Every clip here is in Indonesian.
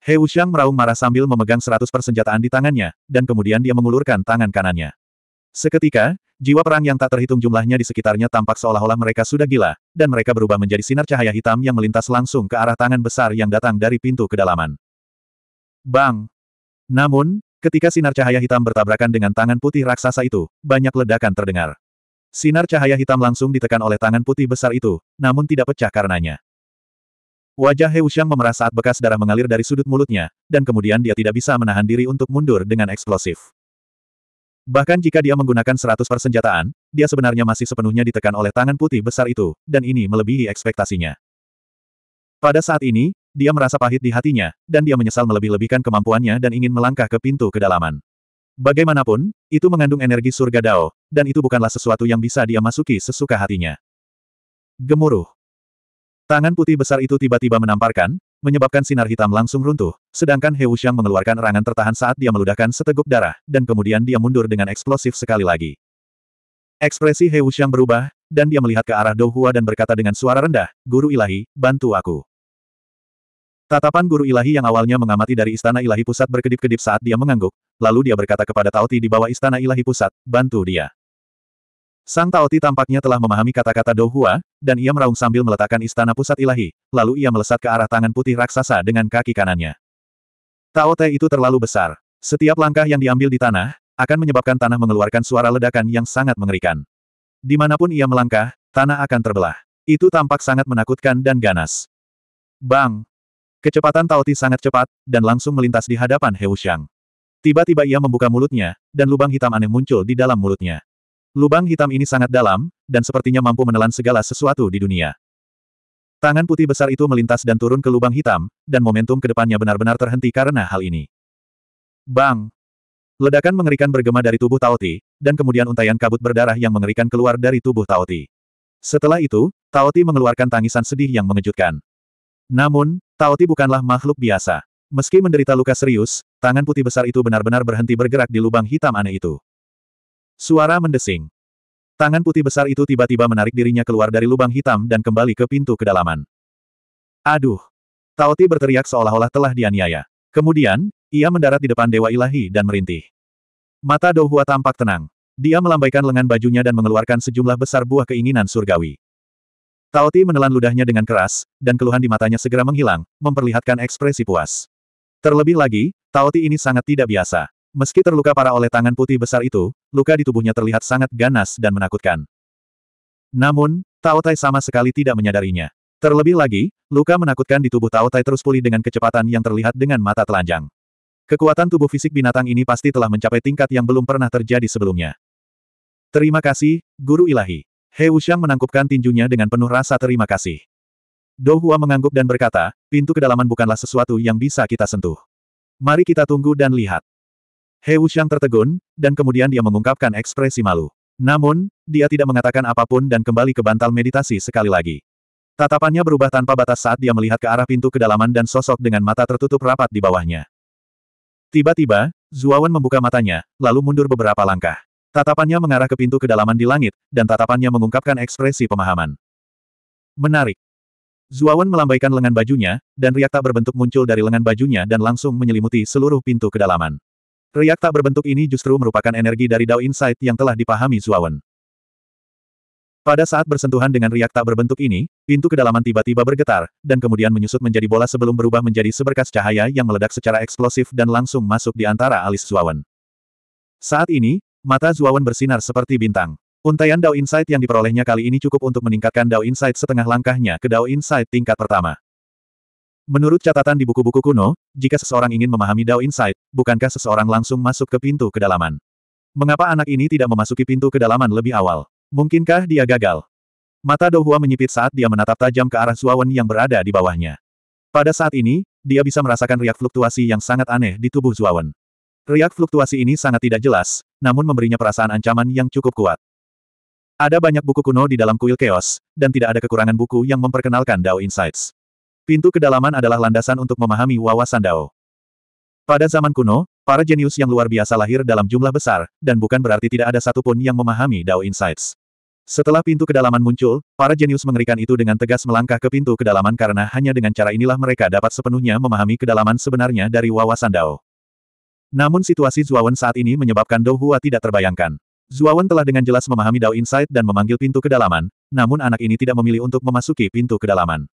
He Wuxiang meraung marah sambil memegang seratus persenjataan di tangannya, dan kemudian dia mengulurkan tangan kanannya. Seketika, jiwa perang yang tak terhitung jumlahnya di sekitarnya tampak seolah-olah mereka sudah gila, dan mereka berubah menjadi sinar cahaya hitam yang melintas langsung ke arah tangan besar yang datang dari pintu kedalaman. Bang! Namun, ketika sinar cahaya hitam bertabrakan dengan tangan putih raksasa itu, banyak ledakan terdengar. Sinar cahaya hitam langsung ditekan oleh tangan putih besar itu, namun tidak pecah karenanya. Wajah He Wuxiang memerah saat bekas darah mengalir dari sudut mulutnya, dan kemudian dia tidak bisa menahan diri untuk mundur dengan eksplosif. Bahkan jika dia menggunakan seratus persenjataan, dia sebenarnya masih sepenuhnya ditekan oleh tangan putih besar itu, dan ini melebihi ekspektasinya. Pada saat ini, dia merasa pahit di hatinya, dan dia menyesal melebih-lebihkan kemampuannya dan ingin melangkah ke pintu kedalaman. Bagaimanapun, itu mengandung energi surga Dao, dan itu bukanlah sesuatu yang bisa dia masuki sesuka hatinya. Gemuruh. Tangan putih besar itu tiba-tiba menamparkan, menyebabkan sinar hitam langsung runtuh, sedangkan He Wuxiang mengeluarkan erangan tertahan saat dia meludahkan seteguk darah, dan kemudian dia mundur dengan eksplosif sekali lagi. Ekspresi He Wuxiang berubah, dan dia melihat ke arah Dou Hua dan berkata dengan suara rendah, Guru Ilahi, bantu aku. Tatapan Guru Ilahi yang awalnya mengamati dari Istana Ilahi Pusat berkedip-kedip saat dia mengangguk, lalu dia berkata kepada Tauti di bawah Istana Ilahi Pusat, bantu dia. Sang Taoti tampaknya telah memahami kata-kata Douhua, dan ia meraung sambil meletakkan istana pusat ilahi, lalu ia melesat ke arah tangan putih raksasa dengan kaki kanannya. Tao itu terlalu besar. Setiap langkah yang diambil di tanah, akan menyebabkan tanah mengeluarkan suara ledakan yang sangat mengerikan. Dimanapun ia melangkah, tanah akan terbelah. Itu tampak sangat menakutkan dan ganas. Bang! Kecepatan Taoti sangat cepat, dan langsung melintas di hadapan He Tiba-tiba ia membuka mulutnya, dan lubang hitam aneh muncul di dalam mulutnya. Lubang hitam ini sangat dalam, dan sepertinya mampu menelan segala sesuatu di dunia. Tangan putih besar itu melintas dan turun ke lubang hitam, dan momentum ke depannya benar-benar terhenti karena hal ini. Bang! Ledakan mengerikan bergema dari tubuh Taoti, dan kemudian untayan kabut berdarah yang mengerikan keluar dari tubuh Taoti. Setelah itu, Taoti mengeluarkan tangisan sedih yang mengejutkan. Namun, Taoti bukanlah makhluk biasa. Meski menderita luka serius, tangan putih besar itu benar-benar berhenti bergerak di lubang hitam aneh itu. Suara mendesing. Tangan putih besar itu tiba-tiba menarik dirinya keluar dari lubang hitam dan kembali ke pintu kedalaman. Aduh! Taoti berteriak seolah-olah telah dianiaya. Kemudian, ia mendarat di depan Dewa Ilahi dan merintih. Mata Douhua tampak tenang. Dia melambaikan lengan bajunya dan mengeluarkan sejumlah besar buah keinginan surgawi. Taoti menelan ludahnya dengan keras, dan keluhan di matanya segera menghilang, memperlihatkan ekspresi puas. Terlebih lagi, Taoti ini sangat tidak biasa. Meski terluka parah oleh tangan putih besar itu, luka di tubuhnya terlihat sangat ganas dan menakutkan. Namun, Tao Tai sama sekali tidak menyadarinya. Terlebih lagi, luka menakutkan di tubuh Tao Tai terus pulih dengan kecepatan yang terlihat dengan mata telanjang. Kekuatan tubuh fisik binatang ini pasti telah mencapai tingkat yang belum pernah terjadi sebelumnya. Terima kasih, Guru Ilahi. He Wuxiang menangkupkan tinjunya dengan penuh rasa terima kasih. Dou Hua mengangguk dan berkata, pintu kedalaman bukanlah sesuatu yang bisa kita sentuh. Mari kita tunggu dan lihat. He Wuxiang tertegun, dan kemudian dia mengungkapkan ekspresi malu. Namun, dia tidak mengatakan apapun dan kembali ke bantal meditasi sekali lagi. Tatapannya berubah tanpa batas saat dia melihat ke arah pintu kedalaman dan sosok dengan mata tertutup rapat di bawahnya. Tiba-tiba, Zuawan membuka matanya, lalu mundur beberapa langkah. Tatapannya mengarah ke pintu kedalaman di langit, dan tatapannya mengungkapkan ekspresi pemahaman. Menarik. Zuawan melambaikan lengan bajunya, dan riak tak berbentuk muncul dari lengan bajunya dan langsung menyelimuti seluruh pintu kedalaman. Riak tak berbentuk ini justru merupakan energi dari Dao Insight yang telah dipahami Zuawan. Pada saat bersentuhan dengan riak tak berbentuk ini, pintu kedalaman tiba-tiba bergetar, dan kemudian menyusut menjadi bola sebelum berubah menjadi seberkas cahaya yang meledak secara eksplosif dan langsung masuk di antara alis Zuawan. Saat ini, mata Zuawan bersinar seperti bintang. Untaian Dao Insight yang diperolehnya kali ini cukup untuk meningkatkan Dao Insight setengah langkahnya ke Dao Insight tingkat pertama. Menurut catatan di buku-buku kuno, jika seseorang ingin memahami Dao Insight, bukankah seseorang langsung masuk ke pintu kedalaman? Mengapa anak ini tidak memasuki pintu kedalaman lebih awal? Mungkinkah dia gagal? Mata Dohua menyipit saat dia menatap tajam ke arah Zuawan yang berada di bawahnya. Pada saat ini, dia bisa merasakan riak fluktuasi yang sangat aneh di tubuh Zuawan. Riak fluktuasi ini sangat tidak jelas, namun memberinya perasaan ancaman yang cukup kuat. Ada banyak buku kuno di dalam kuil chaos, dan tidak ada kekurangan buku yang memperkenalkan Dao Insights. Pintu kedalaman adalah landasan untuk memahami wawasan Dao. Pada zaman kuno, para jenius yang luar biasa lahir dalam jumlah besar, dan bukan berarti tidak ada satupun yang memahami Dao Insights. Setelah pintu kedalaman muncul, para jenius mengerikan itu dengan tegas melangkah ke pintu kedalaman karena hanya dengan cara inilah mereka dapat sepenuhnya memahami kedalaman sebenarnya dari wawasan Dao. Namun situasi Zuawan saat ini menyebabkan Dou Hua tidak terbayangkan. Zuawan telah dengan jelas memahami Dao Insight dan memanggil pintu kedalaman, namun anak ini tidak memilih untuk memasuki pintu kedalaman.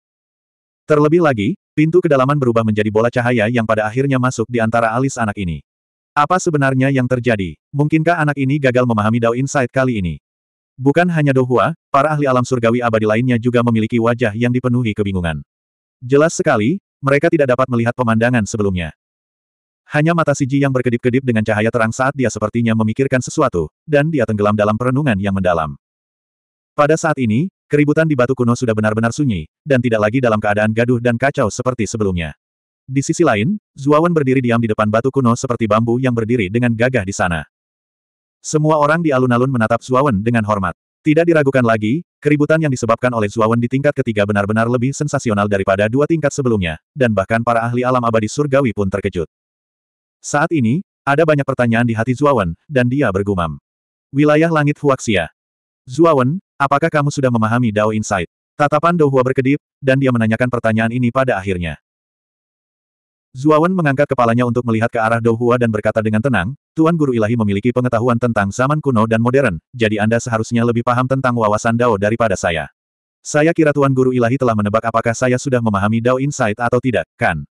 Terlebih lagi, Pintu kedalaman berubah menjadi bola cahaya yang pada akhirnya masuk di antara alis anak ini. Apa sebenarnya yang terjadi? Mungkinkah anak ini gagal memahami Dao Insight kali ini? Bukan hanya Dohua, para ahli alam surgawi abadi lainnya juga memiliki wajah yang dipenuhi kebingungan. Jelas sekali, mereka tidak dapat melihat pemandangan sebelumnya. Hanya mata Siji yang berkedip-kedip dengan cahaya terang saat dia sepertinya memikirkan sesuatu, dan dia tenggelam dalam perenungan yang mendalam. Pada saat ini, keributan di batu kuno sudah benar-benar sunyi, dan tidak lagi dalam keadaan gaduh dan kacau seperti sebelumnya. Di sisi lain, Zuawan berdiri diam di depan batu kuno seperti bambu yang berdiri dengan gagah di sana. Semua orang di alun-alun menatap Zuawan dengan hormat. Tidak diragukan lagi, keributan yang disebabkan oleh Zuawan di tingkat ketiga benar-benar lebih sensasional daripada dua tingkat sebelumnya, dan bahkan para ahli alam abadi surgawi pun terkejut. Saat ini, ada banyak pertanyaan di hati Zuawan, dan dia bergumam. Wilayah langit Huaxia. Zuawan, Apakah kamu sudah memahami Dao Insight? Tatapan Douhua berkedip, dan dia menanyakan pertanyaan ini pada akhirnya. Zuawan mengangkat kepalanya untuk melihat ke arah Douhua dan berkata dengan tenang, Tuan Guru Ilahi memiliki pengetahuan tentang zaman kuno dan modern, jadi Anda seharusnya lebih paham tentang wawasan Dao daripada saya. Saya kira Tuan Guru Ilahi telah menebak apakah saya sudah memahami Dao Insight atau tidak, kan?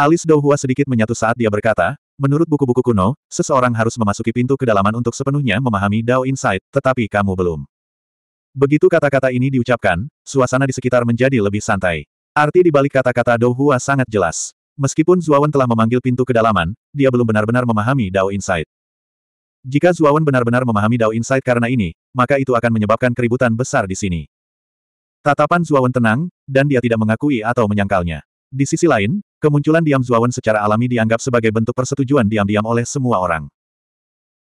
Alis Douhua sedikit menyatu saat dia berkata, Menurut buku-buku kuno, seseorang harus memasuki pintu kedalaman untuk sepenuhnya memahami Dao Insight, tetapi kamu belum. Begitu kata-kata ini diucapkan, suasana di sekitar menjadi lebih santai. Arti di balik kata-kata Dou sangat jelas. Meskipun Zuawan telah memanggil pintu kedalaman, dia belum benar-benar memahami Dao Insight. Jika Zuawan benar-benar memahami Dao Insight karena ini, maka itu akan menyebabkan keributan besar di sini. Tatapan Zuawan tenang, dan dia tidak mengakui atau menyangkalnya. Di sisi lain, kemunculan diam Zuawan secara alami dianggap sebagai bentuk persetujuan diam-diam oleh semua orang.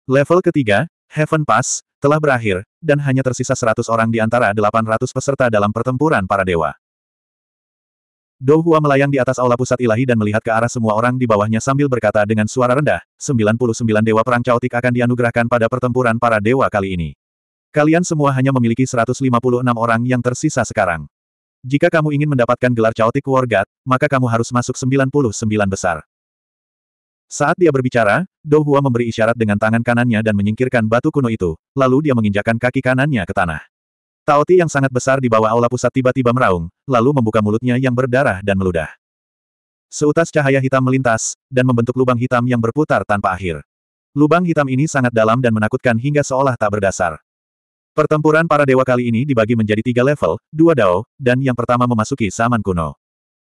Level ketiga, Heaven Pass, telah berakhir, dan hanya tersisa 100 orang di antara 800 peserta dalam pertempuran para dewa. Douhua melayang di atas aula pusat ilahi dan melihat ke arah semua orang di bawahnya sambil berkata dengan suara rendah, 99 dewa perang caotik akan dianugerahkan pada pertempuran para dewa kali ini. Kalian semua hanya memiliki 156 orang yang tersisa sekarang. Jika kamu ingin mendapatkan gelar caotik War God, maka kamu harus masuk 99 besar. Saat dia berbicara, Dou Hua memberi isyarat dengan tangan kanannya dan menyingkirkan batu kuno itu, lalu dia menginjakan kaki kanannya ke tanah. Taoti yang sangat besar di bawah aula pusat tiba-tiba meraung, lalu membuka mulutnya yang berdarah dan meludah. Seutas cahaya hitam melintas, dan membentuk lubang hitam yang berputar tanpa akhir. Lubang hitam ini sangat dalam dan menakutkan hingga seolah tak berdasar. Pertempuran para dewa kali ini dibagi menjadi tiga level, dua dao, dan yang pertama memasuki zaman kuno.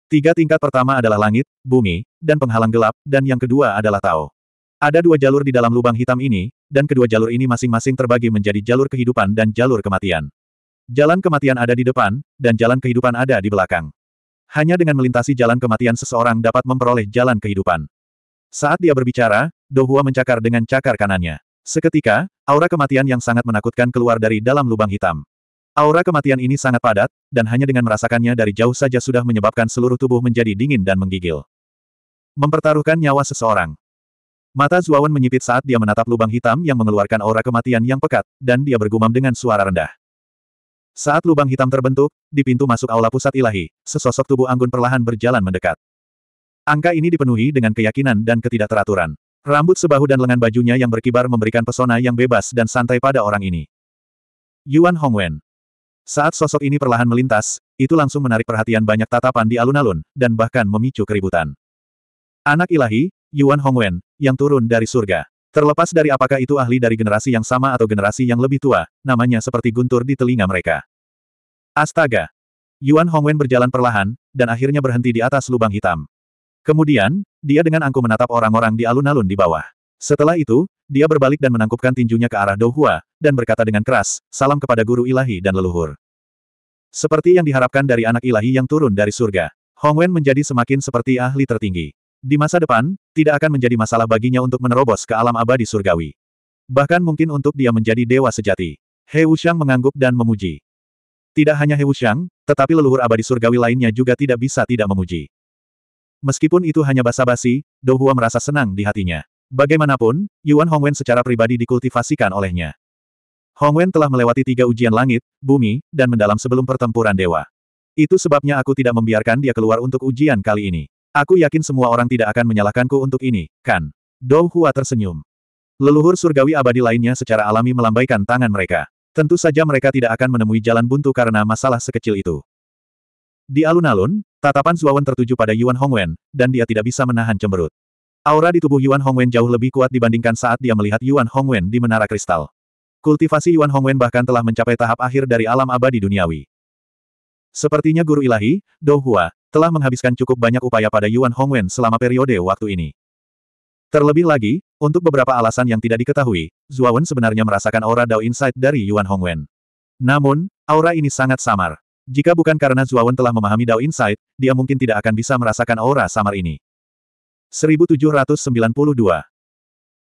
Tiga tingkat pertama adalah langit, bumi, dan penghalang gelap, dan yang kedua adalah Tao. Ada dua jalur di dalam lubang hitam ini, dan kedua jalur ini masing-masing terbagi menjadi jalur kehidupan dan jalur kematian. Jalan kematian ada di depan, dan jalan kehidupan ada di belakang. Hanya dengan melintasi jalan kematian seseorang dapat memperoleh jalan kehidupan. Saat dia berbicara, Dohua mencakar dengan cakar kanannya. Seketika, aura kematian yang sangat menakutkan keluar dari dalam lubang hitam. Aura kematian ini sangat padat, dan hanya dengan merasakannya dari jauh saja sudah menyebabkan seluruh tubuh menjadi dingin dan menggigil. Mempertaruhkan nyawa seseorang. Mata Zuawan menyipit saat dia menatap lubang hitam yang mengeluarkan aura kematian yang pekat, dan dia bergumam dengan suara rendah. Saat lubang hitam terbentuk, di pintu masuk aula pusat ilahi, sesosok tubuh Anggun perlahan berjalan mendekat. Angka ini dipenuhi dengan keyakinan dan ketidakteraturan. Rambut sebahu dan lengan bajunya yang berkibar memberikan pesona yang bebas dan santai pada orang ini. Yuan Hongwen. Saat sosok ini perlahan melintas, itu langsung menarik perhatian banyak tatapan di alun-alun, dan bahkan memicu keributan. Anak ilahi, Yuan Hongwen, yang turun dari surga. Terlepas dari apakah itu ahli dari generasi yang sama atau generasi yang lebih tua, namanya seperti guntur di telinga mereka. Astaga! Yuan Hongwen berjalan perlahan, dan akhirnya berhenti di atas lubang hitam. Kemudian, dia dengan angku menatap orang-orang di alun-alun di bawah. Setelah itu, dia berbalik dan menangkupkan tinjunya ke arah Douhua, dan berkata dengan keras, salam kepada guru ilahi dan leluhur. Seperti yang diharapkan dari anak ilahi yang turun dari surga, Hong Wen menjadi semakin seperti ahli tertinggi. Di masa depan, tidak akan menjadi masalah baginya untuk menerobos ke alam abadi surgawi. Bahkan mungkin untuk dia menjadi dewa sejati. He Wuxiang mengangguk dan memuji. Tidak hanya He Wuxiang, tetapi leluhur abadi surgawi lainnya juga tidak bisa tidak memuji. Meskipun itu hanya basa-basi, Douhua merasa senang di hatinya. Bagaimanapun, Yuan Hongwen secara pribadi dikultivasikan olehnya. Hongwen telah melewati tiga ujian langit, bumi, dan mendalam sebelum pertempuran dewa. Itu sebabnya aku tidak membiarkan dia keluar untuk ujian kali ini. Aku yakin semua orang tidak akan menyalahkanku untuk ini, kan? Dou Hua tersenyum. Leluhur surgawi abadi lainnya secara alami melambaikan tangan mereka. Tentu saja mereka tidak akan menemui jalan buntu karena masalah sekecil itu. Di alun-alun, tatapan Zuawan tertuju pada Yuan Hongwen, dan dia tidak bisa menahan cemberut. Aura di tubuh Yuan Hongwen jauh lebih kuat dibandingkan saat dia melihat Yuan Hongwen di Menara Kristal. Kultivasi Yuan Hongwen bahkan telah mencapai tahap akhir dari alam abadi duniawi. Sepertinya guru ilahi, Dou Hua, telah menghabiskan cukup banyak upaya pada Yuan Hongwen selama periode waktu ini. Terlebih lagi, untuk beberapa alasan yang tidak diketahui, Zuawan sebenarnya merasakan aura Dao Insight dari Yuan Hongwen. Namun, aura ini sangat samar. Jika bukan karena Zuawan telah memahami Dao Insight, dia mungkin tidak akan bisa merasakan aura samar ini. 1792.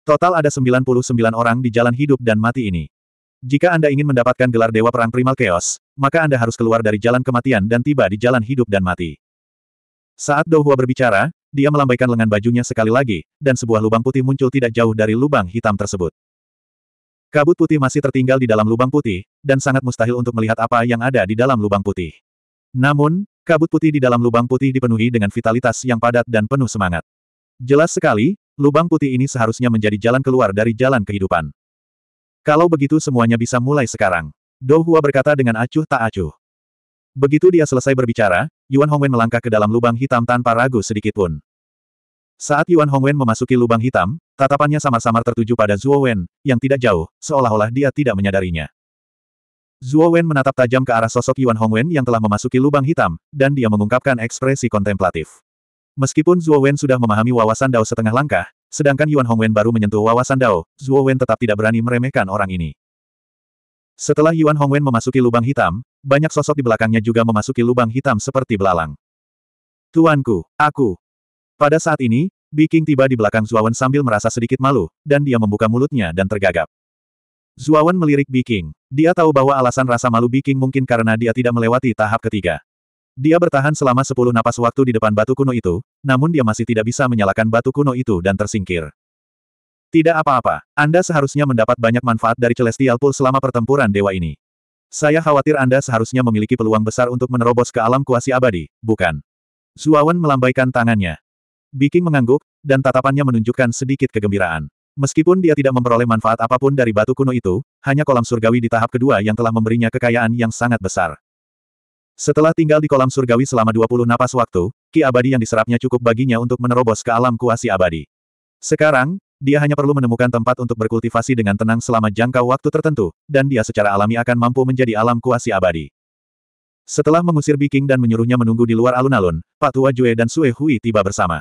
Total ada 99 orang di jalan hidup dan mati ini. Jika Anda ingin mendapatkan gelar Dewa Perang Primal Chaos, maka Anda harus keluar dari jalan kematian dan tiba di jalan hidup dan mati. Saat Douhua berbicara, dia melambaikan lengan bajunya sekali lagi, dan sebuah lubang putih muncul tidak jauh dari lubang hitam tersebut. Kabut putih masih tertinggal di dalam lubang putih, dan sangat mustahil untuk melihat apa yang ada di dalam lubang putih. Namun, kabut putih di dalam lubang putih dipenuhi dengan vitalitas yang padat dan penuh semangat. Jelas sekali, lubang putih ini seharusnya menjadi jalan keluar dari jalan kehidupan. Kalau begitu semuanya bisa mulai sekarang. Dou Hua berkata dengan acuh tak acuh. Begitu dia selesai berbicara, Yuan Hongwen melangkah ke dalam lubang hitam tanpa ragu sedikitpun. Saat Yuan Hongwen memasuki lubang hitam, tatapannya samar-samar tertuju pada Zhuo Wen, yang tidak jauh, seolah-olah dia tidak menyadarinya. Zhuo Wen menatap tajam ke arah sosok Yuan Hongwen yang telah memasuki lubang hitam, dan dia mengungkapkan ekspresi kontemplatif. Meskipun Zhuo Wen sudah memahami wawasan Dao setengah langkah, sedangkan Yuan Hongwen baru menyentuh wawasan Dao, Zhuo Wen tetap tidak berani meremehkan orang ini. Setelah Yuan Hongwen memasuki lubang hitam, banyak sosok di belakangnya juga memasuki lubang hitam seperti belalang. Tuanku, aku. Pada saat ini, Biking tiba di belakang Zuawan sambil merasa sedikit malu, dan dia membuka mulutnya dan tergagap. Zuawan melirik Biking. Dia tahu bahwa alasan rasa malu Biking mungkin karena dia tidak melewati tahap ketiga. Dia bertahan selama sepuluh napas waktu di depan batu kuno itu, namun dia masih tidak bisa menyalakan batu kuno itu dan tersingkir. Tidak apa-apa, Anda seharusnya mendapat banyak manfaat dari Celestial Pool selama pertempuran dewa ini. Saya khawatir Anda seharusnya memiliki peluang besar untuk menerobos ke alam kuasi abadi, bukan? Zuawan melambaikan tangannya. Biking mengangguk, dan tatapannya menunjukkan sedikit kegembiraan. Meskipun dia tidak memperoleh manfaat apapun dari batu kuno itu, hanya kolam surgawi di tahap kedua yang telah memberinya kekayaan yang sangat besar. Setelah tinggal di kolam surgawi selama 20 napas waktu, ki abadi yang diserapnya cukup baginya untuk menerobos ke alam kuasi abadi. Sekarang, dia hanya perlu menemukan tempat untuk berkultivasi dengan tenang selama jangka waktu tertentu, dan dia secara alami akan mampu menjadi alam kuasi abadi. Setelah mengusir Biking dan menyuruhnya menunggu di luar alun-alun, Pak Tua Jue dan Sue Hui tiba bersama.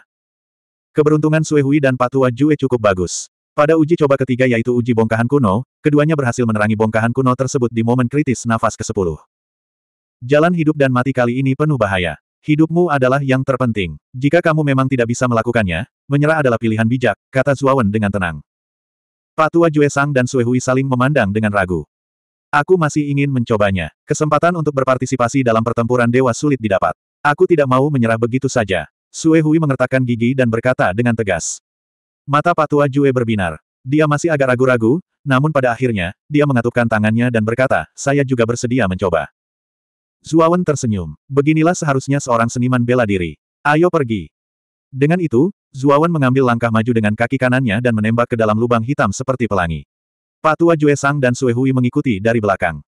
Keberuntungan Sue Hui dan Pak Tua Jue cukup bagus. Pada uji coba ketiga yaitu uji bongkahan kuno, keduanya berhasil menerangi bongkahan kuno tersebut di momen kritis nafas ke-10. Jalan hidup dan mati kali ini penuh bahaya. Hidupmu adalah yang terpenting. Jika kamu memang tidak bisa melakukannya, menyerah adalah pilihan bijak, kata Zuawan dengan tenang. Pak Tua Jue Sang dan Sue Hui saling memandang dengan ragu. Aku masih ingin mencobanya. Kesempatan untuk berpartisipasi dalam pertempuran dewa sulit didapat. Aku tidak mau menyerah begitu saja. Sue Hui mengertakkan gigi dan berkata dengan tegas. Mata Patua Jue berbinar. Dia masih agak ragu-ragu, namun pada akhirnya, dia mengatupkan tangannya dan berkata, saya juga bersedia mencoba. Zuawan tersenyum. Beginilah seharusnya seorang seniman bela diri. Ayo pergi. Dengan itu, Zuawan mengambil langkah maju dengan kaki kanannya dan menembak ke dalam lubang hitam seperti pelangi. Patua Jue Sang dan Sue Hui mengikuti dari belakang.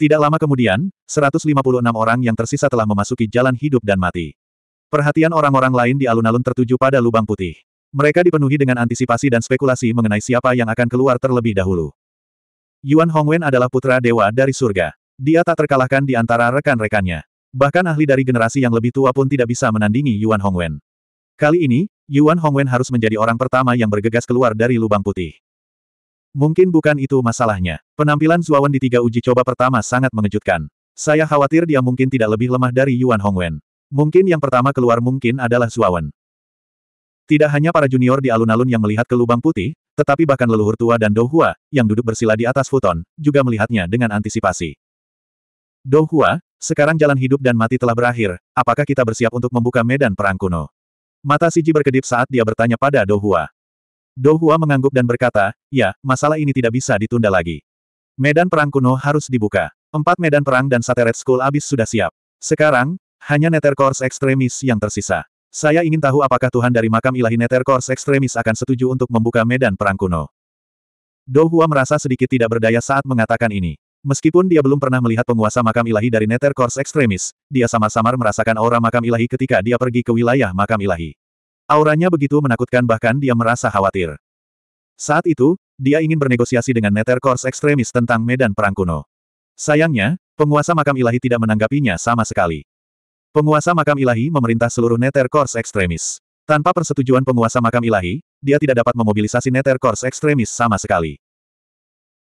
Tidak lama kemudian, 156 orang yang tersisa telah memasuki jalan hidup dan mati. Perhatian orang-orang lain di alun-alun tertuju pada lubang putih. Mereka dipenuhi dengan antisipasi dan spekulasi mengenai siapa yang akan keluar terlebih dahulu. Yuan Hongwen adalah putra dewa dari surga. Dia tak terkalahkan di antara rekan-rekannya. Bahkan ahli dari generasi yang lebih tua pun tidak bisa menandingi Yuan Hongwen. Kali ini, Yuan Hongwen harus menjadi orang pertama yang bergegas keluar dari lubang putih. Mungkin bukan itu masalahnya. Penampilan Zuawan di tiga uji coba pertama sangat mengejutkan. Saya khawatir dia mungkin tidak lebih lemah dari Yuan Hongwen. Mungkin yang pertama keluar mungkin adalah Zuawan. Tidak hanya para junior di alun-alun yang melihat ke lubang putih, tetapi bahkan leluhur tua dan Dohua, yang duduk bersila di atas futon, juga melihatnya dengan antisipasi. Dohua, sekarang jalan hidup dan mati telah berakhir, apakah kita bersiap untuk membuka medan perang kuno? Mata Siji berkedip saat dia bertanya pada Dohua. Dohua mengangguk dan berkata, ya, masalah ini tidak bisa ditunda lagi. Medan perang kuno harus dibuka. Empat medan perang dan Sateret School abis sudah siap. Sekarang, hanya Course Extremis yang tersisa. Saya ingin tahu apakah Tuhan dari makam ilahi Course Extremis akan setuju untuk membuka medan perang kuno. Dohua merasa sedikit tidak berdaya saat mengatakan ini. Meskipun dia belum pernah melihat penguasa makam ilahi dari Nether Course Extremis, dia samar-samar merasakan aura makam ilahi ketika dia pergi ke wilayah makam ilahi. Auranya begitu menakutkan bahkan dia merasa khawatir. Saat itu, dia ingin bernegosiasi dengan Nether Course Extremis tentang medan perang kuno. Sayangnya, penguasa makam ilahi tidak menanggapinya sama sekali. Penguasa makam ilahi memerintah seluruh Nether Course Extremis. Tanpa persetujuan penguasa makam ilahi, dia tidak dapat memobilisasi Nether Course Extremis sama sekali.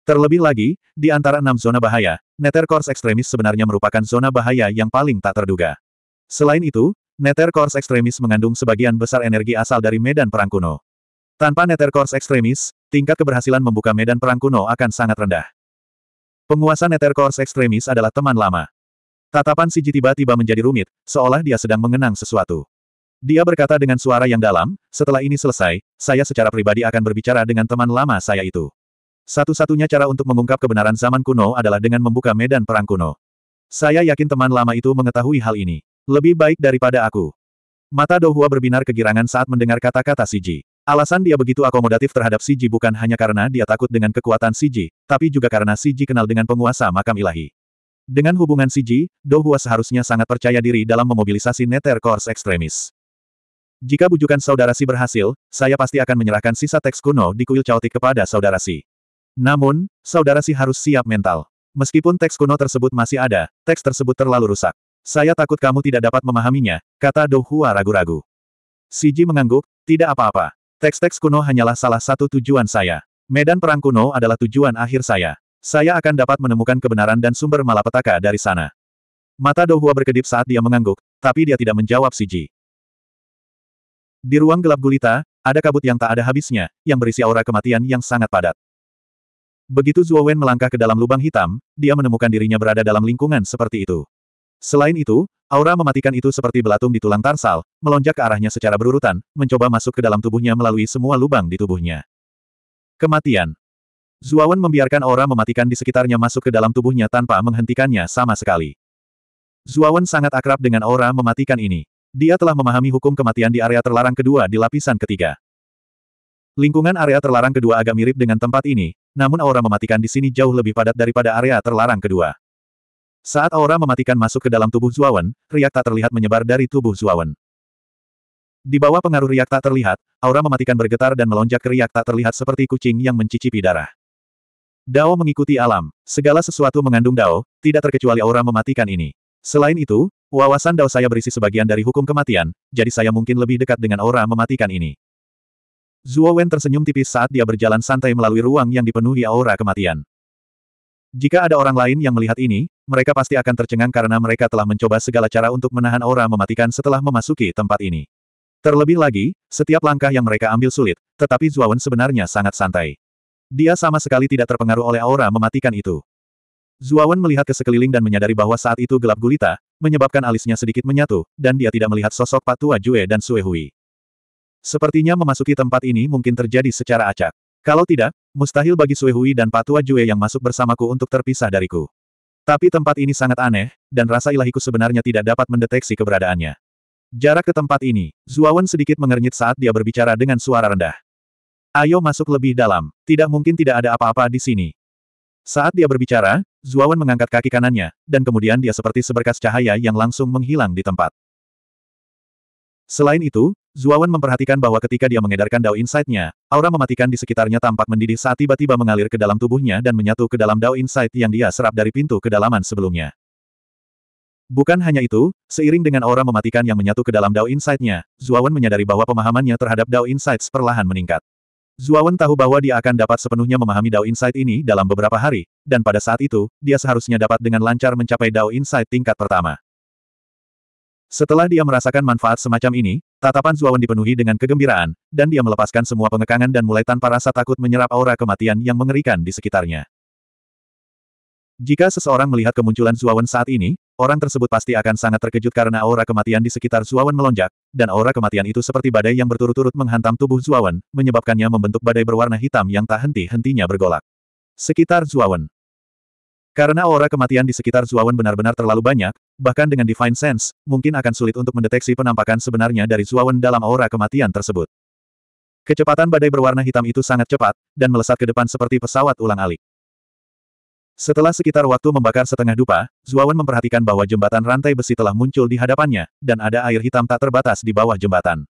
Terlebih lagi, di antara enam zona bahaya, Nether Course Extremis sebenarnya merupakan zona bahaya yang paling tak terduga. Selain itu, Nether Course Extremis mengandung sebagian besar energi asal dari medan perang kuno. Tanpa Nether Course Extremis, tingkat keberhasilan membuka medan perang kuno akan sangat rendah. Penguasa Nether Course Extremis adalah teman lama. Tatapan Siji tiba-tiba menjadi rumit, seolah dia sedang mengenang sesuatu. Dia berkata dengan suara yang dalam, setelah ini selesai, saya secara pribadi akan berbicara dengan teman lama saya itu. Satu-satunya cara untuk mengungkap kebenaran zaman kuno adalah dengan membuka medan perang kuno. Saya yakin teman lama itu mengetahui hal ini. Lebih baik daripada aku. Mata Dohua berbinar kegirangan saat mendengar kata-kata Siji. Alasan dia begitu akomodatif terhadap Siji bukan hanya karena dia takut dengan kekuatan Siji, tapi juga karena Siji kenal dengan penguasa makam ilahi. Dengan hubungan Siji, Dohua seharusnya sangat percaya diri dalam memobilisasi Nether Course ekstremis. Jika bujukan saudara Si berhasil, saya pasti akan menyerahkan sisa teks kuno di kuil caotik kepada saudara Si. Namun, saudara si harus siap mental. Meskipun teks kuno tersebut masih ada, teks tersebut terlalu rusak. Saya takut kamu tidak dapat memahaminya, kata Dohua ragu-ragu. Siji mengangguk, tidak apa-apa. Teks-teks kuno hanyalah salah satu tujuan saya. Medan perang kuno adalah tujuan akhir saya. Saya akan dapat menemukan kebenaran dan sumber malapetaka dari sana. Mata Dohua berkedip saat dia mengangguk, tapi dia tidak menjawab Siji. Di ruang gelap gulita, ada kabut yang tak ada habisnya, yang berisi aura kematian yang sangat padat. Begitu Zuo Wen melangkah ke dalam lubang hitam, dia menemukan dirinya berada dalam lingkungan seperti itu. Selain itu, aura mematikan itu seperti belatung di tulang tarsal, melonjak ke arahnya secara berurutan, mencoba masuk ke dalam tubuhnya melalui semua lubang di tubuhnya. Kematian. Wen membiarkan aura mematikan di sekitarnya masuk ke dalam tubuhnya tanpa menghentikannya sama sekali. Wen sangat akrab dengan aura mematikan ini. Dia telah memahami hukum kematian di area terlarang kedua di lapisan ketiga. Lingkungan area terlarang kedua agak mirip dengan tempat ini, namun aura mematikan di sini jauh lebih padat daripada area terlarang kedua. Saat aura mematikan masuk ke dalam tubuh Zuawan, riak tak terlihat menyebar dari tubuh Zuawan. Di bawah pengaruh riak tak terlihat, aura mematikan bergetar dan melonjak ke riak tak terlihat seperti kucing yang mencicipi darah. Dao mengikuti alam. Segala sesuatu mengandung Dao, tidak terkecuali aura mematikan ini. Selain itu, wawasan Dao saya berisi sebagian dari hukum kematian, jadi saya mungkin lebih dekat dengan aura mematikan ini. Zuo Wen tersenyum tipis saat dia berjalan santai melalui ruang yang dipenuhi aura kematian. Jika ada orang lain yang melihat ini, mereka pasti akan tercengang karena mereka telah mencoba segala cara untuk menahan aura mematikan setelah memasuki tempat ini. Terlebih lagi, setiap langkah yang mereka ambil sulit, tetapi Zuo Wen sebenarnya sangat santai. Dia sama sekali tidak terpengaruh oleh aura mematikan itu. Zuo Wen melihat ke sekeliling dan menyadari bahwa saat itu gelap gulita, menyebabkan alisnya sedikit menyatu, dan dia tidak melihat sosok Patua Jue dan Sue Hui. Sepertinya memasuki tempat ini mungkin terjadi secara acak. Kalau tidak, mustahil bagi Suehui dan Patua Jue yang masuk bersamaku untuk terpisah dariku. Tapi tempat ini sangat aneh, dan rasa ilahiku sebenarnya tidak dapat mendeteksi keberadaannya. Jarak ke tempat ini, Zuawan sedikit mengernyit saat dia berbicara dengan suara rendah. Ayo masuk lebih dalam, tidak mungkin tidak ada apa-apa di sini. Saat dia berbicara, Zuawan mengangkat kaki kanannya, dan kemudian dia seperti seberkas cahaya yang langsung menghilang di tempat. Selain itu, Zuawan memperhatikan bahwa ketika dia mengedarkan Dao Insight-nya, aura mematikan di sekitarnya tampak mendidih saat tiba-tiba mengalir ke dalam tubuhnya dan menyatu ke dalam Dao Insight yang dia serap dari pintu kedalaman sebelumnya. Bukan hanya itu, seiring dengan aura mematikan yang menyatu ke dalam Dao Insight-nya, Zuawan menyadari bahwa pemahamannya terhadap Dao Insights perlahan meningkat. Zuawan tahu bahwa dia akan dapat sepenuhnya memahami Dao Insight ini dalam beberapa hari, dan pada saat itu, dia seharusnya dapat dengan lancar mencapai Dao Insight tingkat pertama. Setelah dia merasakan manfaat semacam ini, Tatapan Zuawan dipenuhi dengan kegembiraan, dan dia melepaskan semua pengekangan dan mulai tanpa rasa takut menyerap aura kematian yang mengerikan di sekitarnya. Jika seseorang melihat kemunculan Zuawan saat ini, orang tersebut pasti akan sangat terkejut karena aura kematian di sekitar Zuawan melonjak, dan aura kematian itu seperti badai yang berturut-turut menghantam tubuh Zuawan, menyebabkannya membentuk badai berwarna hitam yang tak henti-hentinya bergolak. Sekitar Zuawan, karena aura kematian di sekitar Zuawan benar-benar terlalu banyak, Bahkan dengan Divine Sense, mungkin akan sulit untuk mendeteksi penampakan sebenarnya dari Zuawan dalam aura kematian tersebut. Kecepatan badai berwarna hitam itu sangat cepat, dan melesat ke depan seperti pesawat ulang-alik. Setelah sekitar waktu membakar setengah dupa, Zuawan memperhatikan bahwa jembatan rantai besi telah muncul di hadapannya, dan ada air hitam tak terbatas di bawah jembatan.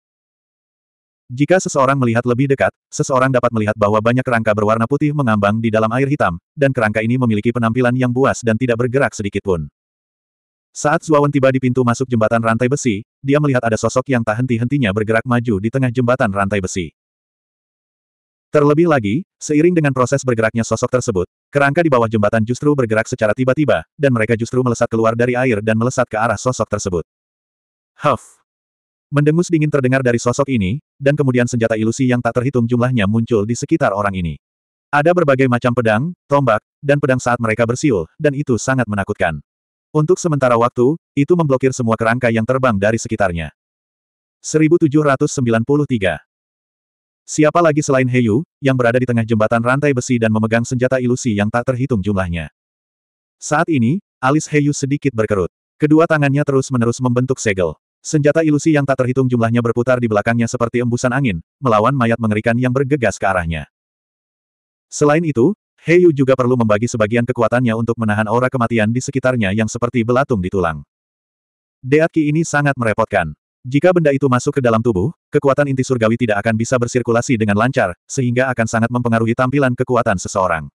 Jika seseorang melihat lebih dekat, seseorang dapat melihat bahwa banyak kerangka berwarna putih mengambang di dalam air hitam, dan kerangka ini memiliki penampilan yang buas dan tidak bergerak sedikitpun. Saat Zuawan tiba di pintu masuk jembatan rantai besi, dia melihat ada sosok yang tak henti-hentinya bergerak maju di tengah jembatan rantai besi. Terlebih lagi, seiring dengan proses bergeraknya sosok tersebut, kerangka di bawah jembatan justru bergerak secara tiba-tiba, dan mereka justru melesat keluar dari air dan melesat ke arah sosok tersebut. Huff! Mendengus dingin terdengar dari sosok ini, dan kemudian senjata ilusi yang tak terhitung jumlahnya muncul di sekitar orang ini. Ada berbagai macam pedang, tombak, dan pedang saat mereka bersiul, dan itu sangat menakutkan. Untuk sementara waktu, itu memblokir semua kerangka yang terbang dari sekitarnya. 1793 Siapa lagi selain Heyu, yang berada di tengah jembatan rantai besi dan memegang senjata ilusi yang tak terhitung jumlahnya. Saat ini, alis Heyu sedikit berkerut. Kedua tangannya terus-menerus membentuk segel. Senjata ilusi yang tak terhitung jumlahnya berputar di belakangnya seperti embusan angin, melawan mayat mengerikan yang bergegas ke arahnya. Selain itu, Yu juga perlu membagi sebagian kekuatannya untuk menahan aura kematian di sekitarnya yang seperti belatung di tulang. Deatki ini sangat merepotkan. Jika benda itu masuk ke dalam tubuh, kekuatan inti surgawi tidak akan bisa bersirkulasi dengan lancar, sehingga akan sangat mempengaruhi tampilan kekuatan seseorang.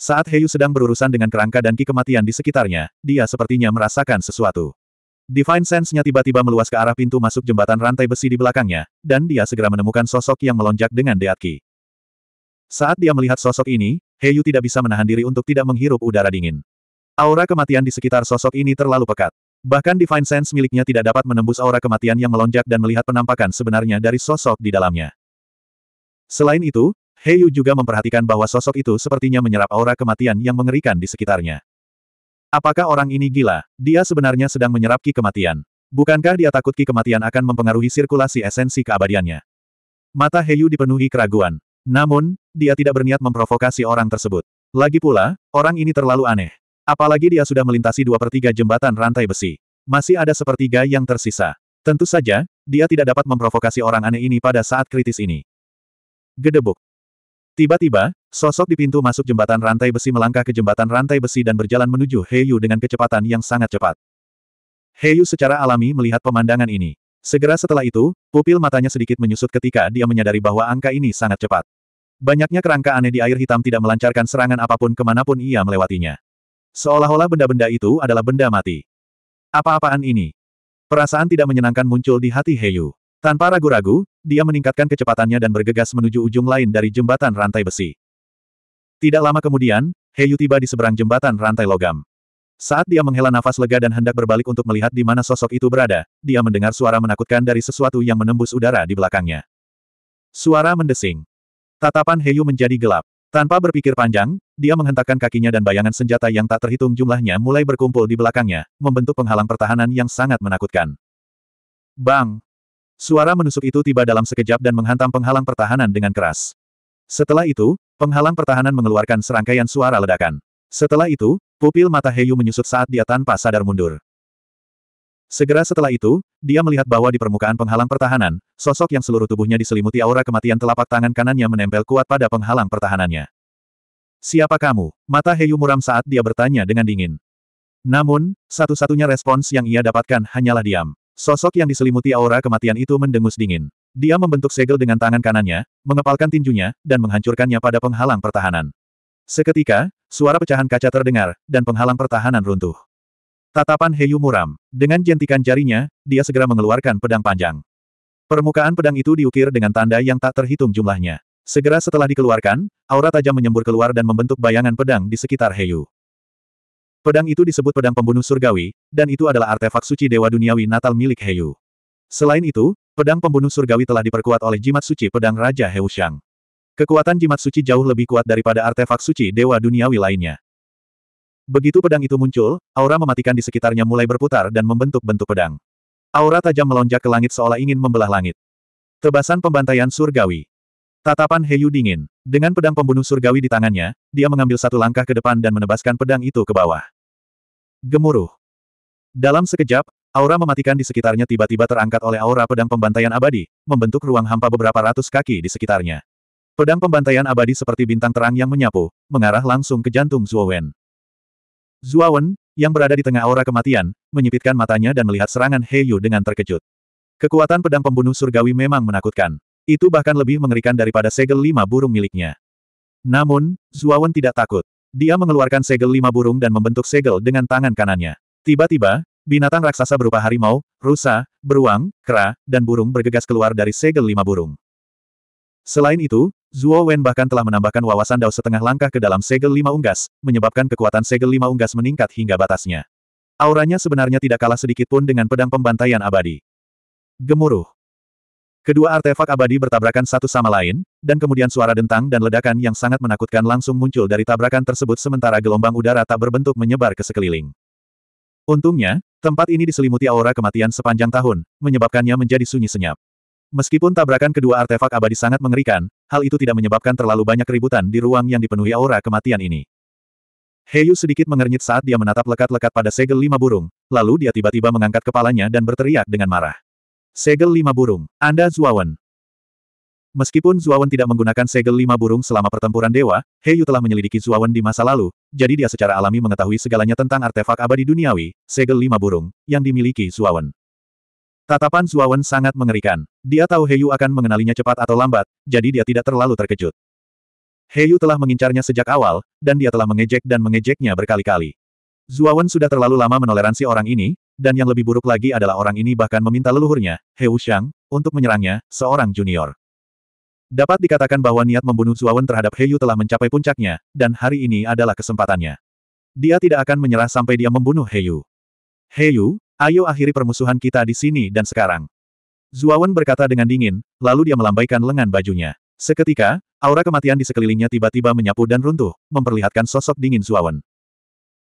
Saat Heyu sedang berurusan dengan kerangka dan ki kematian di sekitarnya, dia sepertinya merasakan sesuatu. Divine Sense-nya tiba-tiba meluas ke arah pintu masuk jembatan rantai besi di belakangnya, dan dia segera menemukan sosok yang melonjak dengan Deatki. Saat dia melihat sosok ini, Heyu tidak bisa menahan diri untuk tidak menghirup udara dingin. Aura kematian di sekitar sosok ini terlalu pekat. Bahkan Divine Sense miliknya tidak dapat menembus aura kematian yang melonjak dan melihat penampakan sebenarnya dari sosok di dalamnya. Selain itu, Heyu juga memperhatikan bahwa sosok itu sepertinya menyerap aura kematian yang mengerikan di sekitarnya. Apakah orang ini gila? Dia sebenarnya sedang menyerap ki kematian. Bukankah dia takut ki kematian akan mempengaruhi sirkulasi esensi keabadiannya? Mata Heyu dipenuhi keraguan. Namun, dia tidak berniat memprovokasi orang tersebut. Lagi pula, orang ini terlalu aneh. Apalagi dia sudah melintasi dua per tiga jembatan rantai besi. Masih ada sepertiga yang tersisa. Tentu saja, dia tidak dapat memprovokasi orang aneh ini pada saat kritis ini. Gedebuk. Tiba-tiba, sosok di pintu masuk jembatan rantai besi melangkah ke jembatan rantai besi dan berjalan menuju Heyu dengan kecepatan yang sangat cepat. Heyu secara alami melihat pemandangan ini. Segera setelah itu, pupil matanya sedikit menyusut ketika dia menyadari bahwa angka ini sangat cepat. Banyaknya kerangka aneh di air hitam tidak melancarkan serangan apapun kemanapun ia melewatinya. Seolah-olah benda-benda itu adalah benda mati. Apa-apaan ini? Perasaan tidak menyenangkan muncul di hati Heyu. Tanpa ragu-ragu, dia meningkatkan kecepatannya dan bergegas menuju ujung lain dari jembatan rantai besi. Tidak lama kemudian, Heyu tiba di seberang jembatan rantai logam. Saat dia menghela nafas lega dan hendak berbalik untuk melihat di mana sosok itu berada, dia mendengar suara menakutkan dari sesuatu yang menembus udara di belakangnya. Suara mendesing. Tatapan Heyu menjadi gelap. Tanpa berpikir panjang, dia menghentakkan kakinya dan bayangan senjata yang tak terhitung jumlahnya mulai berkumpul di belakangnya, membentuk penghalang pertahanan yang sangat menakutkan. Bang! Suara menusuk itu tiba dalam sekejap dan menghantam penghalang pertahanan dengan keras. Setelah itu, penghalang pertahanan mengeluarkan serangkaian suara ledakan. Setelah itu, Pupil mata Heyu menyusut saat dia tanpa sadar mundur. Segera setelah itu, dia melihat bahwa di permukaan penghalang pertahanan, sosok yang seluruh tubuhnya diselimuti aura kematian telapak tangan kanannya menempel kuat pada penghalang pertahanannya. Siapa kamu? Mata Heyu muram saat dia bertanya dengan dingin. Namun, satu-satunya respons yang ia dapatkan hanyalah diam. Sosok yang diselimuti aura kematian itu mendengus dingin. Dia membentuk segel dengan tangan kanannya, mengepalkan tinjunya, dan menghancurkannya pada penghalang pertahanan. Seketika, suara pecahan kaca terdengar, dan penghalang pertahanan runtuh. Tatapan Heyu muram. Dengan jentikan jarinya, dia segera mengeluarkan pedang panjang. Permukaan pedang itu diukir dengan tanda yang tak terhitung jumlahnya. Segera setelah dikeluarkan, aura tajam menyembur keluar dan membentuk bayangan pedang di sekitar Heyu. Pedang itu disebut pedang pembunuh surgawi, dan itu adalah artefak suci Dewa Duniawi Natal milik Heyu. Selain itu, pedang pembunuh surgawi telah diperkuat oleh jimat suci pedang Raja Heushang. Kekuatan jimat suci jauh lebih kuat daripada artefak suci dewa duniawi lainnya. Begitu pedang itu muncul, aura mematikan di sekitarnya mulai berputar dan membentuk bentuk pedang. Aura tajam melonjak ke langit seolah ingin membelah langit. Tebasan pembantaian surgawi. Tatapan Heyu dingin. Dengan pedang pembunuh surgawi di tangannya, dia mengambil satu langkah ke depan dan menebaskan pedang itu ke bawah. Gemuruh. Dalam sekejap, aura mematikan di sekitarnya tiba-tiba terangkat oleh aura pedang pembantaian abadi, membentuk ruang hampa beberapa ratus kaki di sekitarnya. Pedang pembantaian abadi seperti bintang terang yang menyapu, mengarah langsung ke jantung Zuo Wen, yang berada di tengah aura kematian, menyipitkan matanya dan melihat serangan Yu dengan terkejut. Kekuatan pedang pembunuh surgawi memang menakutkan. Itu bahkan lebih mengerikan daripada segel lima burung miliknya. Namun, Wen tidak takut. Dia mengeluarkan segel lima burung dan membentuk segel dengan tangan kanannya. Tiba-tiba, binatang raksasa berupa harimau, rusa, beruang, kera, dan burung bergegas keluar dari segel lima burung. Selain itu, Zuo Wen bahkan telah menambahkan wawasan Dao setengah langkah ke dalam segel lima unggas, menyebabkan kekuatan segel lima unggas meningkat hingga batasnya. Auranya sebenarnya tidak kalah sedikit pun dengan pedang pembantaian abadi. Gemuruh. Kedua artefak abadi bertabrakan satu sama lain, dan kemudian suara dentang dan ledakan yang sangat menakutkan langsung muncul dari tabrakan tersebut sementara gelombang udara tak berbentuk menyebar ke sekeliling. Untungnya, tempat ini diselimuti aura kematian sepanjang tahun, menyebabkannya menjadi sunyi senyap. Meskipun tabrakan kedua artefak abadi sangat mengerikan, hal itu tidak menyebabkan terlalu banyak keributan di ruang yang dipenuhi aura kematian ini. Heyu sedikit mengernyit saat dia menatap lekat-lekat pada segel lima burung, lalu dia tiba-tiba mengangkat kepalanya dan berteriak dengan marah. Segel lima burung, Anda Zuawan. Meskipun Zuawan tidak menggunakan segel lima burung selama pertempuran dewa, Heyu telah menyelidiki Zuawan di masa lalu, jadi dia secara alami mengetahui segalanya tentang artefak abadi duniawi, segel lima burung, yang dimiliki Zuawan. Tatapan Zuawan sangat mengerikan. Dia tahu Heyu akan mengenalinya cepat atau lambat, jadi dia tidak terlalu terkejut. Heyu telah mengincarnya sejak awal, dan dia telah mengejek dan mengejeknya berkali-kali. Zuawan sudah terlalu lama menoleransi orang ini, dan yang lebih buruk lagi adalah orang ini bahkan meminta leluhurnya, Heu Shang, untuk menyerangnya, seorang junior. Dapat dikatakan bahwa niat membunuh Zuawan terhadap Heyu telah mencapai puncaknya, dan hari ini adalah kesempatannya. Dia tidak akan menyerah sampai dia membunuh Heyu. Heyu, Ayo akhiri permusuhan kita di sini dan sekarang. Zuawan berkata dengan dingin, lalu dia melambaikan lengan bajunya. Seketika, aura kematian di sekelilingnya tiba-tiba menyapu dan runtuh, memperlihatkan sosok dingin Zuawan.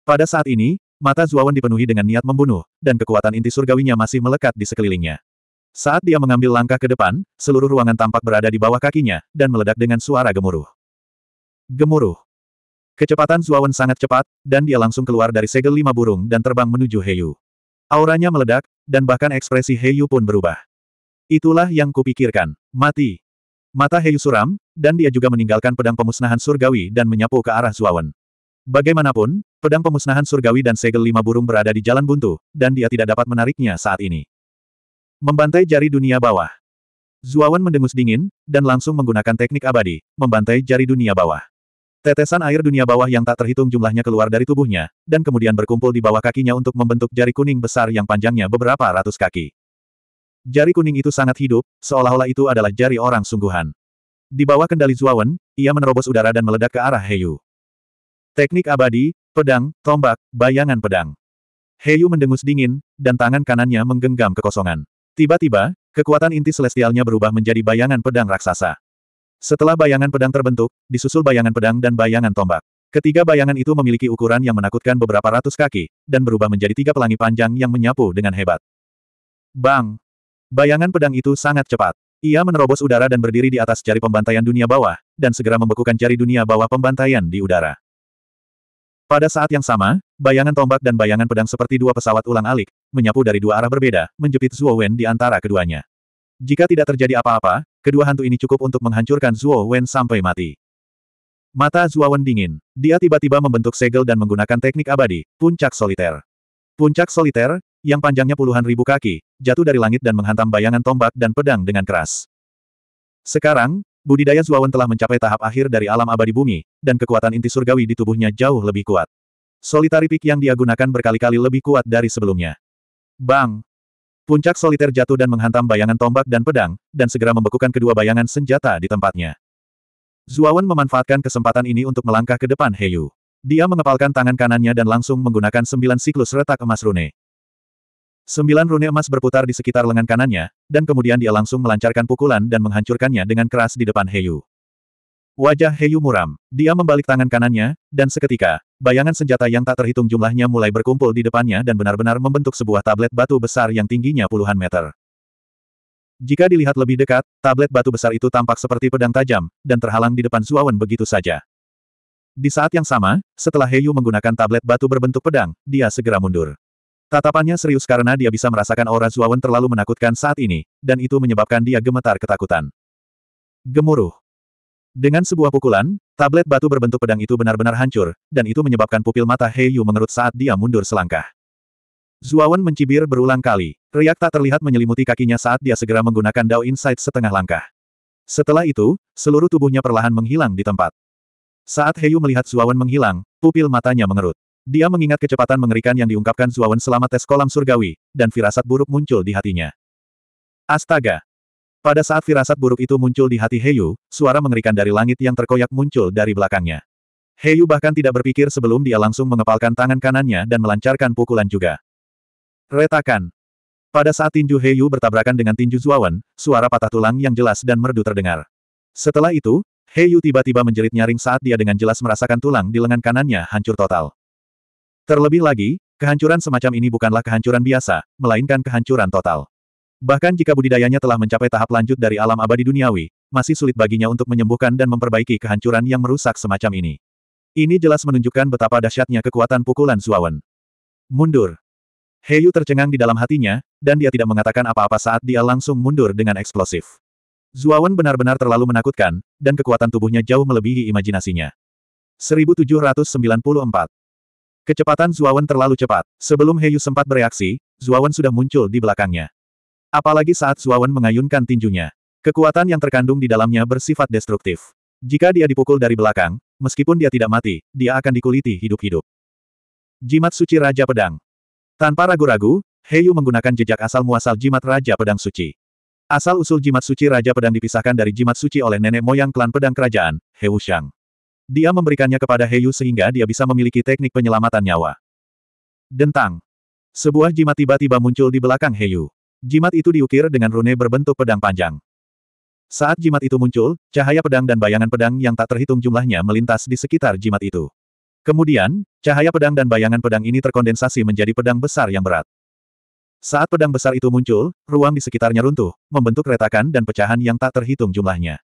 Pada saat ini, mata Zuawan dipenuhi dengan niat membunuh, dan kekuatan inti surgawinya masih melekat di sekelilingnya. Saat dia mengambil langkah ke depan, seluruh ruangan tampak berada di bawah kakinya, dan meledak dengan suara gemuruh. Gemuruh. Kecepatan Zuawan sangat cepat, dan dia langsung keluar dari segel lima burung dan terbang menuju Heyu. Auranya meledak, dan bahkan ekspresi Heyu pun berubah. Itulah yang kupikirkan. Mati. Mata Heyu suram, dan dia juga meninggalkan pedang pemusnahan surgawi dan menyapu ke arah Zuawan. Bagaimanapun, pedang pemusnahan surgawi dan segel lima burung berada di jalan buntu, dan dia tidak dapat menariknya saat ini. Membantai jari dunia bawah. Zuawan mendengus dingin, dan langsung menggunakan teknik abadi, membantai jari dunia bawah. Tetesan air dunia bawah yang tak terhitung jumlahnya keluar dari tubuhnya, dan kemudian berkumpul di bawah kakinya untuk membentuk jari kuning besar yang panjangnya beberapa ratus kaki. Jari kuning itu sangat hidup, seolah-olah itu adalah jari orang sungguhan. Di bawah kendali Zuawan, ia menerobos udara dan meledak ke arah Heyu. Teknik abadi, pedang, tombak, bayangan pedang. Heyu mendengus dingin, dan tangan kanannya menggenggam kekosongan. Tiba-tiba, kekuatan inti celestialnya berubah menjadi bayangan pedang raksasa. Setelah bayangan pedang terbentuk, disusul bayangan pedang dan bayangan tombak. Ketiga bayangan itu memiliki ukuran yang menakutkan beberapa ratus kaki, dan berubah menjadi tiga pelangi panjang yang menyapu dengan hebat. Bang! Bayangan pedang itu sangat cepat. Ia menerobos udara dan berdiri di atas jari pembantaian dunia bawah, dan segera membekukan jari dunia bawah pembantaian di udara. Pada saat yang sama, bayangan tombak dan bayangan pedang seperti dua pesawat ulang-alik, menyapu dari dua arah berbeda, menjepit Zhuo Wen di antara keduanya. Jika tidak terjadi apa-apa, kedua hantu ini cukup untuk menghancurkan Zuo Wen sampai mati. Mata Zuo Wen dingin. Dia tiba-tiba membentuk segel dan menggunakan teknik abadi, puncak soliter. Puncak soliter, yang panjangnya puluhan ribu kaki, jatuh dari langit dan menghantam bayangan tombak dan pedang dengan keras. Sekarang, budidaya Zuo Wen telah mencapai tahap akhir dari alam abadi bumi, dan kekuatan inti surgawi di tubuhnya jauh lebih kuat. Solitari Pik yang dia gunakan berkali-kali lebih kuat dari sebelumnya. Bang! Puncak soliter jatuh dan menghantam bayangan tombak dan pedang, dan segera membekukan kedua bayangan senjata di tempatnya. Zuawan memanfaatkan kesempatan ini untuk melangkah ke depan Heyu. Dia mengepalkan tangan kanannya dan langsung menggunakan sembilan siklus retak emas rune. Sembilan rune emas berputar di sekitar lengan kanannya, dan kemudian dia langsung melancarkan pukulan dan menghancurkannya dengan keras di depan Heyu. Wajah Heyu muram. Dia membalik tangan kanannya, dan seketika, bayangan senjata yang tak terhitung jumlahnya mulai berkumpul di depannya dan benar-benar membentuk sebuah tablet batu besar yang tingginya puluhan meter. Jika dilihat lebih dekat, tablet batu besar itu tampak seperti pedang tajam, dan terhalang di depan Zuawan begitu saja. Di saat yang sama, setelah Heyu menggunakan tablet batu berbentuk pedang, dia segera mundur. Tatapannya serius karena dia bisa merasakan aura Zuawan terlalu menakutkan saat ini, dan itu menyebabkan dia gemetar ketakutan. Gemuruh. Dengan sebuah pukulan, tablet batu berbentuk pedang itu benar-benar hancur, dan itu menyebabkan pupil mata Hei Yu mengerut saat dia mundur selangkah. Zuawan mencibir berulang kali. Riak tak terlihat menyelimuti kakinya saat dia segera menggunakan Dao Insight setengah langkah. Setelah itu, seluruh tubuhnya perlahan menghilang di tempat. Saat Heyu melihat Zuawan menghilang, pupil matanya mengerut. Dia mengingat kecepatan mengerikan yang diungkapkan Zuawan selama tes kolam surgawi, dan firasat buruk muncul di hatinya. Astaga, pada saat firasat buruk itu muncul di hati Heyu, suara mengerikan dari langit yang terkoyak muncul dari belakangnya. Heyu bahkan tidak berpikir sebelum dia langsung mengepalkan tangan kanannya dan melancarkan pukulan juga. Retakan. Pada saat tinju Heyu bertabrakan dengan tinju Zuawan, suara patah tulang yang jelas dan merdu terdengar. Setelah itu, Heyu tiba-tiba menjerit nyaring saat dia dengan jelas merasakan tulang di lengan kanannya hancur total. Terlebih lagi, kehancuran semacam ini bukanlah kehancuran biasa, melainkan kehancuran total. Bahkan jika budidayanya telah mencapai tahap lanjut dari alam abadi duniawi, masih sulit baginya untuk menyembuhkan dan memperbaiki kehancuran yang merusak semacam ini. Ini jelas menunjukkan betapa dahsyatnya kekuatan pukulan Zuawan. Mundur. Heyu tercengang di dalam hatinya, dan dia tidak mengatakan apa-apa saat dia langsung mundur dengan eksplosif. Zuawan benar-benar terlalu menakutkan, dan kekuatan tubuhnya jauh melebihi imajinasinya. 1794 Kecepatan Zuawan terlalu cepat. Sebelum Heyu sempat bereaksi, Zuawan sudah muncul di belakangnya. Apalagi saat Zuawan mengayunkan tinjunya. Kekuatan yang terkandung di dalamnya bersifat destruktif. Jika dia dipukul dari belakang, meskipun dia tidak mati, dia akan dikuliti hidup-hidup. Jimat Suci Raja Pedang Tanpa ragu-ragu, Heyu menggunakan jejak asal-muasal jimat Raja Pedang Suci. Asal-usul jimat suci Raja Pedang dipisahkan dari jimat suci oleh nenek moyang klan pedang kerajaan, Heu Shang. Dia memberikannya kepada Heyu sehingga dia bisa memiliki teknik penyelamatan nyawa. Dentang. Sebuah jimat tiba-tiba muncul di belakang Heyu. Jimat itu diukir dengan rune berbentuk pedang panjang. Saat jimat itu muncul, cahaya pedang dan bayangan pedang yang tak terhitung jumlahnya melintas di sekitar jimat itu. Kemudian, cahaya pedang dan bayangan pedang ini terkondensasi menjadi pedang besar yang berat. Saat pedang besar itu muncul, ruang di sekitarnya runtuh, membentuk retakan dan pecahan yang tak terhitung jumlahnya.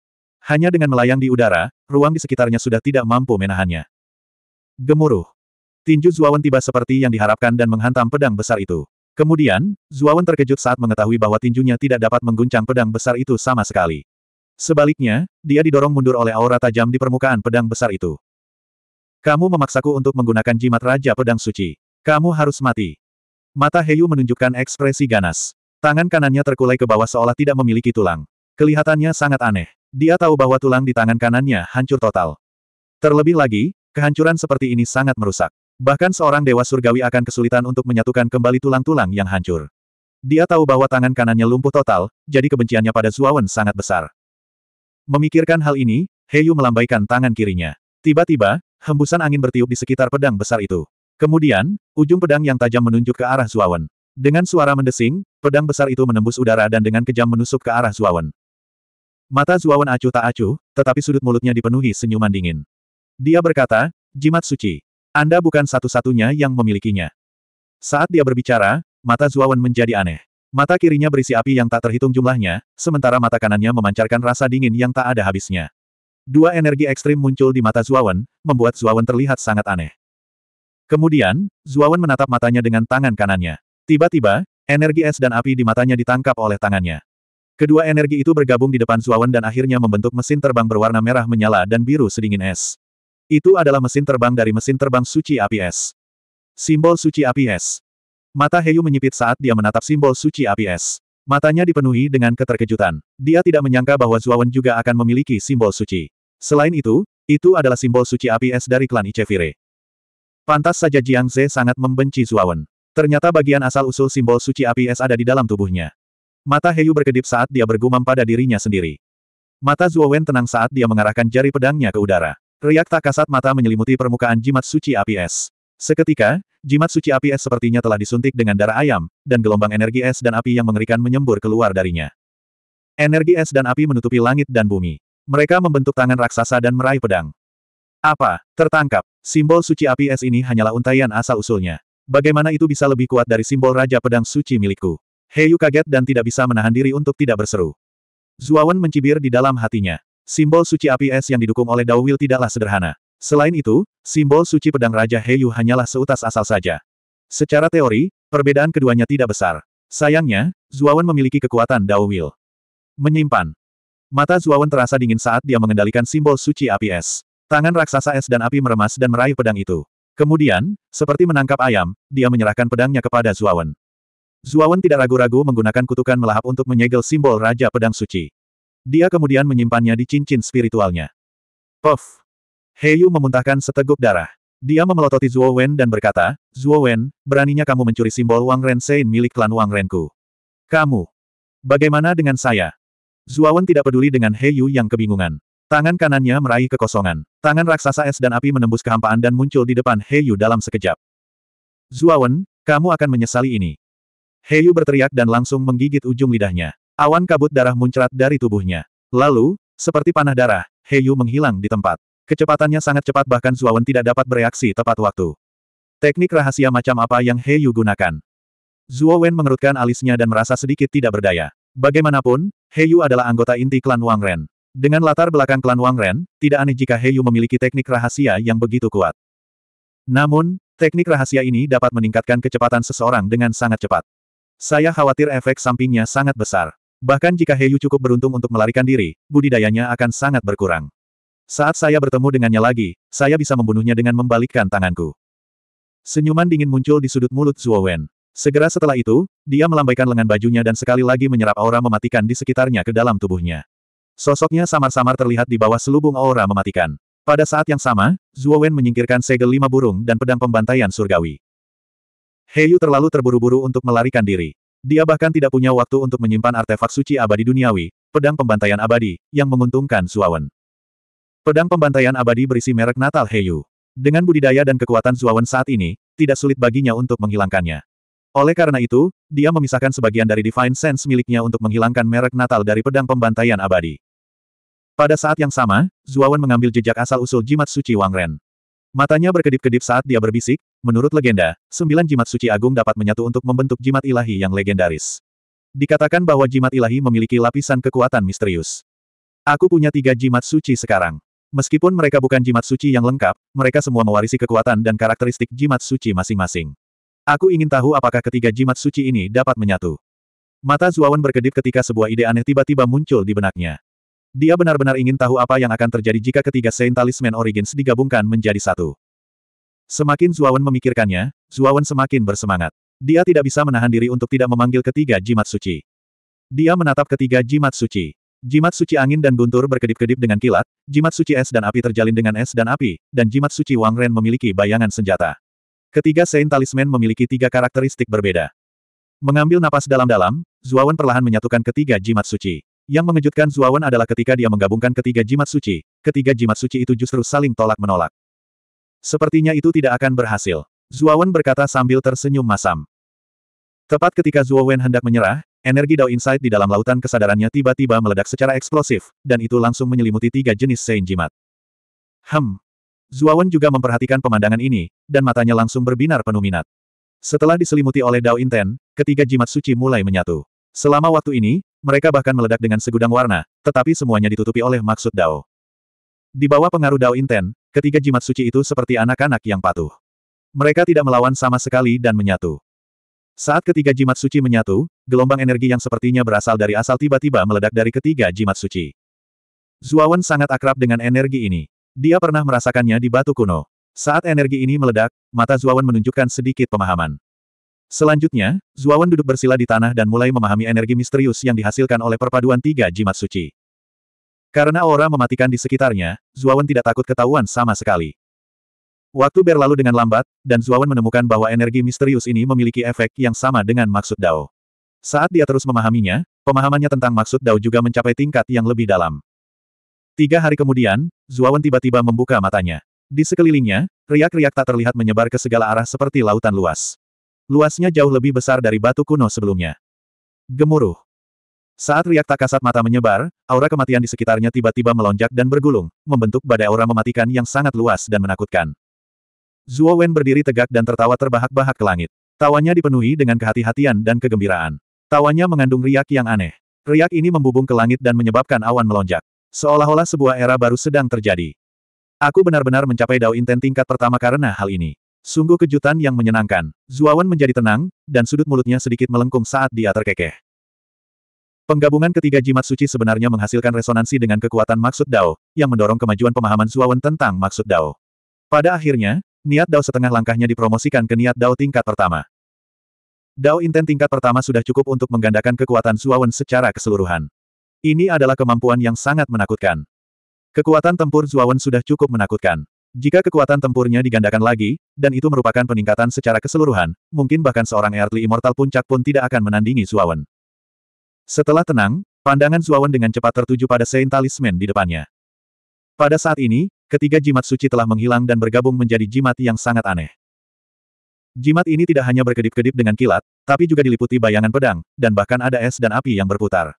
Hanya dengan melayang di udara, ruang di sekitarnya sudah tidak mampu menahannya. Gemuruh. Tinju Zuawan tiba seperti yang diharapkan dan menghantam pedang besar itu. Kemudian, Zuawan terkejut saat mengetahui bahwa tinjunya tidak dapat mengguncang pedang besar itu sama sekali. Sebaliknya, dia didorong mundur oleh aura tajam di permukaan pedang besar itu. Kamu memaksaku untuk menggunakan jimat Raja Pedang Suci. Kamu harus mati. Mata Heyu menunjukkan ekspresi ganas. Tangan kanannya terkulai ke bawah seolah tidak memiliki tulang. Kelihatannya sangat aneh. Dia tahu bahwa tulang di tangan kanannya hancur total. Terlebih lagi, kehancuran seperti ini sangat merusak. Bahkan seorang dewa surgawi akan kesulitan untuk menyatukan kembali tulang-tulang yang hancur. Dia tahu bahwa tangan kanannya lumpuh total, jadi kebenciannya pada Zuawan sangat besar. Memikirkan hal ini, Heyu melambaikan tangan kirinya. Tiba-tiba, hembusan angin bertiup di sekitar pedang besar itu. Kemudian, ujung pedang yang tajam menunjuk ke arah Zuawan. Dengan suara mendesing, pedang besar itu menembus udara dan dengan kejam menusuk ke arah Zuawan. Mata Zuawan acuh tak acuh, tetapi sudut mulutnya dipenuhi senyuman dingin. Dia berkata, jimat suci. Anda bukan satu-satunya yang memilikinya. Saat dia berbicara, mata Zuawan menjadi aneh. Mata kirinya berisi api yang tak terhitung jumlahnya, sementara mata kanannya memancarkan rasa dingin yang tak ada habisnya. Dua energi ekstrim muncul di mata Zuawan, membuat Zuawan terlihat sangat aneh. Kemudian, Zuawan menatap matanya dengan tangan kanannya. Tiba-tiba, energi es dan api di matanya ditangkap oleh tangannya. Kedua energi itu bergabung di depan Zuawan dan akhirnya membentuk mesin terbang berwarna merah menyala dan biru sedingin es. Itu adalah mesin terbang dari mesin terbang suci api es. Simbol suci api es. Mata Heyu menyipit saat dia menatap simbol suci api es. Matanya dipenuhi dengan keterkejutan. Dia tidak menyangka bahwa Zuawan juga akan memiliki simbol suci. Selain itu, itu adalah simbol suci api es dari klan Ichevire. Pantas saja Jiang Ze sangat membenci Zuawan. Ternyata bagian asal-usul simbol suci api es ada di dalam tubuhnya. Mata Heyu berkedip saat dia bergumam pada dirinya sendiri. Mata Zuawan tenang saat dia mengarahkan jari pedangnya ke udara. Riak tak kasat mata menyelimuti permukaan jimat suci api es. Seketika, jimat suci api es sepertinya telah disuntik dengan darah ayam, dan gelombang energi es dan api yang mengerikan menyembur keluar darinya. Energi es dan api menutupi langit dan bumi. Mereka membentuk tangan raksasa dan meraih pedang. Apa? Tertangkap. Simbol suci api es ini hanyalah untayan asal-usulnya. Bagaimana itu bisa lebih kuat dari simbol Raja Pedang Suci milikku? Heyu kaget dan tidak bisa menahan diri untuk tidak berseru. Zuawan mencibir di dalam hatinya. Simbol suci api es yang didukung oleh Dao tidaklah sederhana. Selain itu, simbol suci pedang Raja Heyu hanyalah seutas asal saja. Secara teori, perbedaan keduanya tidak besar. Sayangnya, Zuawan memiliki kekuatan Dao Menyimpan. Mata Zuawan terasa dingin saat dia mengendalikan simbol suci api es. Tangan raksasa es dan api meremas dan meraih pedang itu. Kemudian, seperti menangkap ayam, dia menyerahkan pedangnya kepada Zuawan. Zuawan tidak ragu-ragu menggunakan kutukan melahap untuk menyegel simbol Raja Pedang Suci. Dia kemudian menyimpannya di cincin spiritualnya. Puff! Heyu memuntahkan seteguk darah. Dia memelototi Zhuo Wen dan berkata, Zuo Wen, beraninya kamu mencuri simbol Wang Ren Sein milik klan Wang Renku. Kamu! Bagaimana dengan saya? Zhuo Wen tidak peduli dengan Heyu yang kebingungan. Tangan kanannya meraih kekosongan. Tangan raksasa es dan api menembus kehampaan dan muncul di depan Heyu dalam sekejap. Zuo Wen, kamu akan menyesali ini. Heyu berteriak dan langsung menggigit ujung lidahnya. Awan kabut darah muncrat dari tubuhnya. Lalu, seperti panah darah, He Yu menghilang di tempat. Kecepatannya sangat cepat bahkan Zuawan tidak dapat bereaksi tepat waktu. Teknik rahasia macam apa yang He Yu gunakan? Zuo Wen mengerutkan alisnya dan merasa sedikit tidak berdaya. Bagaimanapun, He Yu adalah anggota inti klan Wang Ren. Dengan latar belakang klan Wang Ren, tidak aneh jika He Yu memiliki teknik rahasia yang begitu kuat. Namun, teknik rahasia ini dapat meningkatkan kecepatan seseorang dengan sangat cepat. Saya khawatir efek sampingnya sangat besar. Bahkan jika Heyu cukup beruntung untuk melarikan diri, budidayanya akan sangat berkurang. Saat saya bertemu dengannya lagi, saya bisa membunuhnya dengan membalikkan tanganku. Senyuman dingin muncul di sudut mulut Zuo Wen. Segera setelah itu, dia melambaikan lengan bajunya dan sekali lagi menyerap aura mematikan di sekitarnya ke dalam tubuhnya. Sosoknya samar-samar terlihat di bawah selubung aura mematikan. Pada saat yang sama, Zuo Wen menyingkirkan segel lima burung dan pedang pembantaian surgawi. Heyu terlalu terburu-buru untuk melarikan diri. Dia bahkan tidak punya waktu untuk menyimpan artefak suci abadi duniawi, pedang pembantaian abadi, yang menguntungkan Suawan. Pedang pembantaian abadi berisi merek Natal Heyu. Dengan budidaya dan kekuatan Suawan saat ini, tidak sulit baginya untuk menghilangkannya. Oleh karena itu, dia memisahkan sebagian dari Divine Sense miliknya untuk menghilangkan merek Natal dari pedang pembantaian abadi. Pada saat yang sama, Zuawan mengambil jejak asal-usul jimat suci Wangren. Ren. Matanya berkedip-kedip saat dia berbisik, menurut legenda, sembilan jimat suci agung dapat menyatu untuk membentuk jimat ilahi yang legendaris. Dikatakan bahwa jimat ilahi memiliki lapisan kekuatan misterius. Aku punya tiga jimat suci sekarang. Meskipun mereka bukan jimat suci yang lengkap, mereka semua mewarisi kekuatan dan karakteristik jimat suci masing-masing. Aku ingin tahu apakah ketiga jimat suci ini dapat menyatu. Mata Zuawan berkedip ketika sebuah ide aneh tiba-tiba muncul di benaknya. Dia benar-benar ingin tahu apa yang akan terjadi jika ketiga Saint Talisman Origins digabungkan menjadi satu. Semakin Zuawan memikirkannya, Zuawan semakin bersemangat. Dia tidak bisa menahan diri untuk tidak memanggil ketiga jimat suci. Dia menatap ketiga jimat suci. Jimat suci angin dan guntur berkedip-kedip dengan kilat, jimat suci es dan api terjalin dengan es dan api, dan jimat suci Wang Ren memiliki bayangan senjata. Ketiga Saint Talisman memiliki tiga karakteristik berbeda. Mengambil napas dalam-dalam, Zuawan perlahan menyatukan ketiga jimat suci. Yang mengejutkan Zuawan adalah ketika dia menggabungkan ketiga jimat suci, ketiga jimat suci itu justru saling tolak-menolak. Sepertinya itu tidak akan berhasil. Zuawan berkata sambil tersenyum masam. Tepat ketika Zuawan hendak menyerah, energi Dao Insight di dalam lautan kesadarannya tiba-tiba meledak secara eksplosif, dan itu langsung menyelimuti tiga jenis Sein jimat. Hem. Zuawan juga memperhatikan pemandangan ini, dan matanya langsung berbinar penuh minat. Setelah diselimuti oleh Dao Inten, ketiga jimat suci mulai menyatu. Selama waktu ini, mereka bahkan meledak dengan segudang warna, tetapi semuanya ditutupi oleh maksud Dao. Di bawah pengaruh Dao Inten, ketiga jimat suci itu seperti anak-anak yang patuh. Mereka tidak melawan sama sekali dan menyatu. Saat ketiga jimat suci menyatu, gelombang energi yang sepertinya berasal dari asal tiba-tiba meledak dari ketiga jimat suci. Zuawan sangat akrab dengan energi ini. Dia pernah merasakannya di batu kuno. Saat energi ini meledak, mata Zuawan menunjukkan sedikit pemahaman. Selanjutnya, Zuawan duduk bersila di tanah dan mulai memahami energi misterius yang dihasilkan oleh perpaduan tiga jimat suci. Karena aura mematikan di sekitarnya, Zuawan tidak takut ketahuan sama sekali. Waktu berlalu dengan lambat, dan Zuawan menemukan bahwa energi misterius ini memiliki efek yang sama dengan maksud Dao. Saat dia terus memahaminya, pemahamannya tentang maksud Dao juga mencapai tingkat yang lebih dalam. Tiga hari kemudian, Zuawan tiba-tiba membuka matanya. Di sekelilingnya, riak-riak tak terlihat menyebar ke segala arah seperti lautan luas. Luasnya jauh lebih besar dari batu kuno sebelumnya. Gemuruh. Saat riak tak kasat mata menyebar, aura kematian di sekitarnya tiba-tiba melonjak dan bergulung, membentuk badai aura mematikan yang sangat luas dan menakutkan. Zuo Wen berdiri tegak dan tertawa terbahak-bahak ke langit. Tawanya dipenuhi dengan kehati-hatian dan kegembiraan. Tawanya mengandung riak yang aneh. Riak ini membubung ke langit dan menyebabkan awan melonjak. Seolah-olah sebuah era baru sedang terjadi. Aku benar-benar mencapai Dao Inten tingkat pertama karena hal ini. Sungguh kejutan yang menyenangkan. Zuawan menjadi tenang, dan sudut mulutnya sedikit melengkung saat dia terkekeh. Penggabungan ketiga jimat suci sebenarnya menghasilkan resonansi dengan kekuatan maksud Dao, yang mendorong kemajuan pemahaman Zuawan tentang maksud Dao. Pada akhirnya, niat Dao setengah langkahnya dipromosikan ke niat Dao tingkat pertama. Dao Inten tingkat pertama sudah cukup untuk menggandakan kekuatan Zuawan secara keseluruhan. Ini adalah kemampuan yang sangat menakutkan. Kekuatan tempur Zuawan sudah cukup menakutkan. Jika kekuatan tempurnya digandakan lagi, dan itu merupakan peningkatan secara keseluruhan, mungkin bahkan seorang Earthly Immortal puncak pun tidak akan menandingi Suawan. Setelah tenang, pandangan Suawan dengan cepat tertuju pada Saint Talisman di depannya. Pada saat ini, ketiga jimat suci telah menghilang dan bergabung menjadi jimat yang sangat aneh. Jimat ini tidak hanya berkedip-kedip dengan kilat, tapi juga diliputi bayangan pedang, dan bahkan ada es dan api yang berputar.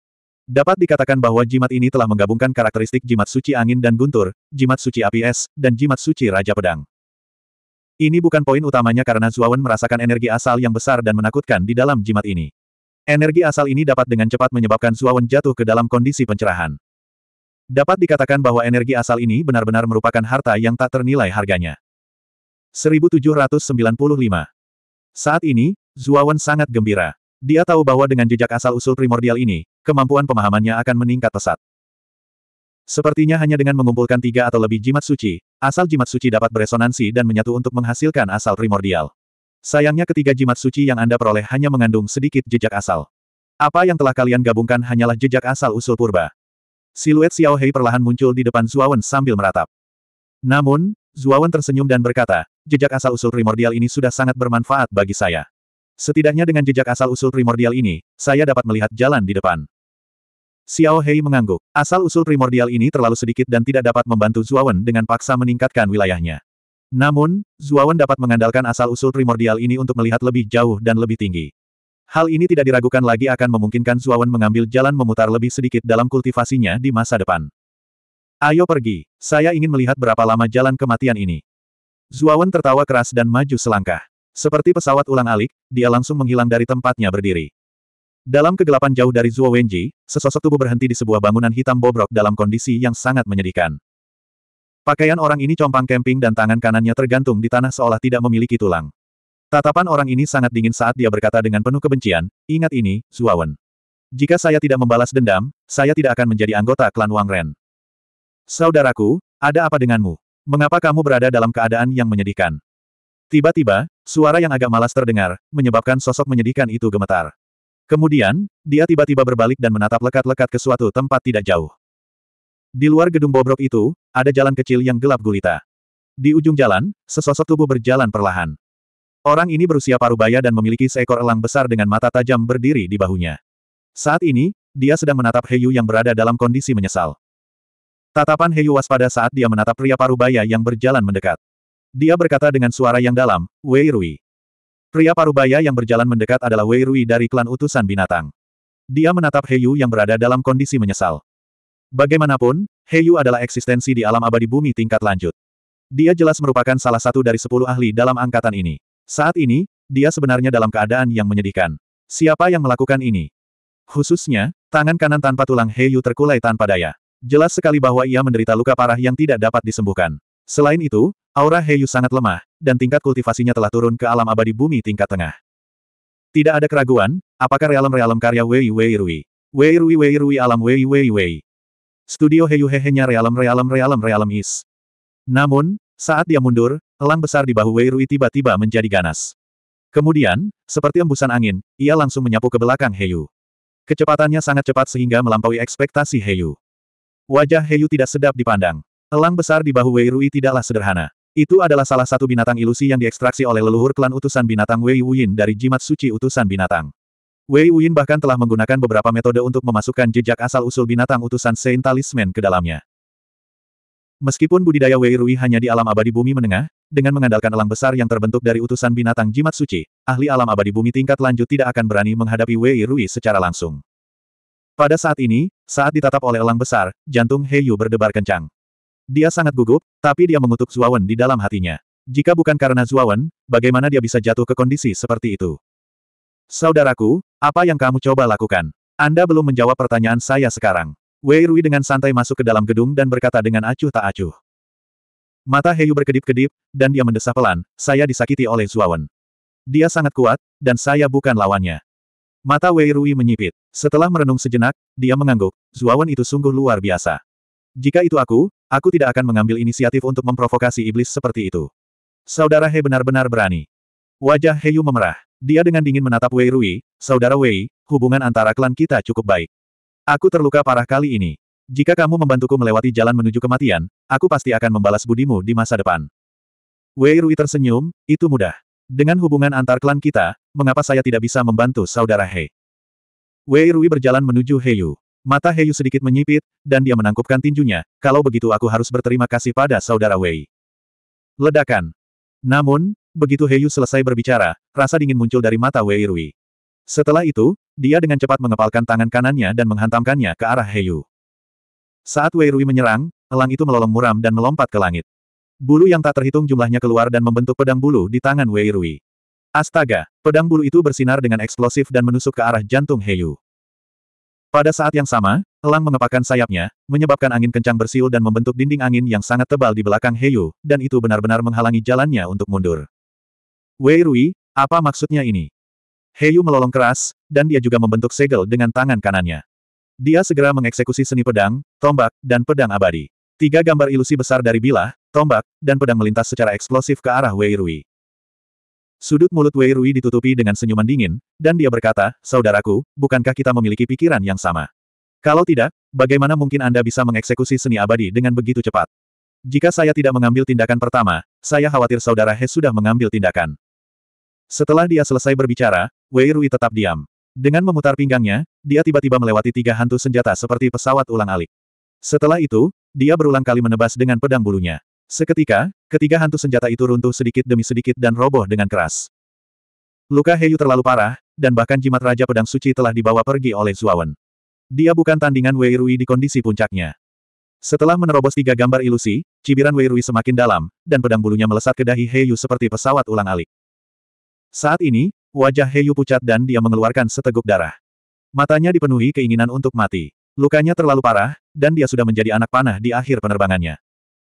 Dapat dikatakan bahwa jimat ini telah menggabungkan karakteristik jimat suci angin dan guntur, jimat suci api es, dan jimat suci Raja Pedang. Ini bukan poin utamanya karena Zuawan merasakan energi asal yang besar dan menakutkan di dalam jimat ini. Energi asal ini dapat dengan cepat menyebabkan Zuawan jatuh ke dalam kondisi pencerahan. Dapat dikatakan bahwa energi asal ini benar-benar merupakan harta yang tak ternilai harganya. 1795 Saat ini, Zuawan sangat gembira. Dia tahu bahwa dengan jejak asal-usul primordial ini, kemampuan pemahamannya akan meningkat pesat. Sepertinya hanya dengan mengumpulkan tiga atau lebih jimat suci, asal jimat suci dapat beresonansi dan menyatu untuk menghasilkan asal primordial. Sayangnya ketiga jimat suci yang Anda peroleh hanya mengandung sedikit jejak asal. Apa yang telah kalian gabungkan hanyalah jejak asal usul purba. Siluet Xiao Hei perlahan muncul di depan Zuawan sambil meratap. Namun, Zuawan tersenyum dan berkata, jejak asal usul primordial ini sudah sangat bermanfaat bagi saya. Setidaknya dengan jejak asal usul primordial ini, saya dapat melihat jalan di depan. Xiao Hei mengangguk. Asal-usul primordial ini terlalu sedikit dan tidak dapat membantu Zuawan dengan paksa meningkatkan wilayahnya. Namun, Zuawan dapat mengandalkan asal-usul primordial ini untuk melihat lebih jauh dan lebih tinggi. Hal ini tidak diragukan lagi akan memungkinkan Zuawan mengambil jalan memutar lebih sedikit dalam kultivasinya di masa depan. Ayo pergi, saya ingin melihat berapa lama jalan kematian ini. Zuawan tertawa keras dan maju selangkah. Seperti pesawat ulang alik, dia langsung menghilang dari tempatnya berdiri. Dalam kegelapan jauh dari Zuo Wenji, sesosok tubuh berhenti di sebuah bangunan hitam bobrok dalam kondisi yang sangat menyedihkan. Pakaian orang ini compang kemping dan tangan kanannya tergantung di tanah seolah tidak memiliki tulang. Tatapan orang ini sangat dingin saat dia berkata dengan penuh kebencian, ingat ini, Wen. Jika saya tidak membalas dendam, saya tidak akan menjadi anggota klan Wang Ren. Saudaraku, ada apa denganmu? Mengapa kamu berada dalam keadaan yang menyedihkan? Tiba-tiba, suara yang agak malas terdengar, menyebabkan sosok menyedihkan itu gemetar. Kemudian, dia tiba-tiba berbalik dan menatap lekat-lekat ke suatu tempat tidak jauh. Di luar gedung bobrok itu, ada jalan kecil yang gelap gulita. Di ujung jalan, sesosok tubuh berjalan perlahan. Orang ini berusia parubaya dan memiliki seekor elang besar dengan mata tajam berdiri di bahunya. Saat ini, dia sedang menatap Heyu yang berada dalam kondisi menyesal. Tatapan Heyu waspada saat dia menatap pria parubaya yang berjalan mendekat. Dia berkata dengan suara yang dalam, Wei Rui. Pria parubaya yang berjalan mendekat adalah Wei Rui dari klan utusan binatang. Dia menatap Heyu yang berada dalam kondisi menyesal. Bagaimanapun, Heyu adalah eksistensi di alam abadi bumi tingkat lanjut. Dia jelas merupakan salah satu dari sepuluh ahli dalam angkatan ini. Saat ini, dia sebenarnya dalam keadaan yang menyedihkan. Siapa yang melakukan ini? Khususnya, tangan kanan tanpa tulang Heyu terkulai tanpa daya. Jelas sekali bahwa ia menderita luka parah yang tidak dapat disembuhkan. Selain itu, Aura Heyu sangat lemah, dan tingkat kultivasinya telah turun ke alam abadi bumi tingkat tengah. Tidak ada keraguan, apakah realem-realem karya Wei Wei Rui. Wei Rui Wei Rui alam Wei Wei Wei. Studio Heyu hehenya realem-realem realem-realem is. Namun, saat dia mundur, elang besar di bahu Wei Rui tiba-tiba menjadi ganas. Kemudian, seperti embusan angin, ia langsung menyapu ke belakang Heyu. Kecepatannya sangat cepat sehingga melampaui ekspektasi Heyu. Wajah Heyu tidak sedap dipandang. Elang besar di bahu Wei Rui tidaklah sederhana. Itu adalah salah satu binatang ilusi yang diekstraksi oleh leluhur klan utusan binatang Wei Wuyin dari jimat suci utusan binatang. Wei Wuyin bahkan telah menggunakan beberapa metode untuk memasukkan jejak asal-usul binatang utusan Saint Talisman ke dalamnya. Meskipun budidaya Wei Rui hanya di alam abadi bumi menengah, dengan mengandalkan elang besar yang terbentuk dari utusan binatang jimat suci, ahli alam abadi bumi tingkat lanjut tidak akan berani menghadapi Wei Rui secara langsung. Pada saat ini, saat ditatap oleh elang besar, jantung Heiyu berdebar kencang. Dia sangat gugup, tapi dia mengutuk Zuawan di dalam hatinya. Jika bukan karena Zuawan, bagaimana dia bisa jatuh ke kondisi seperti itu? Saudaraku, apa yang kamu coba lakukan? Anda belum menjawab pertanyaan saya sekarang. Wei Rui dengan santai masuk ke dalam gedung dan berkata dengan acuh tak acuh. Mata Heyu berkedip-kedip, dan dia mendesah pelan, saya disakiti oleh Zuawan. Dia sangat kuat, dan saya bukan lawannya. Mata Wei Rui menyipit. Setelah merenung sejenak, dia mengangguk, Zuawan itu sungguh luar biasa. Jika itu aku, aku tidak akan mengambil inisiatif untuk memprovokasi iblis seperti itu. Saudara He benar-benar berani. Wajah He Yu memerah. Dia dengan dingin menatap Wei Rui, Saudara Wei, hubungan antara klan kita cukup baik. Aku terluka parah kali ini. Jika kamu membantuku melewati jalan menuju kematian, aku pasti akan membalas budimu di masa depan. Wei Rui tersenyum, itu mudah. Dengan hubungan antar klan kita, mengapa saya tidak bisa membantu Saudara He? Wei Rui berjalan menuju He Yu. Mata Heyu sedikit menyipit, dan dia menangkupkan tinjunya, kalau begitu aku harus berterima kasih pada saudara Wei. Ledakan. Namun, begitu Heyu selesai berbicara, rasa dingin muncul dari mata Wei Rui. Setelah itu, dia dengan cepat mengepalkan tangan kanannya dan menghantamkannya ke arah Heyu. Saat Wei Rui menyerang, elang itu melolong muram dan melompat ke langit. Bulu yang tak terhitung jumlahnya keluar dan membentuk pedang bulu di tangan Wei Rui. Astaga, pedang bulu itu bersinar dengan eksplosif dan menusuk ke arah jantung Heyu. Pada saat yang sama, Elang mengepakkan sayapnya, menyebabkan angin kencang bersiul dan membentuk dinding angin yang sangat tebal di belakang Heyu, dan itu benar-benar menghalangi jalannya untuk mundur. Wei Rui, apa maksudnya ini? Heyu melolong keras, dan dia juga membentuk segel dengan tangan kanannya. Dia segera mengeksekusi seni pedang, tombak, dan pedang abadi. Tiga gambar ilusi besar dari bilah, tombak, dan pedang melintas secara eksplosif ke arah Wei Rui. Sudut mulut Wei Rui ditutupi dengan senyuman dingin, dan dia berkata, Saudaraku, bukankah kita memiliki pikiran yang sama? Kalau tidak, bagaimana mungkin Anda bisa mengeksekusi seni abadi dengan begitu cepat? Jika saya tidak mengambil tindakan pertama, saya khawatir Saudara He sudah mengambil tindakan. Setelah dia selesai berbicara, Wei Rui tetap diam. Dengan memutar pinggangnya, dia tiba-tiba melewati tiga hantu senjata seperti pesawat ulang-alik. Setelah itu, dia berulang kali menebas dengan pedang bulunya. Seketika, ketiga hantu senjata itu runtuh sedikit demi sedikit dan roboh dengan keras. Luka Heyu terlalu parah, dan bahkan jimat Raja Pedang Suci telah dibawa pergi oleh Zuawan. Dia bukan tandingan Wei Rui di kondisi puncaknya. Setelah menerobos tiga gambar ilusi, cibiran Wei Rui semakin dalam, dan pedang bulunya melesat ke dahi Heyu seperti pesawat ulang-alik. Saat ini, wajah Heyu pucat dan dia mengeluarkan seteguk darah. Matanya dipenuhi keinginan untuk mati. Lukanya terlalu parah, dan dia sudah menjadi anak panah di akhir penerbangannya.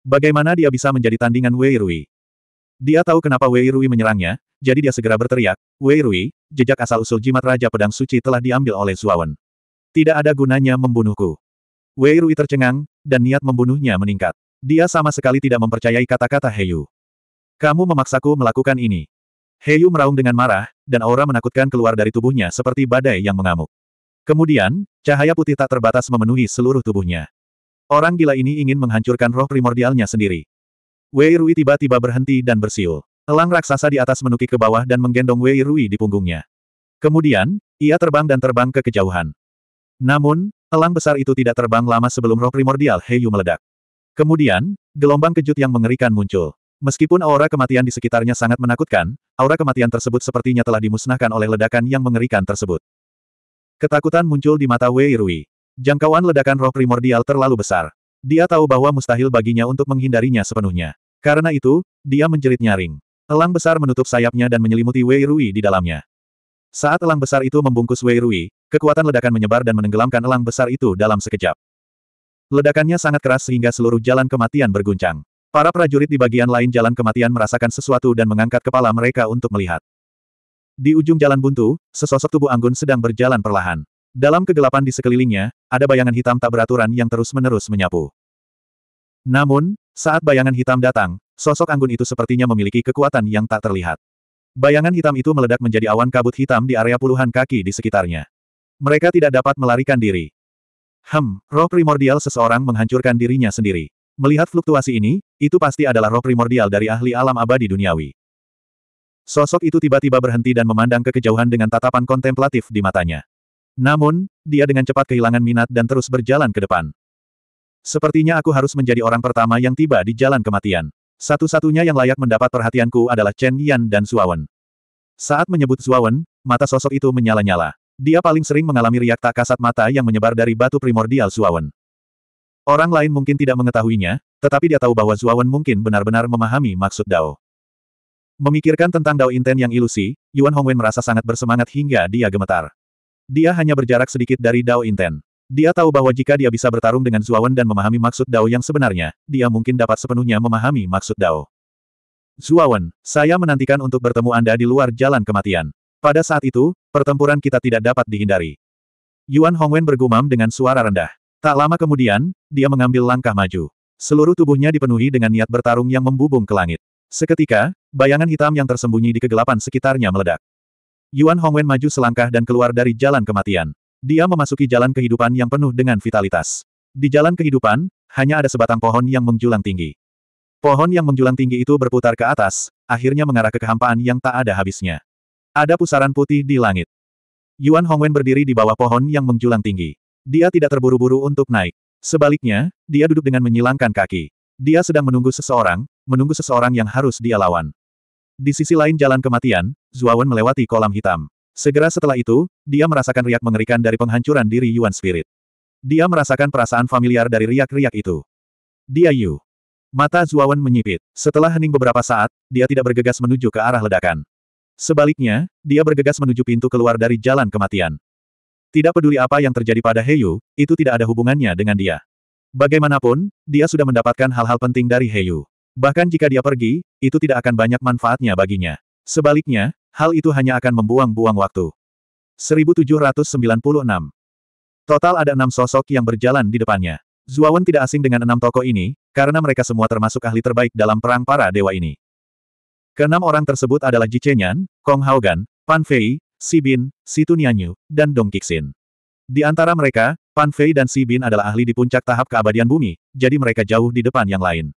Bagaimana dia bisa menjadi tandingan Wei Rui? Dia tahu kenapa Wei Rui menyerangnya, jadi dia segera berteriak, Wei Rui, jejak asal-usul jimat Raja Pedang Suci telah diambil oleh Zuawan. Tidak ada gunanya membunuhku. Wei Rui tercengang, dan niat membunuhnya meningkat. Dia sama sekali tidak mempercayai kata-kata Heyu. Kamu memaksaku melakukan ini. Heyu meraung dengan marah, dan aura menakutkan keluar dari tubuhnya seperti badai yang mengamuk. Kemudian, cahaya putih tak terbatas memenuhi seluruh tubuhnya. Orang gila ini ingin menghancurkan roh primordialnya sendiri. Wei Rui tiba-tiba berhenti dan bersiul. Elang raksasa di atas menukik ke bawah dan menggendong Wei Rui di punggungnya. Kemudian, ia terbang dan terbang ke kejauhan. Namun, elang besar itu tidak terbang lama sebelum roh primordial Heiyu meledak. Kemudian, gelombang kejut yang mengerikan muncul. Meskipun aura kematian di sekitarnya sangat menakutkan, aura kematian tersebut sepertinya telah dimusnahkan oleh ledakan yang mengerikan tersebut. Ketakutan muncul di mata Wei Rui. Jangkauan ledakan roh primordial terlalu besar. Dia tahu bahwa mustahil baginya untuk menghindarinya sepenuhnya. Karena itu, dia menjerit nyaring. Elang besar menutup sayapnya dan menyelimuti Wei Rui di dalamnya. Saat elang besar itu membungkus Wei Rui, kekuatan ledakan menyebar dan menenggelamkan elang besar itu dalam sekejap. Ledakannya sangat keras sehingga seluruh jalan kematian berguncang. Para prajurit di bagian lain jalan kematian merasakan sesuatu dan mengangkat kepala mereka untuk melihat. Di ujung jalan buntu, sesosok tubuh Anggun sedang berjalan perlahan. Dalam kegelapan di sekelilingnya, ada bayangan hitam tak beraturan yang terus-menerus menyapu. Namun, saat bayangan hitam datang, sosok anggun itu sepertinya memiliki kekuatan yang tak terlihat. Bayangan hitam itu meledak menjadi awan kabut hitam di area puluhan kaki di sekitarnya. Mereka tidak dapat melarikan diri. Hem, roh primordial seseorang menghancurkan dirinya sendiri. Melihat fluktuasi ini, itu pasti adalah roh primordial dari ahli alam abadi duniawi. Sosok itu tiba-tiba berhenti dan memandang ke kejauhan dengan tatapan kontemplatif di matanya. Namun, dia dengan cepat kehilangan minat dan terus berjalan ke depan. Sepertinya aku harus menjadi orang pertama yang tiba di jalan kematian. Satu-satunya yang layak mendapat perhatianku adalah Chen Yan dan Suawen. Saat menyebut Suawen, mata sosok itu menyala-nyala. Dia paling sering mengalami riak tak kasat mata yang menyebar dari batu primordial Suawen. Orang lain mungkin tidak mengetahuinya, tetapi dia tahu bahwa Suawen mungkin benar-benar memahami maksud Dao. Memikirkan tentang Dao Inten yang ilusi, Yuan Hongwen merasa sangat bersemangat hingga dia gemetar. Dia hanya berjarak sedikit dari Dao Inten. Dia tahu bahwa jika dia bisa bertarung dengan Zuawan dan memahami maksud Dao yang sebenarnya, dia mungkin dapat sepenuhnya memahami maksud Dao. Zuawan, saya menantikan untuk bertemu Anda di luar jalan kematian. Pada saat itu, pertempuran kita tidak dapat dihindari. Yuan Hongwen bergumam dengan suara rendah. Tak lama kemudian, dia mengambil langkah maju. Seluruh tubuhnya dipenuhi dengan niat bertarung yang membubung ke langit. Seketika, bayangan hitam yang tersembunyi di kegelapan sekitarnya meledak. Yuan Hongwen maju selangkah dan keluar dari jalan kematian. Dia memasuki jalan kehidupan yang penuh dengan vitalitas. Di jalan kehidupan, hanya ada sebatang pohon yang menjulang tinggi. Pohon yang menjulang tinggi itu berputar ke atas, akhirnya mengarah ke kehampaan yang tak ada habisnya. Ada pusaran putih di langit. Yuan Hongwen berdiri di bawah pohon yang menjulang tinggi. Dia tidak terburu-buru untuk naik. Sebaliknya, dia duduk dengan menyilangkan kaki. Dia sedang menunggu seseorang, menunggu seseorang yang harus dia lawan. Di sisi lain jalan kematian, Zuawan melewati kolam hitam. Segera setelah itu, dia merasakan riak mengerikan dari penghancuran diri Yuan Spirit. Dia merasakan perasaan familiar dari riak-riak itu. Dia Yu. Mata Zuawan menyipit. Setelah hening beberapa saat, dia tidak bergegas menuju ke arah ledakan. Sebaliknya, dia bergegas menuju pintu keluar dari jalan kematian. Tidak peduli apa yang terjadi pada Heyu, itu tidak ada hubungannya dengan dia. Bagaimanapun, dia sudah mendapatkan hal-hal penting dari Heyu. Bahkan jika dia pergi, itu tidak akan banyak manfaatnya baginya. Sebaliknya, hal itu hanya akan membuang-buang waktu. 1796. Total ada enam sosok yang berjalan di depannya. Zuawan tidak asing dengan enam tokoh ini, karena mereka semua termasuk ahli terbaik dalam perang para dewa ini. Keenam orang tersebut adalah Ji Chenyan, Kong Haogan, Pan Fei, Si Bin, Situ Nianyu, dan Dong Kixin. Di antara mereka, Pan Fei dan Si Bin adalah ahli di puncak tahap keabadian bumi, jadi mereka jauh di depan yang lain.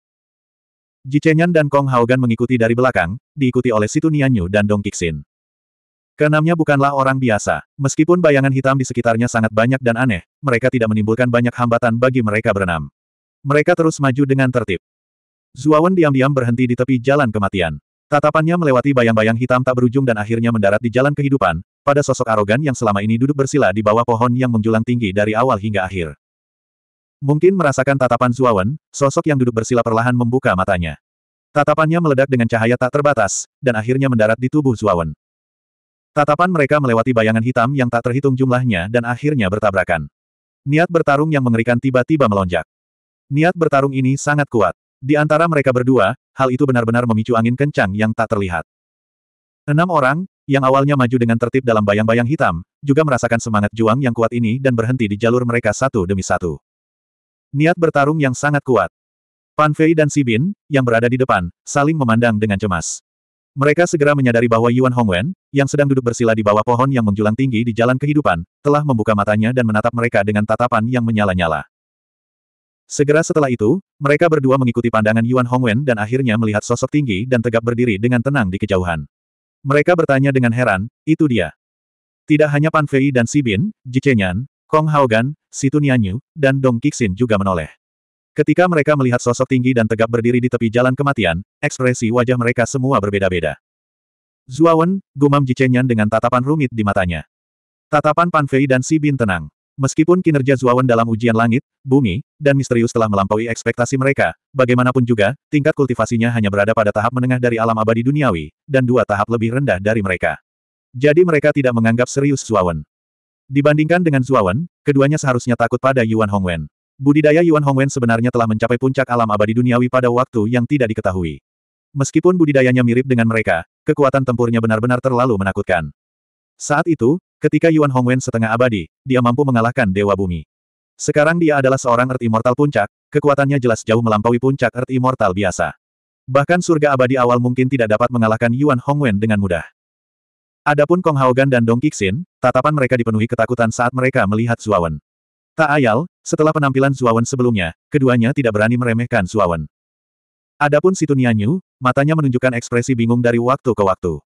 Chenyan dan Kong Haogan mengikuti dari belakang, diikuti oleh Situ Nianyu dan Dong Kixin. Keenamnya bukanlah orang biasa. Meskipun bayangan hitam di sekitarnya sangat banyak dan aneh, mereka tidak menimbulkan banyak hambatan bagi mereka berenam. Mereka terus maju dengan tertib. Zuawan diam-diam berhenti di tepi jalan kematian. Tatapannya melewati bayang-bayang hitam tak berujung dan akhirnya mendarat di jalan kehidupan, pada sosok arogan yang selama ini duduk bersila di bawah pohon yang menjulang tinggi dari awal hingga akhir. Mungkin merasakan tatapan Zuawan, sosok yang duduk bersila perlahan membuka matanya. Tatapannya meledak dengan cahaya tak terbatas, dan akhirnya mendarat di tubuh Zuawan. Tatapan mereka melewati bayangan hitam yang tak terhitung jumlahnya dan akhirnya bertabrakan. Niat bertarung yang mengerikan tiba-tiba melonjak. Niat bertarung ini sangat kuat. Di antara mereka berdua, hal itu benar-benar memicu angin kencang yang tak terlihat. Enam orang, yang awalnya maju dengan tertib dalam bayang-bayang hitam, juga merasakan semangat juang yang kuat ini dan berhenti di jalur mereka satu demi satu. Niat bertarung yang sangat kuat. Pan Fei dan Si Bin, yang berada di depan, saling memandang dengan cemas. Mereka segera menyadari bahwa Yuan Hongwen, yang sedang duduk bersila di bawah pohon yang menjulang tinggi di jalan kehidupan, telah membuka matanya dan menatap mereka dengan tatapan yang menyala-nyala. Segera setelah itu, mereka berdua mengikuti pandangan Yuan Hongwen dan akhirnya melihat sosok tinggi dan tegap berdiri dengan tenang di kejauhan. Mereka bertanya dengan heran, itu dia. Tidak hanya Pan Fei dan Si Bin, Ji Chenyan, Kong Haogan, Situ Nianyu, dan Dong Kixin juga menoleh. Ketika mereka melihat sosok tinggi dan tegap berdiri di tepi jalan kematian, ekspresi wajah mereka semua berbeda-beda. Zuawan, gumam Jicenyan dengan tatapan rumit di matanya. Tatapan Pan Fei dan Si Bin tenang. Meskipun kinerja Zuawan dalam ujian langit, bumi, dan misterius telah melampaui ekspektasi mereka, bagaimanapun juga, tingkat kultivasinya hanya berada pada tahap menengah dari alam abadi duniawi, dan dua tahap lebih rendah dari mereka. Jadi mereka tidak menganggap serius Zuawan. Dibandingkan dengan Zuawan, keduanya seharusnya takut pada Yuan Hongwen. Budidaya Yuan Hongwen sebenarnya telah mencapai puncak alam abadi duniawi pada waktu yang tidak diketahui. Meskipun budidayanya mirip dengan mereka, kekuatan tempurnya benar-benar terlalu menakutkan. Saat itu, ketika Yuan Hongwen setengah abadi, dia mampu mengalahkan Dewa Bumi. Sekarang dia adalah seorang Earth Immortal puncak, kekuatannya jelas jauh melampaui puncak Earth Immortal biasa. Bahkan surga abadi awal mungkin tidak dapat mengalahkan Yuan Hongwen dengan mudah. Adapun Kong Haogan dan Dong Kixin, tatapan mereka dipenuhi ketakutan saat mereka melihat Zuawan. Tak ayal, setelah penampilan Zuawan sebelumnya, keduanya tidak berani meremehkan Zuawan. Adapun Situ Nianyu, matanya menunjukkan ekspresi bingung dari waktu ke waktu.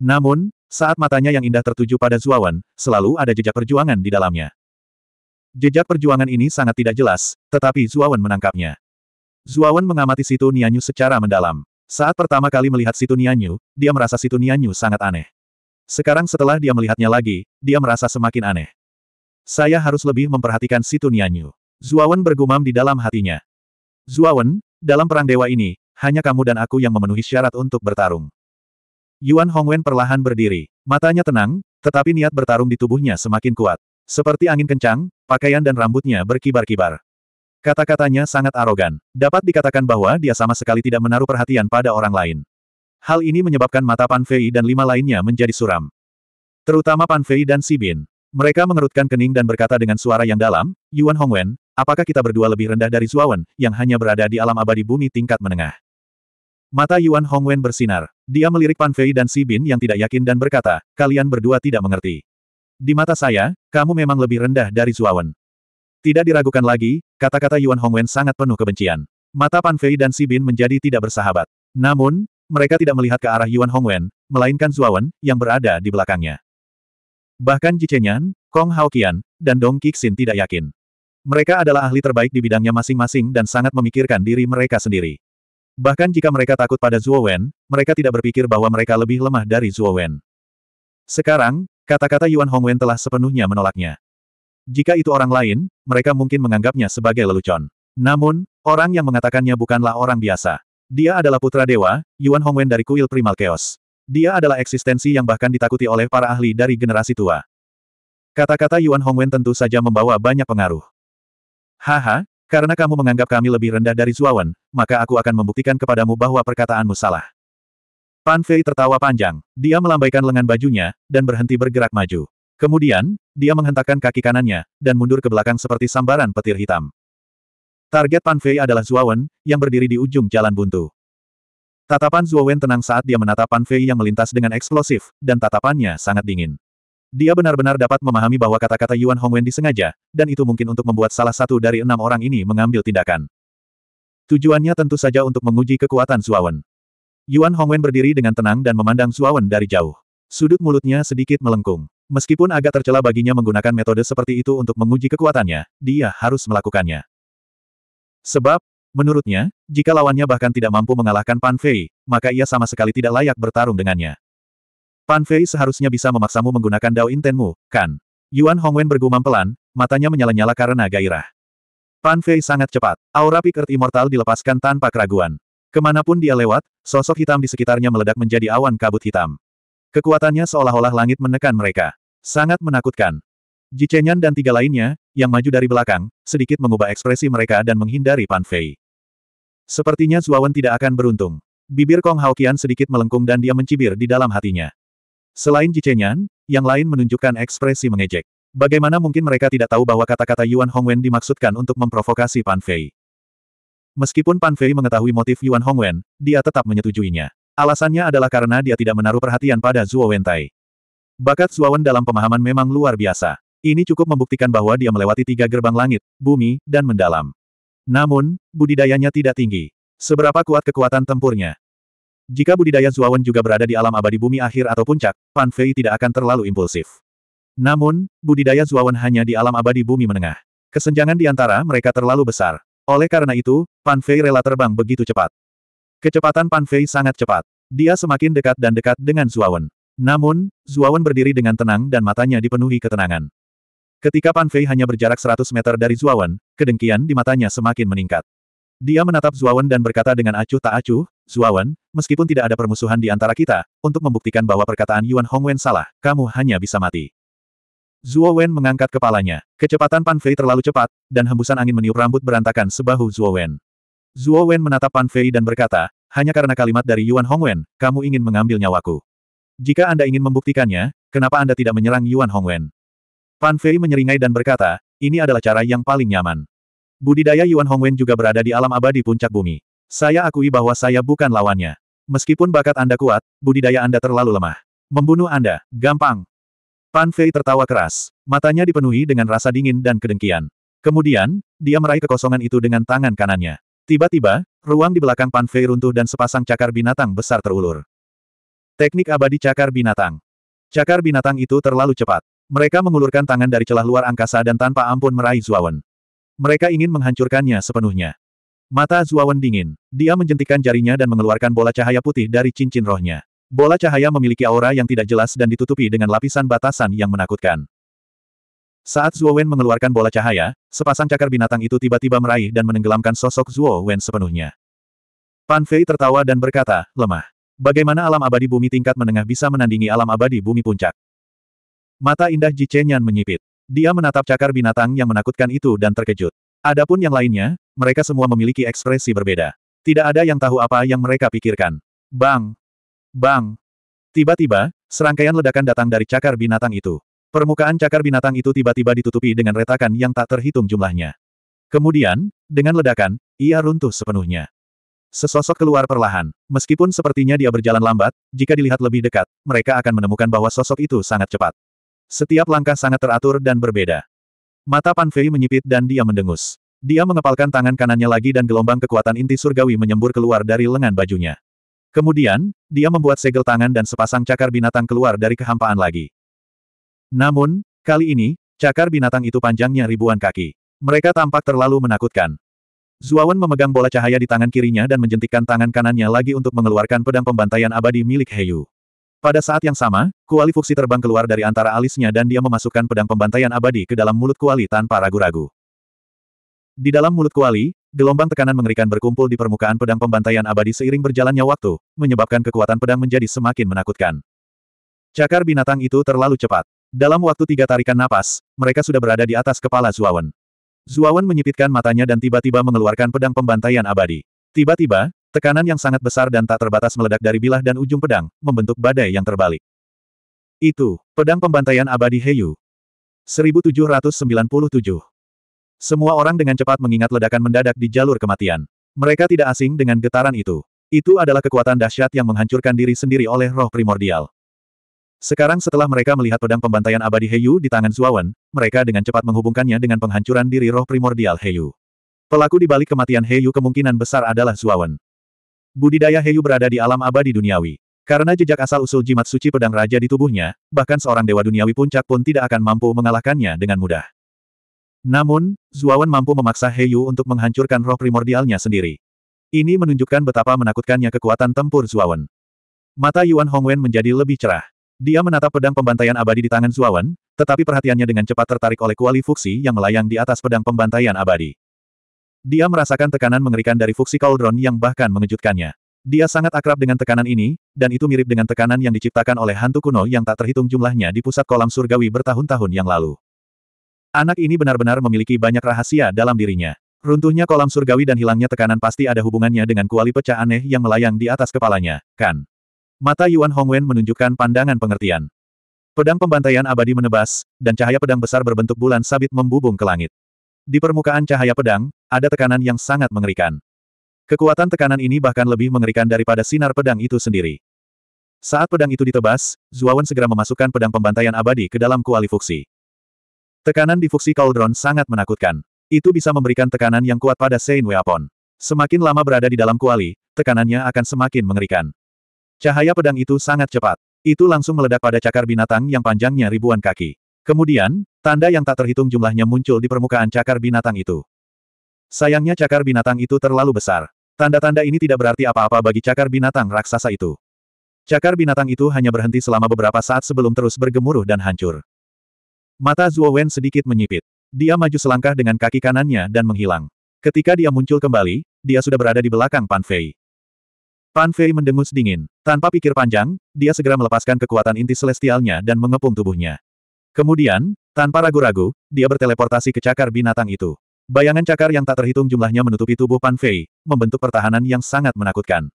Namun, saat matanya yang indah tertuju pada Zuawan, selalu ada jejak perjuangan di dalamnya. Jejak perjuangan ini sangat tidak jelas, tetapi Zuawan menangkapnya. Zuawan mengamati Situ Nianyu secara mendalam. Saat pertama kali melihat Situ Nianyu, dia merasa Situ Nianyu sangat aneh. Sekarang setelah dia melihatnya lagi, dia merasa semakin aneh. Saya harus lebih memperhatikan situ Nianyu. Zuawan bergumam di dalam hatinya. Zuawan, dalam perang dewa ini, hanya kamu dan aku yang memenuhi syarat untuk bertarung. Yuan Hongwen perlahan berdiri. Matanya tenang, tetapi niat bertarung di tubuhnya semakin kuat. Seperti angin kencang, pakaian dan rambutnya berkibar-kibar. Kata-katanya sangat arogan. Dapat dikatakan bahwa dia sama sekali tidak menaruh perhatian pada orang lain. Hal ini menyebabkan mata Pan Fei dan lima lainnya menjadi suram. Terutama Pan Fei dan Si Bin. Mereka mengerutkan kening dan berkata dengan suara yang dalam, Yuan Hongwen, apakah kita berdua lebih rendah dari Zuawan, yang hanya berada di alam abadi bumi tingkat menengah? Mata Yuan Hongwen bersinar. Dia melirik Pan Fei dan Si Bin yang tidak yakin dan berkata, kalian berdua tidak mengerti. Di mata saya, kamu memang lebih rendah dari Zuawan. Tidak diragukan lagi, kata-kata Yuan Hongwen sangat penuh kebencian. Mata Pan Fei dan Si Bin menjadi tidak bersahabat. Namun, mereka tidak melihat ke arah Yuan Hongwen, melainkan Zuawan, yang berada di belakangnya. Bahkan Ji Jichenyan, Kong Haoqian, dan Dong Kixin tidak yakin. Mereka adalah ahli terbaik di bidangnya masing-masing dan sangat memikirkan diri mereka sendiri. Bahkan jika mereka takut pada Zuowen, mereka tidak berpikir bahwa mereka lebih lemah dari Zuowen. Sekarang, kata-kata Yuan Hongwen telah sepenuhnya menolaknya. Jika itu orang lain, mereka mungkin menganggapnya sebagai lelucon. Namun, orang yang mengatakannya bukanlah orang biasa. Dia adalah putra dewa, Yuan Hongwen dari kuil Primal Chaos. Dia adalah eksistensi yang bahkan ditakuti oleh para ahli dari generasi tua. Kata-kata Yuan Hongwen tentu saja membawa banyak pengaruh. Haha, karena kamu menganggap kami lebih rendah dari Zuawan, maka aku akan membuktikan kepadamu bahwa perkataanmu salah. Pan Fei tertawa panjang, dia melambaikan lengan bajunya, dan berhenti bergerak maju. Kemudian, dia menghentakkan kaki kanannya, dan mundur ke belakang seperti sambaran petir hitam. Target Pan Fei adalah Wen, yang berdiri di ujung jalan buntu. Tatapan Wen tenang saat dia menatap Pan Fei yang melintas dengan eksplosif, dan tatapannya sangat dingin. Dia benar-benar dapat memahami bahwa kata-kata Yuan Hongwen disengaja, dan itu mungkin untuk membuat salah satu dari enam orang ini mengambil tindakan. Tujuannya tentu saja untuk menguji kekuatan Wen. Yuan Hongwen berdiri dengan tenang dan memandang Wen dari jauh. Sudut mulutnya sedikit melengkung. Meskipun agak tercela baginya menggunakan metode seperti itu untuk menguji kekuatannya, dia harus melakukannya. Sebab, menurutnya, jika lawannya bahkan tidak mampu mengalahkan Pan Fei, maka ia sama sekali tidak layak bertarung dengannya. Pan Fei seharusnya bisa memaksamu menggunakan Dao Intenmu, kan? Yuan Hongwen bergumam pelan, matanya menyala-nyala karena gairah. Pan Fei sangat cepat. Aura Pikert Immortal dilepaskan tanpa keraguan. Kemanapun dia lewat, sosok hitam di sekitarnya meledak menjadi awan kabut hitam. Kekuatannya seolah-olah langit menekan mereka. Sangat menakutkan. Ji Chenyan dan tiga lainnya, yang maju dari belakang, sedikit mengubah ekspresi mereka dan menghindari Pan Fei. Sepertinya Zuawan tidak akan beruntung. Bibir Kong Haokian sedikit melengkung dan dia mencibir di dalam hatinya. Selain Ji Chenyan, yang lain menunjukkan ekspresi mengejek. Bagaimana mungkin mereka tidak tahu bahwa kata-kata Yuan Hongwen dimaksudkan untuk memprovokasi Pan Fei? Meskipun Pan Fei mengetahui motif Yuan Hongwen, dia tetap menyetujuinya. Alasannya adalah karena dia tidak menaruh perhatian pada Zuo Wentai. Bakat Wen dalam pemahaman memang luar biasa. Ini cukup membuktikan bahwa dia melewati tiga gerbang langit, bumi, dan mendalam. Namun, budidayanya tidak tinggi. Seberapa kuat kekuatan tempurnya? Jika budidaya Zuawan juga berada di alam abadi bumi akhir atau puncak, Pan Fei tidak akan terlalu impulsif. Namun, budidaya Zuawan hanya di alam abadi bumi menengah. Kesenjangan di antara mereka terlalu besar. Oleh karena itu, Pan Fei rela terbang begitu cepat. Kecepatan Pan Fei sangat cepat. Dia semakin dekat dan dekat dengan Zuawan. Namun, Zuawan berdiri dengan tenang dan matanya dipenuhi ketenangan. Ketika Pan Fei hanya berjarak 100 meter dari Zuawan, kedengkian di matanya semakin meningkat. Dia menatap Zuawan dan berkata dengan acuh tak acuh, Zuawan, meskipun tidak ada permusuhan di antara kita, untuk membuktikan bahwa perkataan Yuan Hongwen salah, kamu hanya bisa mati. Zuowen mengangkat kepalanya. Kecepatan Pan Fei terlalu cepat, dan hembusan angin meniup rambut berantakan sebahu Zuowen. Zuowen menatap Pan Fei dan berkata, hanya karena kalimat dari Yuan Hongwen, kamu ingin mengambil nyawaku. Jika Anda ingin membuktikannya, kenapa Anda tidak menyerang Yuan Hongwen? Fan Fei menyeringai dan berkata, ini adalah cara yang paling nyaman. Budidaya Yuan Hongwen juga berada di alam abadi puncak bumi. Saya akui bahwa saya bukan lawannya. Meskipun bakat Anda kuat, budidaya Anda terlalu lemah. Membunuh Anda, gampang. Pan Fei tertawa keras. Matanya dipenuhi dengan rasa dingin dan kedengkian. Kemudian, dia meraih kekosongan itu dengan tangan kanannya. Tiba-tiba, ruang di belakang Pan Fei runtuh dan sepasang cakar binatang besar terulur. Teknik abadi cakar binatang. Cakar binatang itu terlalu cepat. Mereka mengulurkan tangan dari celah luar angkasa dan tanpa ampun meraih Zuawan. Mereka ingin menghancurkannya sepenuhnya. Mata Zuawan dingin. Dia menjentikan jarinya dan mengeluarkan bola cahaya putih dari cincin rohnya. Bola cahaya memiliki aura yang tidak jelas dan ditutupi dengan lapisan batasan yang menakutkan. Saat Zuo Wen mengeluarkan bola cahaya, sepasang cakar binatang itu tiba-tiba meraih dan menenggelamkan sosok Zuo Wen sepenuhnya. Pan Fei tertawa dan berkata, lemah. Bagaimana alam abadi bumi tingkat menengah bisa menandingi alam abadi bumi puncak? Mata indah Ji Chenyan menyipit. Dia menatap cakar binatang yang menakutkan itu dan terkejut. Adapun yang lainnya, mereka semua memiliki ekspresi berbeda. Tidak ada yang tahu apa yang mereka pikirkan. Bang! Bang! Tiba-tiba, serangkaian ledakan datang dari cakar binatang itu. Permukaan cakar binatang itu tiba-tiba ditutupi dengan retakan yang tak terhitung jumlahnya. Kemudian, dengan ledakan, ia runtuh sepenuhnya. Sesosok keluar perlahan. Meskipun sepertinya dia berjalan lambat, jika dilihat lebih dekat, mereka akan menemukan bahwa sosok itu sangat cepat. Setiap langkah sangat teratur dan berbeda. Mata Pan Fei menyipit dan dia mendengus. Dia mengepalkan tangan kanannya lagi dan gelombang kekuatan inti surgawi menyembur keluar dari lengan bajunya. Kemudian, dia membuat segel tangan dan sepasang cakar binatang keluar dari kehampaan lagi. Namun, kali ini, cakar binatang itu panjangnya ribuan kaki. Mereka tampak terlalu menakutkan. Zuawan memegang bola cahaya di tangan kirinya dan menjentikkan tangan kanannya lagi untuk mengeluarkan pedang pembantaian abadi milik Heyu. Pada saat yang sama, kuali fuksi terbang keluar dari antara alisnya dan dia memasukkan pedang pembantaian abadi ke dalam mulut kuali tanpa ragu-ragu. Di dalam mulut kuali, gelombang tekanan mengerikan berkumpul di permukaan pedang pembantaian abadi seiring berjalannya waktu, menyebabkan kekuatan pedang menjadi semakin menakutkan. Cakar binatang itu terlalu cepat. Dalam waktu tiga tarikan napas, mereka sudah berada di atas kepala Zuawan. Zuawan menyipitkan matanya dan tiba-tiba mengeluarkan pedang pembantaian abadi. Tiba-tiba, Tekanan yang sangat besar dan tak terbatas meledak dari bilah dan ujung pedang, membentuk badai yang terbalik. Itu, pedang pembantaian abadi Heyu. 1797. Semua orang dengan cepat mengingat ledakan mendadak di jalur kematian. Mereka tidak asing dengan getaran itu. Itu adalah kekuatan dahsyat yang menghancurkan diri sendiri oleh roh primordial. Sekarang setelah mereka melihat pedang pembantaian abadi Heyu di tangan Zuawan, mereka dengan cepat menghubungkannya dengan penghancuran diri roh primordial Heyu. Pelaku di balik kematian Heyu kemungkinan besar adalah Zuawan. Budidaya Heyu berada di alam abadi duniawi. Karena jejak asal-usul jimat suci pedang raja di tubuhnya, bahkan seorang dewa duniawi puncak pun tidak akan mampu mengalahkannya dengan mudah. Namun, Zuawan mampu memaksa Heyu untuk menghancurkan roh primordialnya sendiri. Ini menunjukkan betapa menakutkannya kekuatan tempur Zuawan. Mata Yuan Hongwen menjadi lebih cerah. Dia menatap pedang pembantaian abadi di tangan Zuawan, tetapi perhatiannya dengan cepat tertarik oleh kuali fuksi yang melayang di atas pedang pembantaian abadi. Dia merasakan tekanan mengerikan dari fuksi cauldron yang bahkan mengejutkannya. Dia sangat akrab dengan tekanan ini, dan itu mirip dengan tekanan yang diciptakan oleh hantu kuno yang tak terhitung jumlahnya di pusat kolam surgawi bertahun-tahun yang lalu. Anak ini benar-benar memiliki banyak rahasia dalam dirinya. Runtuhnya kolam surgawi dan hilangnya tekanan pasti ada hubungannya dengan kuali pecah aneh yang melayang di atas kepalanya, kan? Mata Yuan Hongwen menunjukkan pandangan pengertian. Pedang pembantaian abadi menebas, dan cahaya pedang besar berbentuk bulan sabit membubung ke langit. Di permukaan cahaya pedang, ada tekanan yang sangat mengerikan. Kekuatan tekanan ini bahkan lebih mengerikan daripada sinar pedang itu sendiri. Saat pedang itu ditebas, Zuawan segera memasukkan pedang pembantaian abadi ke dalam kuali fuksi. Tekanan di fuksi Cauldron sangat menakutkan. Itu bisa memberikan tekanan yang kuat pada Sein Weapon. Semakin lama berada di dalam kuali, tekanannya akan semakin mengerikan. Cahaya pedang itu sangat cepat. Itu langsung meledak pada cakar binatang yang panjangnya ribuan kaki. Kemudian, Tanda yang tak terhitung jumlahnya muncul di permukaan cakar binatang itu. Sayangnya cakar binatang itu terlalu besar. Tanda-tanda ini tidak berarti apa-apa bagi cakar binatang raksasa itu. Cakar binatang itu hanya berhenti selama beberapa saat sebelum terus bergemuruh dan hancur. Mata Zuo Wen sedikit menyipit. Dia maju selangkah dengan kaki kanannya dan menghilang. Ketika dia muncul kembali, dia sudah berada di belakang Pan Fei. Pan Fei mendengus dingin. Tanpa pikir panjang, dia segera melepaskan kekuatan inti celestialnya dan mengepung tubuhnya. Kemudian, tanpa ragu-ragu, dia berteleportasi ke cakar binatang itu. Bayangan cakar yang tak terhitung jumlahnya menutupi tubuh Pan Fei, membentuk pertahanan yang sangat menakutkan.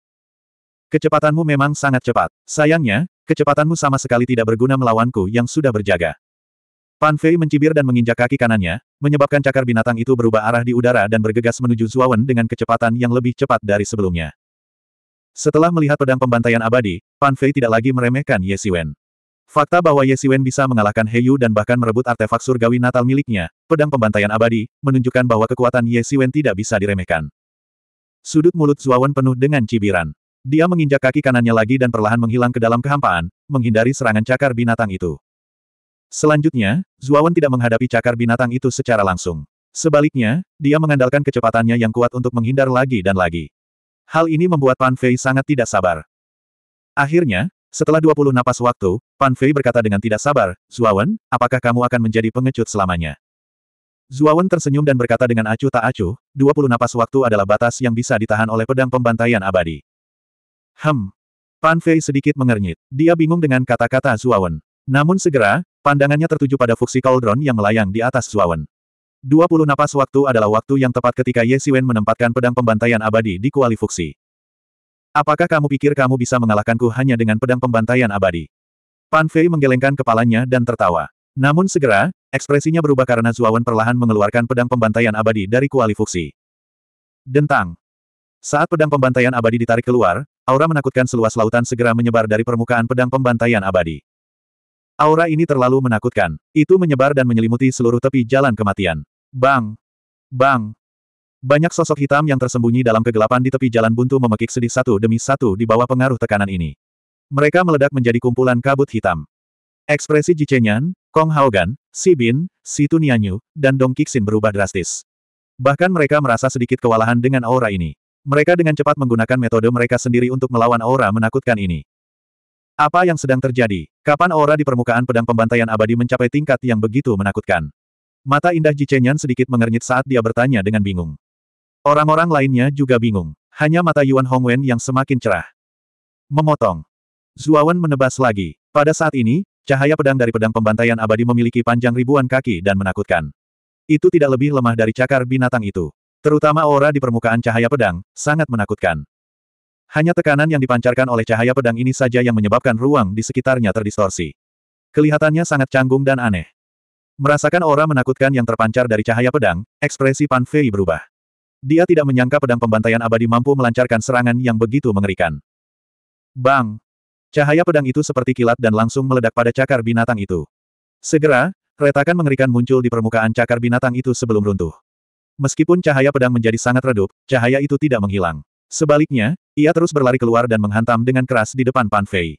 Kecepatanmu memang sangat cepat. Sayangnya, kecepatanmu sama sekali tidak berguna melawanku yang sudah berjaga. Pan Fei mencibir dan menginjak kaki kanannya, menyebabkan cakar binatang itu berubah arah di udara dan bergegas menuju Zuawan dengan kecepatan yang lebih cepat dari sebelumnya. Setelah melihat pedang pembantaian abadi, Pan Fei tidak lagi meremehkan Ye Siwen. Fakta bahwa Ye Siwen bisa mengalahkan Heyu dan bahkan merebut artefak surgawi natal miliknya, pedang pembantaian abadi, menunjukkan bahwa kekuatan Ye Siwen tidak bisa diremehkan. Sudut mulut Zuawan penuh dengan cibiran. Dia menginjak kaki kanannya lagi dan perlahan menghilang ke dalam kehampaan, menghindari serangan cakar binatang itu. Selanjutnya, Zuawan tidak menghadapi cakar binatang itu secara langsung. Sebaliknya, dia mengandalkan kecepatannya yang kuat untuk menghindar lagi dan lagi. Hal ini membuat Pan Fei sangat tidak sabar. Akhirnya, setelah 20 napas waktu, Pan Fei berkata dengan tidak sabar, Zuawan, apakah kamu akan menjadi pengecut selamanya? Zuawan tersenyum dan berkata dengan acuh tak acuh, 20 napas waktu adalah batas yang bisa ditahan oleh pedang pembantaian abadi. Hem. Pan Fei sedikit mengernyit. Dia bingung dengan kata-kata Zuawan. Namun segera, pandangannya tertuju pada fuksi cauldron yang melayang di atas Zuawan. 20 napas waktu adalah waktu yang tepat ketika Ye Siwen menempatkan pedang pembantaian abadi di kuali fuksi. Apakah kamu pikir kamu bisa mengalahkanku hanya dengan pedang pembantaian abadi? Pan Fei menggelengkan kepalanya dan tertawa. Namun segera, ekspresinya berubah karena Zuawan perlahan mengeluarkan pedang pembantaian abadi dari kuali fuxi. Dentang. Saat pedang pembantaian abadi ditarik keluar, aura menakutkan seluas lautan segera menyebar dari permukaan pedang pembantaian abadi. Aura ini terlalu menakutkan. Itu menyebar dan menyelimuti seluruh tepi jalan kematian. Bang! Bang! Banyak sosok hitam yang tersembunyi dalam kegelapan di tepi jalan buntu memekik sedih satu demi satu di bawah pengaruh tekanan ini. Mereka meledak menjadi kumpulan kabut hitam. Ekspresi Jichenyan, Kong Haogan, Si Bin, Si Tunianyu, dan Dong Kixin berubah drastis. Bahkan mereka merasa sedikit kewalahan dengan aura ini. Mereka dengan cepat menggunakan metode mereka sendiri untuk melawan aura menakutkan ini. Apa yang sedang terjadi? Kapan aura di permukaan pedang pembantaian abadi mencapai tingkat yang begitu menakutkan? Mata indah Jichenyan sedikit mengernyit saat dia bertanya dengan bingung. Orang-orang lainnya juga bingung. Hanya mata Yuan Hongwen yang semakin cerah. Memotong. Zuawan menebas lagi. Pada saat ini, cahaya pedang dari pedang pembantaian abadi memiliki panjang ribuan kaki dan menakutkan. Itu tidak lebih lemah dari cakar binatang itu. Terutama aura di permukaan cahaya pedang, sangat menakutkan. Hanya tekanan yang dipancarkan oleh cahaya pedang ini saja yang menyebabkan ruang di sekitarnya terdistorsi. Kelihatannya sangat canggung dan aneh. Merasakan aura menakutkan yang terpancar dari cahaya pedang, ekspresi Pan Fei berubah. Dia tidak menyangka pedang pembantaian abadi mampu melancarkan serangan yang begitu mengerikan. Bang! Cahaya pedang itu seperti kilat dan langsung meledak pada cakar binatang itu. Segera, retakan mengerikan muncul di permukaan cakar binatang itu sebelum runtuh. Meskipun cahaya pedang menjadi sangat redup, cahaya itu tidak menghilang. Sebaliknya, ia terus berlari keluar dan menghantam dengan keras di depan Pan Fei.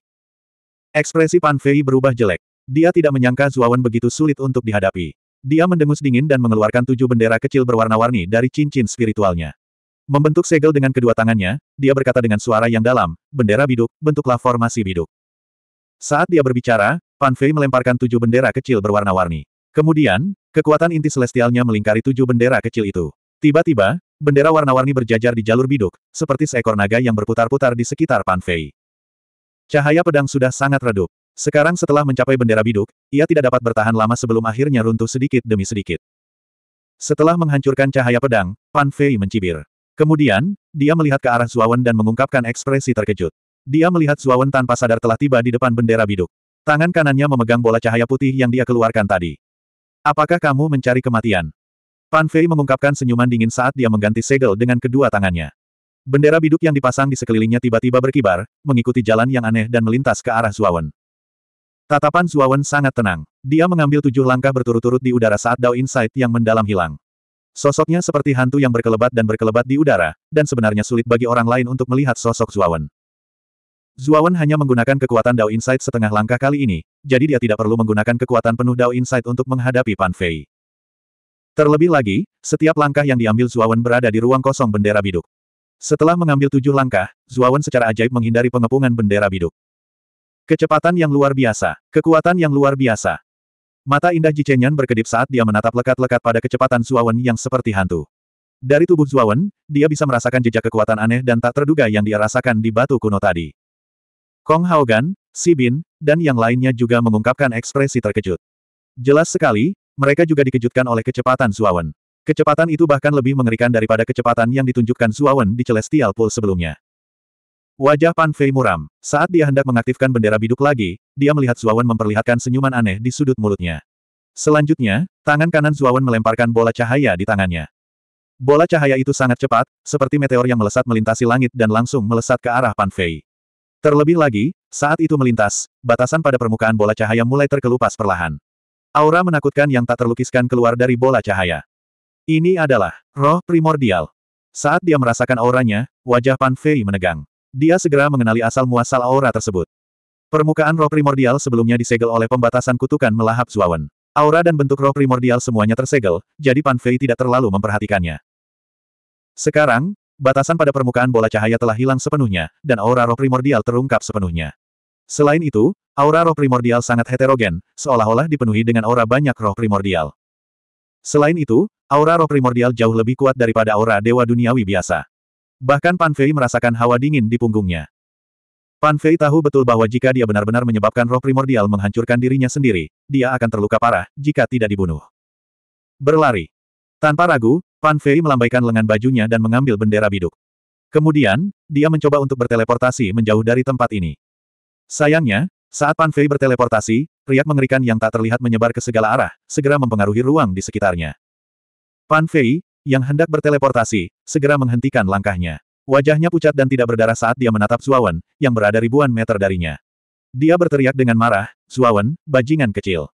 Ekspresi Pan Fei berubah jelek. Dia tidak menyangka Zuawan begitu sulit untuk dihadapi. Dia mendengus dingin dan mengeluarkan tujuh bendera kecil berwarna-warni dari cincin spiritualnya. Membentuk segel dengan kedua tangannya, dia berkata dengan suara yang dalam, bendera biduk, bentuklah formasi biduk. Saat dia berbicara, Pan Fei melemparkan tujuh bendera kecil berwarna-warni. Kemudian, kekuatan inti celestialnya melingkari tujuh bendera kecil itu. Tiba-tiba, bendera warna-warni berjajar di jalur biduk, seperti seekor naga yang berputar-putar di sekitar Pan Fei. Cahaya pedang sudah sangat redup. Sekarang setelah mencapai bendera biduk, ia tidak dapat bertahan lama sebelum akhirnya runtuh sedikit demi sedikit. Setelah menghancurkan cahaya pedang, Pan Fei mencibir. Kemudian, dia melihat ke arah Zuawan dan mengungkapkan ekspresi terkejut. Dia melihat Zuawan tanpa sadar telah tiba di depan bendera biduk. Tangan kanannya memegang bola cahaya putih yang dia keluarkan tadi. Apakah kamu mencari kematian? Pan Fei mengungkapkan senyuman dingin saat dia mengganti segel dengan kedua tangannya. Bendera biduk yang dipasang di sekelilingnya tiba-tiba berkibar, mengikuti jalan yang aneh dan melintas ke arah Zuawan. Tatapan Zuawan sangat tenang. Dia mengambil tujuh langkah berturut-turut di udara saat Dao Insight yang mendalam hilang. Sosoknya seperti hantu yang berkelebat dan berkelebat di udara, dan sebenarnya sulit bagi orang lain untuk melihat sosok Zuawan. Zuawan hanya menggunakan kekuatan Dao Insight setengah langkah kali ini, jadi dia tidak perlu menggunakan kekuatan penuh Dao Insight untuk menghadapi Pan Fei. Terlebih lagi, setiap langkah yang diambil Zuawan berada di ruang kosong bendera biduk. Setelah mengambil tujuh langkah, Zuawan secara ajaib menghindari pengepungan bendera biduk. Kecepatan yang luar biasa. Kekuatan yang luar biasa. Mata indah Jichenyan berkedip saat dia menatap lekat-lekat pada kecepatan Zuawan yang seperti hantu. Dari tubuh Zuawan, dia bisa merasakan jejak kekuatan aneh dan tak terduga yang dia rasakan di batu kuno tadi. Kong Haogan, Sibin, dan yang lainnya juga mengungkapkan ekspresi terkejut. Jelas sekali, mereka juga dikejutkan oleh kecepatan Zuawan. Kecepatan itu bahkan lebih mengerikan daripada kecepatan yang ditunjukkan Zuawan di Celestial Pool sebelumnya. Wajah Pan Fei muram. Saat dia hendak mengaktifkan bendera biduk lagi, dia melihat Zuawan memperlihatkan senyuman aneh di sudut mulutnya. Selanjutnya, tangan kanan Zuawan melemparkan bola cahaya di tangannya. Bola cahaya itu sangat cepat, seperti meteor yang melesat melintasi langit dan langsung melesat ke arah Pan Fei. Terlebih lagi, saat itu melintas, batasan pada permukaan bola cahaya mulai terkelupas perlahan. Aura menakutkan yang tak terlukiskan keluar dari bola cahaya. Ini adalah roh primordial. Saat dia merasakan auranya, wajah Pan Fei menegang. Dia segera mengenali asal-muasal aura tersebut. Permukaan roh primordial sebelumnya disegel oleh pembatasan kutukan melahap Zuawan. Aura dan bentuk roh primordial semuanya tersegel, jadi Pan Fei tidak terlalu memperhatikannya. Sekarang, batasan pada permukaan bola cahaya telah hilang sepenuhnya, dan aura roh primordial terungkap sepenuhnya. Selain itu, aura roh primordial sangat heterogen, seolah-olah dipenuhi dengan aura banyak roh primordial. Selain itu, aura roh primordial jauh lebih kuat daripada aura dewa duniawi biasa. Bahkan Pan Fei merasakan hawa dingin di punggungnya. Pan Fei tahu betul bahwa jika dia benar-benar menyebabkan roh primordial menghancurkan dirinya sendiri, dia akan terluka parah jika tidak dibunuh. Berlari. Tanpa ragu, Pan Fei melambaikan lengan bajunya dan mengambil bendera biduk. Kemudian, dia mencoba untuk berteleportasi menjauh dari tempat ini. Sayangnya, saat Pan Fei berteleportasi, riak mengerikan yang tak terlihat menyebar ke segala arah, segera mempengaruhi ruang di sekitarnya. Pan Fei, yang hendak berteleportasi, segera menghentikan langkahnya. Wajahnya pucat dan tidak berdarah saat dia menatap Zuawan, yang berada ribuan meter darinya. Dia berteriak dengan marah, Zuawan, bajingan kecil.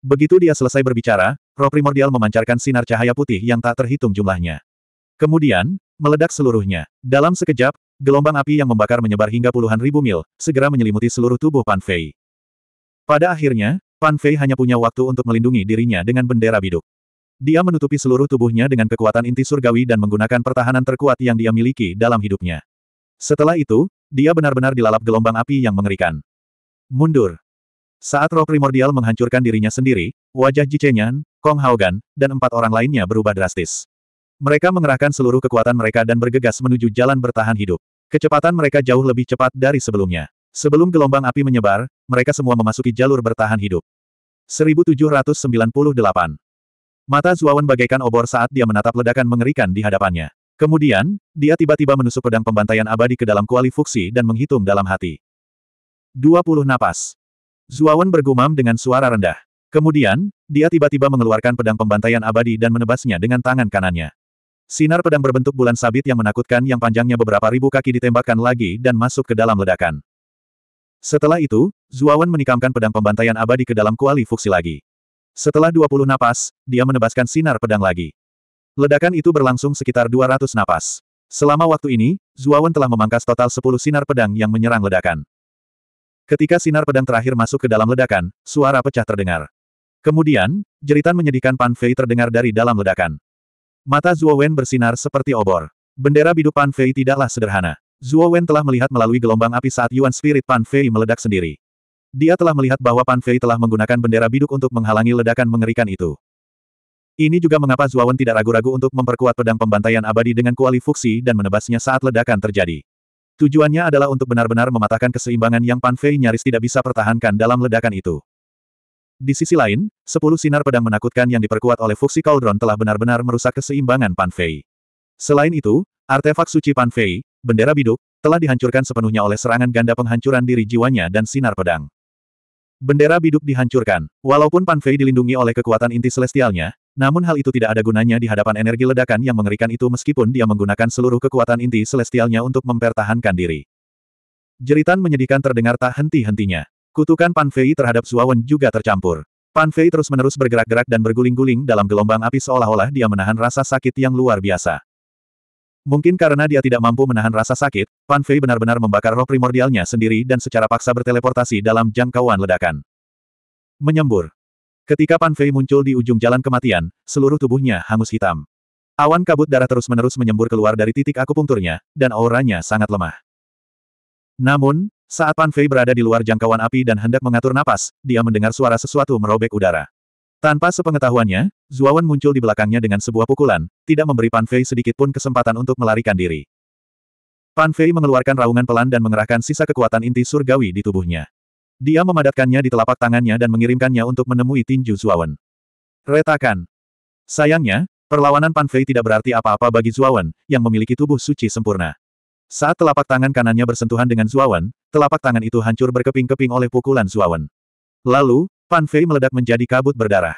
Begitu dia selesai berbicara, roh primordial memancarkan sinar cahaya putih yang tak terhitung jumlahnya. Kemudian, meledak seluruhnya. Dalam sekejap, gelombang api yang membakar menyebar hingga puluhan ribu mil, segera menyelimuti seluruh tubuh Pan Fei. Pada akhirnya, Pan Fei hanya punya waktu untuk melindungi dirinya dengan bendera biduk. Dia menutupi seluruh tubuhnya dengan kekuatan inti surgawi dan menggunakan pertahanan terkuat yang dia miliki dalam hidupnya. Setelah itu, dia benar-benar dilalap gelombang api yang mengerikan. Mundur. Saat roh primordial menghancurkan dirinya sendiri, wajah Chenyan, Kong Haogan, dan empat orang lainnya berubah drastis. Mereka mengerahkan seluruh kekuatan mereka dan bergegas menuju jalan bertahan hidup. Kecepatan mereka jauh lebih cepat dari sebelumnya. Sebelum gelombang api menyebar, mereka semua memasuki jalur bertahan hidup. 1798 Mata Zuawan bagaikan obor saat dia menatap ledakan mengerikan di hadapannya. Kemudian, dia tiba-tiba menusuk pedang pembantaian abadi ke dalam kuali fuksi dan menghitung dalam hati. 20 napas. Zuawan bergumam dengan suara rendah. Kemudian, dia tiba-tiba mengeluarkan pedang pembantaian abadi dan menebasnya dengan tangan kanannya. Sinar pedang berbentuk bulan sabit yang menakutkan yang panjangnya beberapa ribu kaki ditembakkan lagi dan masuk ke dalam ledakan. Setelah itu, Zuawan menikamkan pedang pembantaian abadi ke dalam kuali fuksi lagi. Setelah 20 napas, dia menebaskan sinar pedang lagi. Ledakan itu berlangsung sekitar 200 napas. Selama waktu ini, Zuawan telah memangkas total 10 sinar pedang yang menyerang ledakan. Ketika sinar pedang terakhir masuk ke dalam ledakan, suara pecah terdengar. Kemudian, jeritan menyedihkan Pan Fei terdengar dari dalam ledakan. Mata Wen bersinar seperti obor. Bendera biduk Pan Fei tidaklah sederhana. Wen telah melihat melalui gelombang api saat Yuan Spirit Pan Fei meledak sendiri. Dia telah melihat bahwa Pan Fei telah menggunakan bendera biduk untuk menghalangi ledakan mengerikan itu. Ini juga mengapa Zuawan tidak ragu-ragu untuk memperkuat pedang pembantaian abadi dengan kuali fuksi dan menebasnya saat ledakan terjadi. Tujuannya adalah untuk benar-benar mematahkan keseimbangan yang Pan Fei nyaris tidak bisa pertahankan dalam ledakan itu. Di sisi lain, sepuluh sinar pedang menakutkan yang diperkuat oleh fuksi Cauldron telah benar-benar merusak keseimbangan Pan Fei. Selain itu, artefak suci Pan Fei, bendera biduk, telah dihancurkan sepenuhnya oleh serangan ganda penghancuran diri jiwanya dan sinar pedang. Bendera biduk dihancurkan. Walaupun Pan Fei dilindungi oleh kekuatan inti celestialnya, namun hal itu tidak ada gunanya di hadapan energi ledakan yang mengerikan itu meskipun dia menggunakan seluruh kekuatan inti celestialnya untuk mempertahankan diri. Jeritan menyedihkan terdengar tak henti-hentinya. Kutukan Pan Fei terhadap Wen juga tercampur. Pan Fei terus-menerus bergerak-gerak dan berguling-guling dalam gelombang api seolah-olah dia menahan rasa sakit yang luar biasa. Mungkin karena dia tidak mampu menahan rasa sakit, Pan Fei benar-benar membakar roh primordialnya sendiri dan secara paksa berteleportasi dalam jangkauan ledakan. Menyembur. Ketika Pan Fei muncul di ujung jalan kematian, seluruh tubuhnya hangus hitam. Awan kabut darah terus-menerus menyembur keluar dari titik akupunkturnya, dan auranya sangat lemah. Namun, saat Pan Fei berada di luar jangkauan api dan hendak mengatur napas, dia mendengar suara sesuatu merobek udara. Tanpa sepengetahuannya, Zuawan muncul di belakangnya dengan sebuah pukulan, tidak memberi Pan Fei sedikitpun kesempatan untuk melarikan diri. Pan Fei mengeluarkan raungan pelan dan mengerahkan sisa kekuatan inti surgawi di tubuhnya. Dia memadatkannya di telapak tangannya dan mengirimkannya untuk menemui tinju Zuawan. Retakan. Sayangnya, perlawanan Pan Fei tidak berarti apa-apa bagi Zuawan, yang memiliki tubuh suci sempurna. Saat telapak tangan kanannya bersentuhan dengan Zuawan, telapak tangan itu hancur berkeping-keping oleh pukulan Zuawan. Lalu, Pan Fei meledak menjadi kabut berdarah.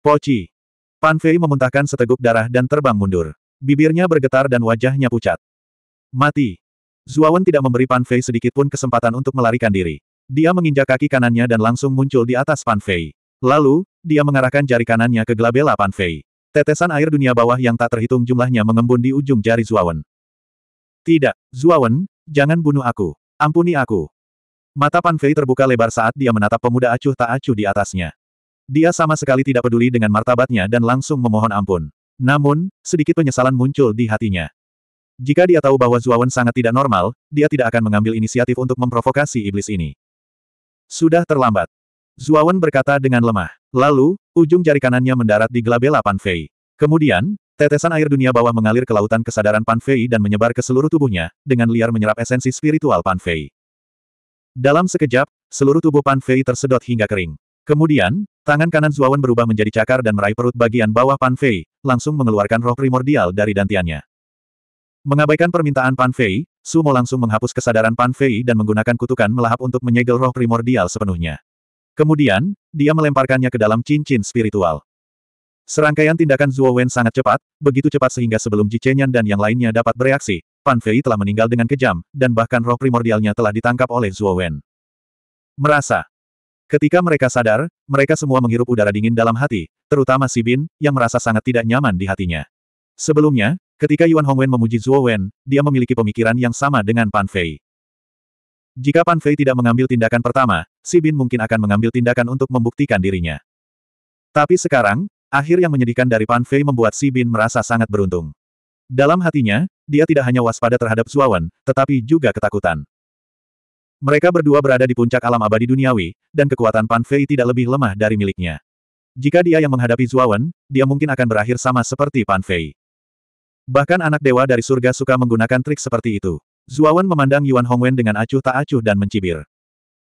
Poci. Pan Fei memuntahkan seteguk darah dan terbang mundur. Bibirnya bergetar dan wajahnya pucat. Mati. Zuawan tidak memberi Pan Fei sedikit pun kesempatan untuk melarikan diri. Dia menginjak kaki kanannya dan langsung muncul di atas Pan Fei. Lalu, dia mengarahkan jari kanannya ke gelabela Pan Fei. Tetesan air dunia bawah yang tak terhitung jumlahnya mengembun di ujung jari Zuawan. Tidak, Zuawan, jangan bunuh aku. Ampuni aku. Mata Pan Fei terbuka lebar saat dia menatap pemuda acuh tak acuh di atasnya. Dia sama sekali tidak peduli dengan martabatnya dan langsung memohon ampun. Namun, sedikit penyesalan muncul di hatinya. Jika dia tahu bahwa Zuawan sangat tidak normal, dia tidak akan mengambil inisiatif untuk memprovokasi iblis ini. Sudah terlambat. Zuawan berkata dengan lemah. Lalu, ujung jari kanannya mendarat di gelabela Pan Fei. Kemudian, tetesan air dunia bawah mengalir ke lautan kesadaran Pan Fei dan menyebar ke seluruh tubuhnya, dengan liar menyerap esensi spiritual Pan Fei. Dalam sekejap, seluruh tubuh Pan Fei tersedot hingga kering. Kemudian, tangan kanan Zuawan berubah menjadi cakar dan meraih perut bagian bawah Pan Fei, langsung mengeluarkan roh primordial dari dantiannya. Mengabaikan permintaan Pan Fei, Sumo langsung menghapus kesadaran Pan Fei dan menggunakan kutukan melahap untuk menyegel roh primordial sepenuhnya. Kemudian, dia melemparkannya ke dalam cincin spiritual. Serangkaian tindakan Zuo Wen sangat cepat, begitu cepat sehingga sebelum Ji Chenyan dan yang lainnya dapat bereaksi, Fan Fei telah meninggal dengan kejam, dan bahkan roh primordialnya telah ditangkap oleh Zuo Wen. Merasa. Ketika mereka sadar, mereka semua menghirup udara dingin dalam hati, terutama Si Bin, yang merasa sangat tidak nyaman di hatinya. Sebelumnya, ketika Yuan Hongwen memuji Zuo Wen, dia memiliki pemikiran yang sama dengan Pan Fei. Jika Pan Fei tidak mengambil tindakan pertama, Si Bin mungkin akan mengambil tindakan untuk membuktikan dirinya. Tapi sekarang, akhir yang menyedihkan dari Pan Fei membuat Si Bin merasa sangat beruntung. Dalam hatinya, dia tidak hanya waspada terhadap Zuawan, tetapi juga ketakutan. Mereka berdua berada di puncak alam abadi duniawi, dan kekuatan Pan Fei tidak lebih lemah dari miliknya. Jika dia yang menghadapi Zuawan, dia mungkin akan berakhir sama seperti Pan Fei. Bahkan anak dewa dari surga suka menggunakan trik seperti itu. Zuawan memandang Yuan Hongwen dengan acuh tak acuh dan mencibir.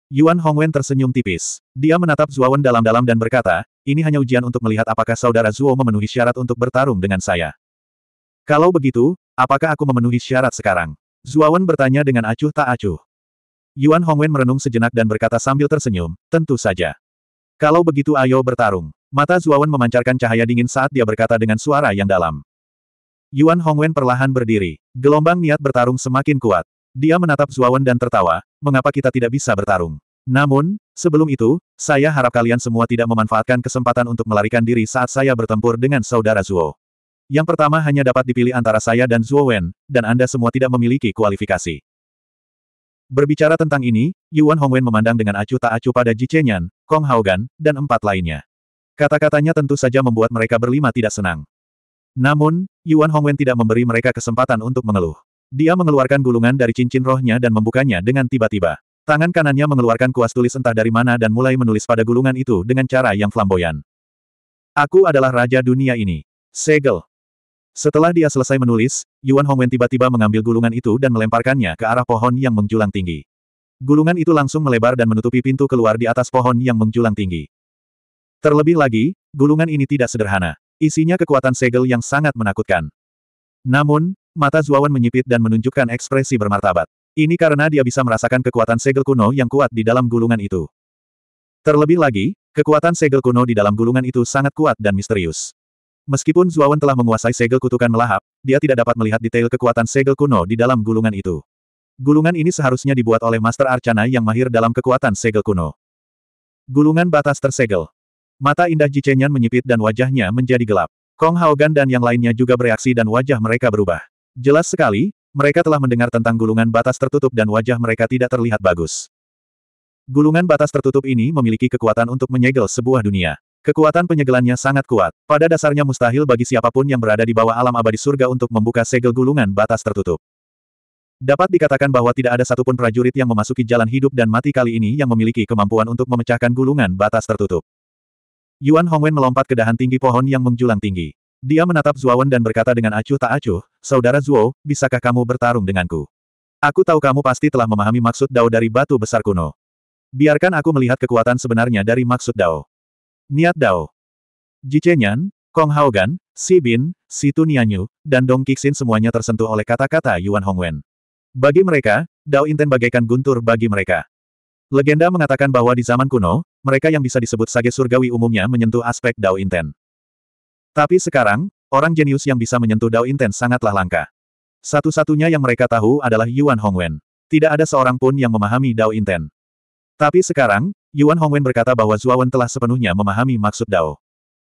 Yuan Hongwen tersenyum tipis. Dia menatap Zuawan dalam-dalam dan berkata, ini hanya ujian untuk melihat apakah saudara Zuo memenuhi syarat untuk bertarung dengan saya. Kalau begitu, apakah aku memenuhi syarat sekarang? Zuawan bertanya dengan acuh tak acuh. Yuan Hongwen merenung sejenak dan berkata sambil tersenyum, tentu saja. Kalau begitu ayo bertarung. Mata Zuawan memancarkan cahaya dingin saat dia berkata dengan suara yang dalam. Yuan Hongwen perlahan berdiri. Gelombang niat bertarung semakin kuat. Dia menatap Zuawan dan tertawa, mengapa kita tidak bisa bertarung? Namun, sebelum itu, saya harap kalian semua tidak memanfaatkan kesempatan untuk melarikan diri saat saya bertempur dengan saudara Zuo. Yang pertama hanya dapat dipilih antara saya dan Zhuo Wen, dan Anda semua tidak memiliki kualifikasi. Berbicara tentang ini, Yuan Hongwen memandang dengan acuh tak acuh pada Ji Chenyan, Kong Haogan, dan empat lainnya. Kata-katanya tentu saja membuat mereka berlima tidak senang. Namun, Yuan Hongwen tidak memberi mereka kesempatan untuk mengeluh. Dia mengeluarkan gulungan dari cincin rohnya dan membukanya dengan tiba-tiba. Tangan kanannya mengeluarkan kuas tulis entah dari mana dan mulai menulis pada gulungan itu dengan cara yang flamboyan. Aku adalah raja dunia ini. Segel, setelah dia selesai menulis, Yuan Hongwen tiba-tiba mengambil gulungan itu dan melemparkannya ke arah pohon yang menjulang tinggi. Gulungan itu langsung melebar dan menutupi pintu keluar di atas pohon yang menjulang tinggi. Terlebih lagi, gulungan ini tidak sederhana. Isinya kekuatan segel yang sangat menakutkan. Namun, mata Zuawan menyipit dan menunjukkan ekspresi bermartabat. Ini karena dia bisa merasakan kekuatan segel kuno yang kuat di dalam gulungan itu. Terlebih lagi, kekuatan segel kuno di dalam gulungan itu sangat kuat dan misterius. Meskipun Zuawan telah menguasai segel kutukan melahap, dia tidak dapat melihat detail kekuatan segel kuno di dalam gulungan itu. Gulungan ini seharusnya dibuat oleh Master Arcana yang mahir dalam kekuatan segel kuno. Gulungan batas tersegel. Mata indah Jichenyan menyipit dan wajahnya menjadi gelap. Kong Haogan dan yang lainnya juga bereaksi dan wajah mereka berubah. Jelas sekali, mereka telah mendengar tentang gulungan batas tertutup dan wajah mereka tidak terlihat bagus. Gulungan batas tertutup ini memiliki kekuatan untuk menyegel sebuah dunia. Kekuatan penyegelannya sangat kuat. Pada dasarnya mustahil bagi siapapun yang berada di bawah alam abadi surga untuk membuka segel gulungan batas tertutup. Dapat dikatakan bahwa tidak ada satupun prajurit yang memasuki jalan hidup dan mati kali ini yang memiliki kemampuan untuk memecahkan gulungan batas tertutup. Yuan Hongwen melompat ke dahan tinggi pohon yang menjulang tinggi. Dia menatap Zuawan dan berkata dengan acuh tak acuh, Saudara Zuo, bisakah kamu bertarung denganku? Aku tahu kamu pasti telah memahami maksud Dao dari batu besar kuno. Biarkan aku melihat kekuatan sebenarnya dari maksud Dao. Niat Dao. Ji Jicenyan, Kong Haogan, Si Bin, Si Tunianyu, dan Dong Kixin semuanya tersentuh oleh kata-kata Yuan Hongwen. Bagi mereka, Dao Inten bagaikan guntur bagi mereka. Legenda mengatakan bahwa di zaman kuno, mereka yang bisa disebut sage surgawi umumnya menyentuh aspek Dao Inten. Tapi sekarang, orang jenius yang bisa menyentuh Dao Inten sangatlah langka. Satu-satunya yang mereka tahu adalah Yuan Hongwen. Tidak ada seorang pun yang memahami Dao Inten. Tapi sekarang, Yuan Hongwen berkata bahwa Zuawan telah sepenuhnya memahami maksud Dao.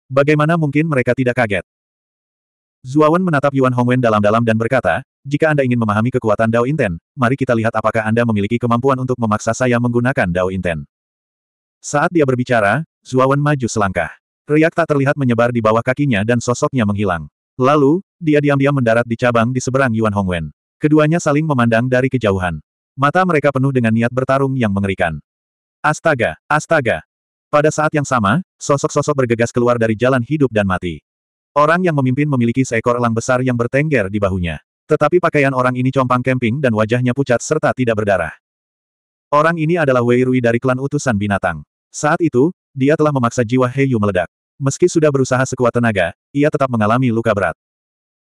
Bagaimana mungkin mereka tidak kaget? Zuawan menatap Yuan Hongwen dalam-dalam dan berkata, jika Anda ingin memahami kekuatan Dao Inten, mari kita lihat apakah Anda memiliki kemampuan untuk memaksa saya menggunakan Dao Inten. Saat dia berbicara, Zuawan maju selangkah. Riak tak terlihat menyebar di bawah kakinya dan sosoknya menghilang. Lalu, dia diam-diam mendarat di cabang di seberang Yuan Hongwen. Keduanya saling memandang dari kejauhan. Mata mereka penuh dengan niat bertarung yang mengerikan. Astaga, astaga. Pada saat yang sama, sosok-sosok bergegas keluar dari jalan hidup dan mati. Orang yang memimpin memiliki seekor elang besar yang bertengger di bahunya. Tetapi pakaian orang ini compang kemping dan wajahnya pucat serta tidak berdarah. Orang ini adalah Wei Rui dari klan utusan binatang. Saat itu, dia telah memaksa jiwa Yu meledak. Meski sudah berusaha sekuat tenaga, ia tetap mengalami luka berat.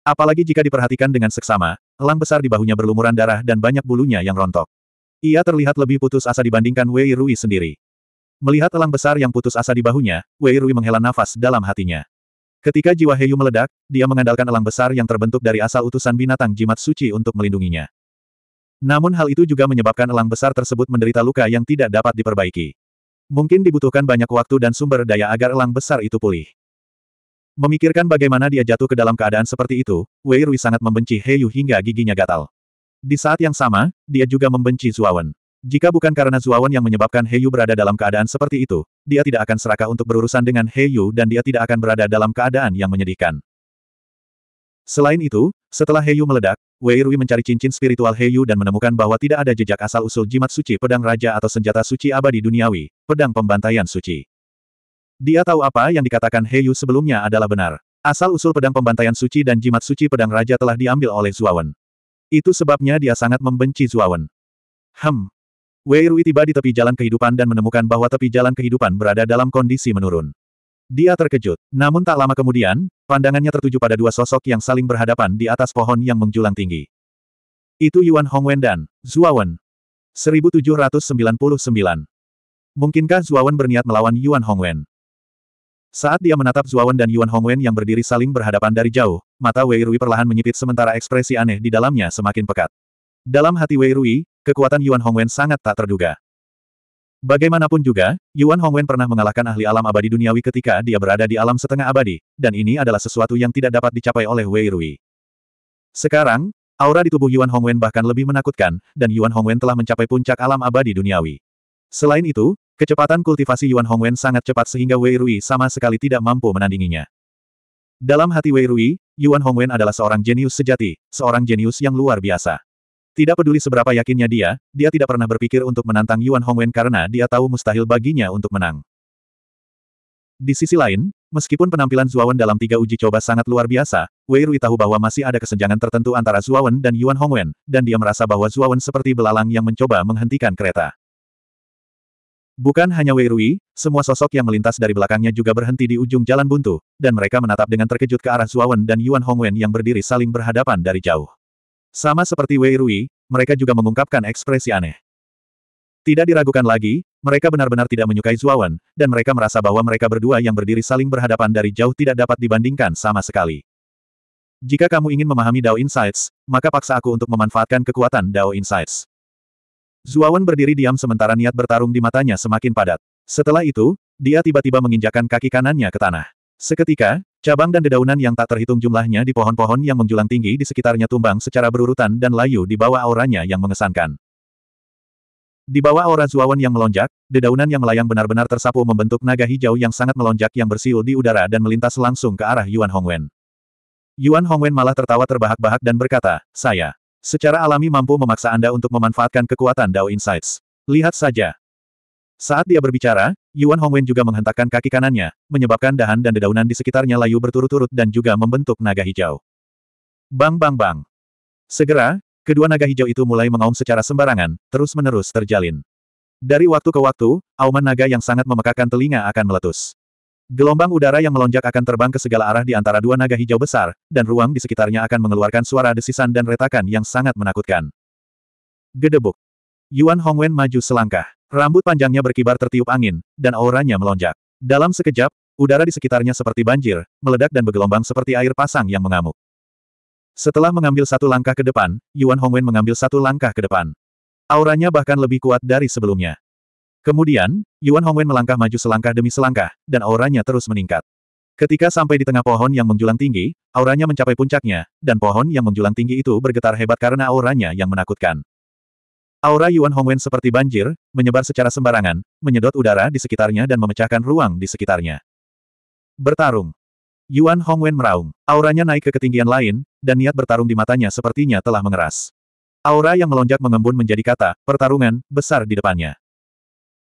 Apalagi jika diperhatikan dengan seksama, elang besar di bahunya berlumuran darah dan banyak bulunya yang rontok. Ia terlihat lebih putus asa dibandingkan Wei Rui sendiri. Melihat elang besar yang putus asa di bahunya, Wei Rui menghela nafas dalam hatinya. Ketika jiwa Heyu meledak, dia mengandalkan elang besar yang terbentuk dari asal utusan binatang jimat suci untuk melindunginya. Namun hal itu juga menyebabkan elang besar tersebut menderita luka yang tidak dapat diperbaiki. Mungkin dibutuhkan banyak waktu dan sumber daya agar elang besar itu pulih. Memikirkan bagaimana dia jatuh ke dalam keadaan seperti itu, Wei Rui sangat membenci Heyu hingga giginya gatal. Di saat yang sama, dia juga membenci Zuawan. Jika bukan karena Zuawan yang menyebabkan Heyu berada dalam keadaan seperti itu, dia tidak akan serakah untuk berurusan dengan Heyu dan dia tidak akan berada dalam keadaan yang menyedihkan. Selain itu, setelah Heyu meledak, Wei Rui mencari cincin spiritual Heyu dan menemukan bahwa tidak ada jejak asal-usul jimat suci pedang raja atau senjata suci abadi duniawi, pedang pembantaian suci. Dia tahu apa yang dikatakan Heyu sebelumnya adalah benar. Asal-usul pedang pembantaian suci dan jimat suci pedang raja telah diambil oleh Zuawan. Itu sebabnya dia sangat membenci Zuawan. Hem. Wei Rui tiba di tepi jalan kehidupan dan menemukan bahwa tepi jalan kehidupan berada dalam kondisi menurun. Dia terkejut. Namun tak lama kemudian, pandangannya tertuju pada dua sosok yang saling berhadapan di atas pohon yang menjulang tinggi. Itu Yuan Hongwen dan Zuawan. 1799. Mungkinkah Zuawan berniat melawan Yuan Hongwen? Saat dia menatap Zuawan dan Yuan Hongwen yang berdiri saling berhadapan dari jauh, mata Wei Rui perlahan menyipit sementara ekspresi aneh di dalamnya semakin pekat. Dalam hati Wei Rui, kekuatan Yuan Hongwen sangat tak terduga. Bagaimanapun juga, Yuan Hongwen pernah mengalahkan ahli alam abadi duniawi ketika dia berada di alam setengah abadi, dan ini adalah sesuatu yang tidak dapat dicapai oleh Wei Rui. Sekarang, aura di tubuh Yuan Hongwen bahkan lebih menakutkan, dan Yuan Hongwen telah mencapai puncak alam abadi duniawi. Selain itu, Kecepatan kultivasi Yuan Hongwen sangat cepat sehingga Wei Rui sama sekali tidak mampu menandinginya. Dalam hati Wei Rui, Yuan Hongwen adalah seorang jenius sejati, seorang jenius yang luar biasa. Tidak peduli seberapa yakinnya dia, dia tidak pernah berpikir untuk menantang Yuan Hongwen karena dia tahu mustahil baginya untuk menang. Di sisi lain, meskipun penampilan Zuawan dalam tiga uji coba sangat luar biasa, Wei Rui tahu bahwa masih ada kesenjangan tertentu antara Zuawan dan Yuan Hongwen, dan dia merasa bahwa Zuawan seperti belalang yang mencoba menghentikan kereta. Bukan hanya Wei Rui, semua sosok yang melintas dari belakangnya juga berhenti di ujung jalan buntu, dan mereka menatap dengan terkejut ke arah Zuawan dan Yuan Hongwen yang berdiri saling berhadapan dari jauh. Sama seperti Wei Rui, mereka juga mengungkapkan ekspresi aneh. Tidak diragukan lagi, mereka benar-benar tidak menyukai Zuawan, dan mereka merasa bahwa mereka berdua yang berdiri saling berhadapan dari jauh tidak dapat dibandingkan sama sekali. Jika kamu ingin memahami Dao Insights, maka paksa aku untuk memanfaatkan kekuatan Dao Insights. Zuawan berdiri diam sementara niat bertarung di matanya semakin padat. Setelah itu, dia tiba-tiba menginjakan kaki kanannya ke tanah. Seketika, cabang dan dedaunan yang tak terhitung jumlahnya di pohon-pohon yang menjulang tinggi di sekitarnya tumbang secara berurutan dan layu di bawah auranya yang mengesankan. Di bawah aura Zuawan yang melonjak, dedaunan yang melayang benar-benar tersapu membentuk naga hijau yang sangat melonjak yang bersiul di udara dan melintas langsung ke arah Yuan Hongwen. Yuan Hongwen malah tertawa terbahak-bahak dan berkata, saya. Secara alami mampu memaksa Anda untuk memanfaatkan kekuatan Dao Insights. Lihat saja. Saat dia berbicara, Yuan Hongwen juga menghentakkan kaki kanannya, menyebabkan dahan dan dedaunan di sekitarnya layu berturut-turut dan juga membentuk naga hijau. Bang bang bang. Segera, kedua naga hijau itu mulai mengaum secara sembarangan, terus-menerus terjalin. Dari waktu ke waktu, auman naga yang sangat memekakan telinga akan meletus. Gelombang udara yang melonjak akan terbang ke segala arah di antara dua naga hijau besar, dan ruang di sekitarnya akan mengeluarkan suara desisan dan retakan yang sangat menakutkan. Gedebuk. Yuan Hongwen maju selangkah. Rambut panjangnya berkibar tertiup angin, dan auranya melonjak. Dalam sekejap, udara di sekitarnya seperti banjir, meledak dan bergelombang seperti air pasang yang mengamuk. Setelah mengambil satu langkah ke depan, Yuan Hongwen mengambil satu langkah ke depan. Auranya bahkan lebih kuat dari sebelumnya. Kemudian, Yuan Hongwen melangkah maju selangkah demi selangkah, dan auranya terus meningkat. Ketika sampai di tengah pohon yang menjulang tinggi, auranya mencapai puncaknya, dan pohon yang menjulang tinggi itu bergetar hebat karena auranya yang menakutkan. Aura Yuan Hongwen seperti banjir, menyebar secara sembarangan, menyedot udara di sekitarnya dan memecahkan ruang di sekitarnya. Bertarung. Yuan Hongwen meraung. Auranya naik ke ketinggian lain, dan niat bertarung di matanya sepertinya telah mengeras. Aura yang melonjak mengembun menjadi kata, pertarungan, besar di depannya.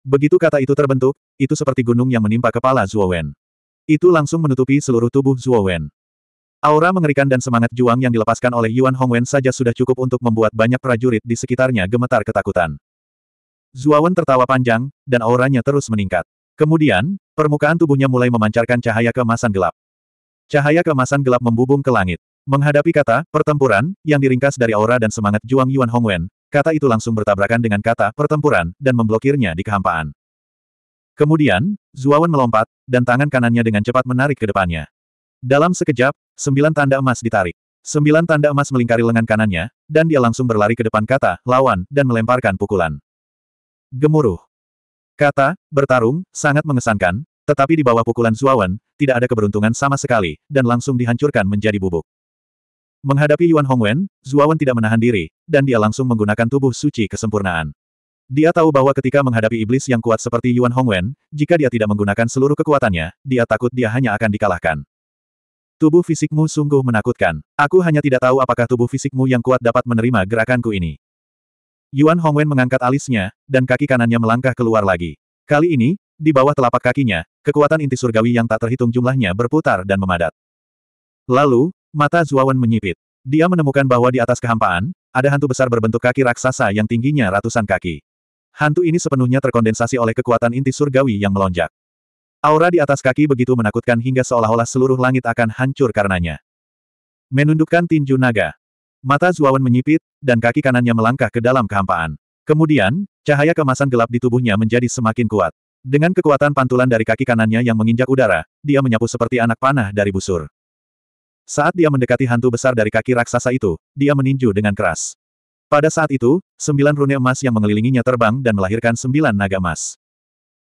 Begitu kata itu terbentuk, itu seperti gunung yang menimpa kepala Zuo Wen. Itu langsung menutupi seluruh tubuh Zuo Wen. Aura mengerikan dan semangat juang yang dilepaskan oleh Yuan Hongwen saja sudah cukup untuk membuat banyak prajurit di sekitarnya gemetar ketakutan. Wen tertawa panjang, dan auranya terus meningkat. Kemudian, permukaan tubuhnya mulai memancarkan cahaya keemasan gelap. Cahaya keemasan gelap membubung ke langit. Menghadapi kata, pertempuran, yang diringkas dari aura dan semangat juang Yuan Hongwen, Kata itu langsung bertabrakan dengan kata pertempuran, dan memblokirnya di kehampaan. Kemudian, Zuawan melompat, dan tangan kanannya dengan cepat menarik ke depannya. Dalam sekejap, sembilan tanda emas ditarik. Sembilan tanda emas melingkari lengan kanannya, dan dia langsung berlari ke depan kata, lawan, dan melemparkan pukulan. Gemuruh. Kata, bertarung, sangat mengesankan, tetapi di bawah pukulan Zuawan, tidak ada keberuntungan sama sekali, dan langsung dihancurkan menjadi bubuk. Menghadapi Yuan Hongwen, Zuawan tidak menahan diri, dan dia langsung menggunakan tubuh suci kesempurnaan. Dia tahu bahwa ketika menghadapi iblis yang kuat seperti Yuan Hongwen, jika dia tidak menggunakan seluruh kekuatannya, dia takut dia hanya akan dikalahkan. Tubuh fisikmu sungguh menakutkan. Aku hanya tidak tahu apakah tubuh fisikmu yang kuat dapat menerima gerakanku ini. Yuan Hongwen mengangkat alisnya, dan kaki kanannya melangkah keluar lagi. Kali ini, di bawah telapak kakinya, kekuatan inti surgawi yang tak terhitung jumlahnya berputar dan memadat. Lalu, Mata Zuawan menyipit. Dia menemukan bahwa di atas kehampaan, ada hantu besar berbentuk kaki raksasa yang tingginya ratusan kaki. Hantu ini sepenuhnya terkondensasi oleh kekuatan inti surgawi yang melonjak. Aura di atas kaki begitu menakutkan hingga seolah-olah seluruh langit akan hancur karenanya. Menundukkan tinju naga. Mata Zuawan menyipit, dan kaki kanannya melangkah ke dalam kehampaan. Kemudian, cahaya kemasan gelap di tubuhnya menjadi semakin kuat. Dengan kekuatan pantulan dari kaki kanannya yang menginjak udara, dia menyapu seperti anak panah dari busur. Saat dia mendekati hantu besar dari kaki raksasa itu, dia meninju dengan keras. Pada saat itu, sembilan rune emas yang mengelilinginya terbang dan melahirkan sembilan naga emas.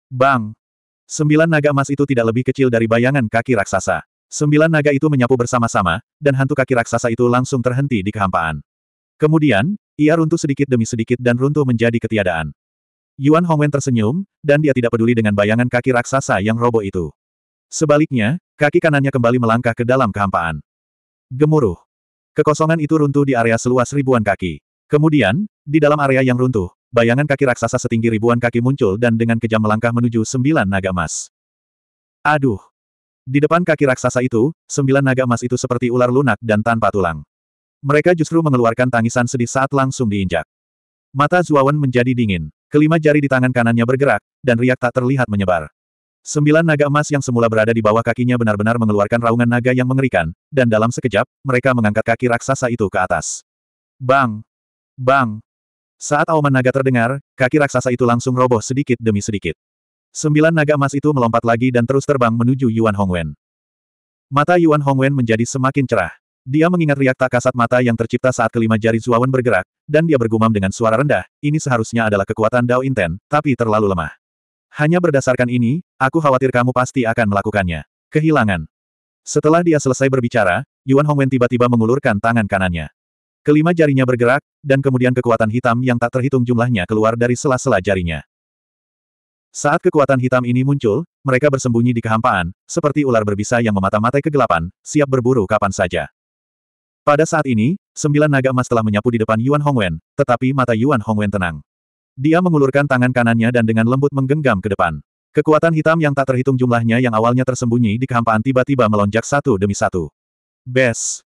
Bang! Sembilan naga emas itu tidak lebih kecil dari bayangan kaki raksasa. Sembilan naga itu menyapu bersama-sama, dan hantu kaki raksasa itu langsung terhenti di kehampaan. Kemudian, ia runtuh sedikit demi sedikit dan runtuh menjadi ketiadaan. Yuan Hongwen tersenyum, dan dia tidak peduli dengan bayangan kaki raksasa yang roboh itu. Sebaliknya, Kaki kanannya kembali melangkah ke dalam kehampaan. Gemuruh. Kekosongan itu runtuh di area seluas ribuan kaki. Kemudian, di dalam area yang runtuh, bayangan kaki raksasa setinggi ribuan kaki muncul dan dengan kejam melangkah menuju sembilan naga emas. Aduh! Di depan kaki raksasa itu, sembilan naga emas itu seperti ular lunak dan tanpa tulang. Mereka justru mengeluarkan tangisan sedih saat langsung diinjak. Mata Zuawan menjadi dingin. Kelima jari di tangan kanannya bergerak, dan riak tak terlihat menyebar. Sembilan naga emas yang semula berada di bawah kakinya benar-benar mengeluarkan raungan naga yang mengerikan, dan dalam sekejap, mereka mengangkat kaki raksasa itu ke atas. Bang! Bang! Saat auman naga terdengar, kaki raksasa itu langsung roboh sedikit demi sedikit. Sembilan naga emas itu melompat lagi dan terus terbang menuju Yuan Hongwen. Mata Yuan Hongwen menjadi semakin cerah. Dia mengingat riak tak kasat mata yang tercipta saat kelima jari Zuawan bergerak, dan dia bergumam dengan suara rendah, ini seharusnya adalah kekuatan Dao Inten, tapi terlalu lemah. Hanya berdasarkan ini, aku khawatir kamu pasti akan melakukannya. Kehilangan. Setelah dia selesai berbicara, Yuan Hongwen tiba-tiba mengulurkan tangan kanannya. Kelima jarinya bergerak, dan kemudian kekuatan hitam yang tak terhitung jumlahnya keluar dari sela-sela jarinya. Saat kekuatan hitam ini muncul, mereka bersembunyi di kehampaan, seperti ular berbisa yang memata-matai kegelapan, siap berburu kapan saja. Pada saat ini, sembilan naga emas telah menyapu di depan Yuan Hongwen, tetapi mata Yuan Hongwen tenang. Dia mengulurkan tangan kanannya dan dengan lembut menggenggam ke depan. Kekuatan hitam yang tak terhitung jumlahnya yang awalnya tersembunyi di kehampaan tiba-tiba melonjak satu demi satu. Bes!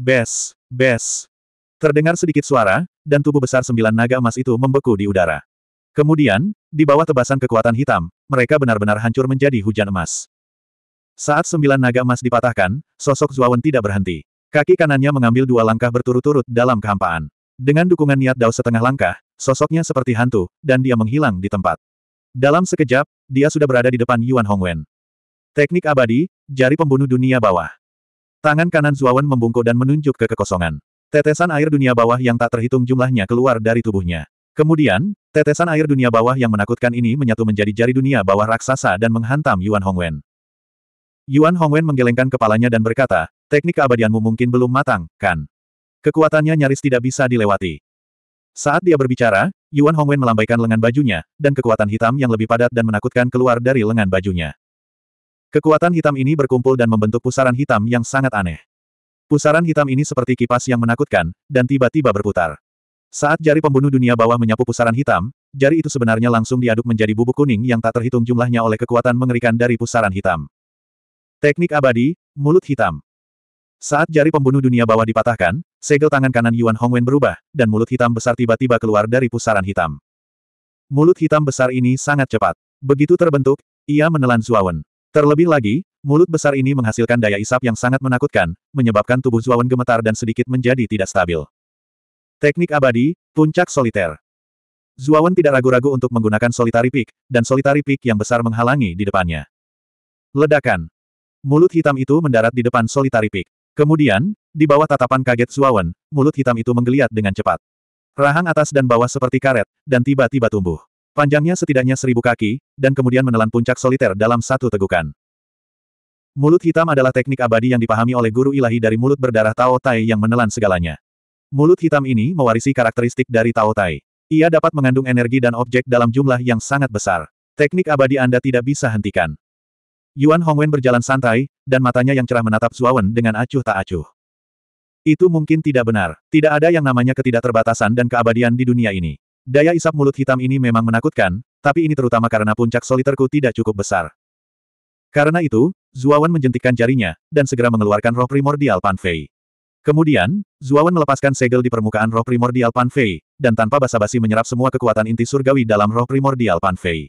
Bes! Bes! Terdengar sedikit suara, dan tubuh besar sembilan naga emas itu membeku di udara. Kemudian, di bawah tebasan kekuatan hitam, mereka benar-benar hancur menjadi hujan emas. Saat sembilan naga emas dipatahkan, sosok Zuawan tidak berhenti. Kaki kanannya mengambil dua langkah berturut-turut dalam kehampaan. Dengan dukungan niat Dao setengah langkah, sosoknya seperti hantu, dan dia menghilang di tempat. Dalam sekejap, dia sudah berada di depan Yuan Hongwen. Teknik abadi, jari pembunuh dunia bawah. Tangan kanan Zuawan membungkuk dan menunjuk ke kekosongan. Tetesan air dunia bawah yang tak terhitung jumlahnya keluar dari tubuhnya. Kemudian, tetesan air dunia bawah yang menakutkan ini menyatu menjadi jari dunia bawah raksasa dan menghantam Yuan Hongwen. Yuan Hongwen menggelengkan kepalanya dan berkata, teknik keabadianmu mungkin belum matang, kan? Kekuatannya nyaris tidak bisa dilewati. Saat dia berbicara, Yuan Hongwen melambaikan lengan bajunya, dan kekuatan hitam yang lebih padat dan menakutkan keluar dari lengan bajunya. Kekuatan hitam ini berkumpul dan membentuk pusaran hitam yang sangat aneh. Pusaran hitam ini seperti kipas yang menakutkan, dan tiba-tiba berputar. Saat jari pembunuh dunia bawah menyapu pusaran hitam, jari itu sebenarnya langsung diaduk menjadi bubuk kuning yang tak terhitung jumlahnya oleh kekuatan mengerikan dari pusaran hitam. Teknik abadi, mulut hitam. Saat jari pembunuh dunia bawah dipatahkan, Segel tangan kanan Yuan Hongwen berubah, dan mulut hitam besar tiba-tiba keluar dari pusaran hitam. Mulut hitam besar ini sangat cepat. Begitu terbentuk, ia menelan Zuawan. Terlebih lagi, mulut besar ini menghasilkan daya isap yang sangat menakutkan, menyebabkan tubuh Zuawan gemetar dan sedikit menjadi tidak stabil. Teknik abadi, puncak soliter. Zuawan tidak ragu-ragu untuk menggunakan solitary peak, dan solitary peak yang besar menghalangi di depannya. Ledakan. Mulut hitam itu mendarat di depan solitary peak. Kemudian, di bawah tatapan kaget Suawan, mulut hitam itu menggeliat dengan cepat. Rahang atas dan bawah seperti karet, dan tiba-tiba tumbuh. Panjangnya setidaknya seribu kaki, dan kemudian menelan puncak soliter dalam satu tegukan. Mulut hitam adalah teknik abadi yang dipahami oleh guru ilahi dari mulut berdarah Tao Tai yang menelan segalanya. Mulut hitam ini mewarisi karakteristik dari Tao Tai. Ia dapat mengandung energi dan objek dalam jumlah yang sangat besar. Teknik abadi Anda tidak bisa hentikan. Yuan Hongwen berjalan santai, dan matanya yang cerah menatap Zuawan dengan acuh tak acuh. Itu mungkin tidak benar. Tidak ada yang namanya ketidakterbatasan dan keabadian di dunia ini. Daya isap mulut hitam ini memang menakutkan, tapi ini terutama karena puncak soliterku tidak cukup besar. Karena itu, Zuawan menjentikkan jarinya, dan segera mengeluarkan roh primordial Panfei. Kemudian, Zuawan melepaskan segel di permukaan roh primordial Panfei, dan tanpa basa-basi menyerap semua kekuatan inti surgawi dalam roh primordial Panfei.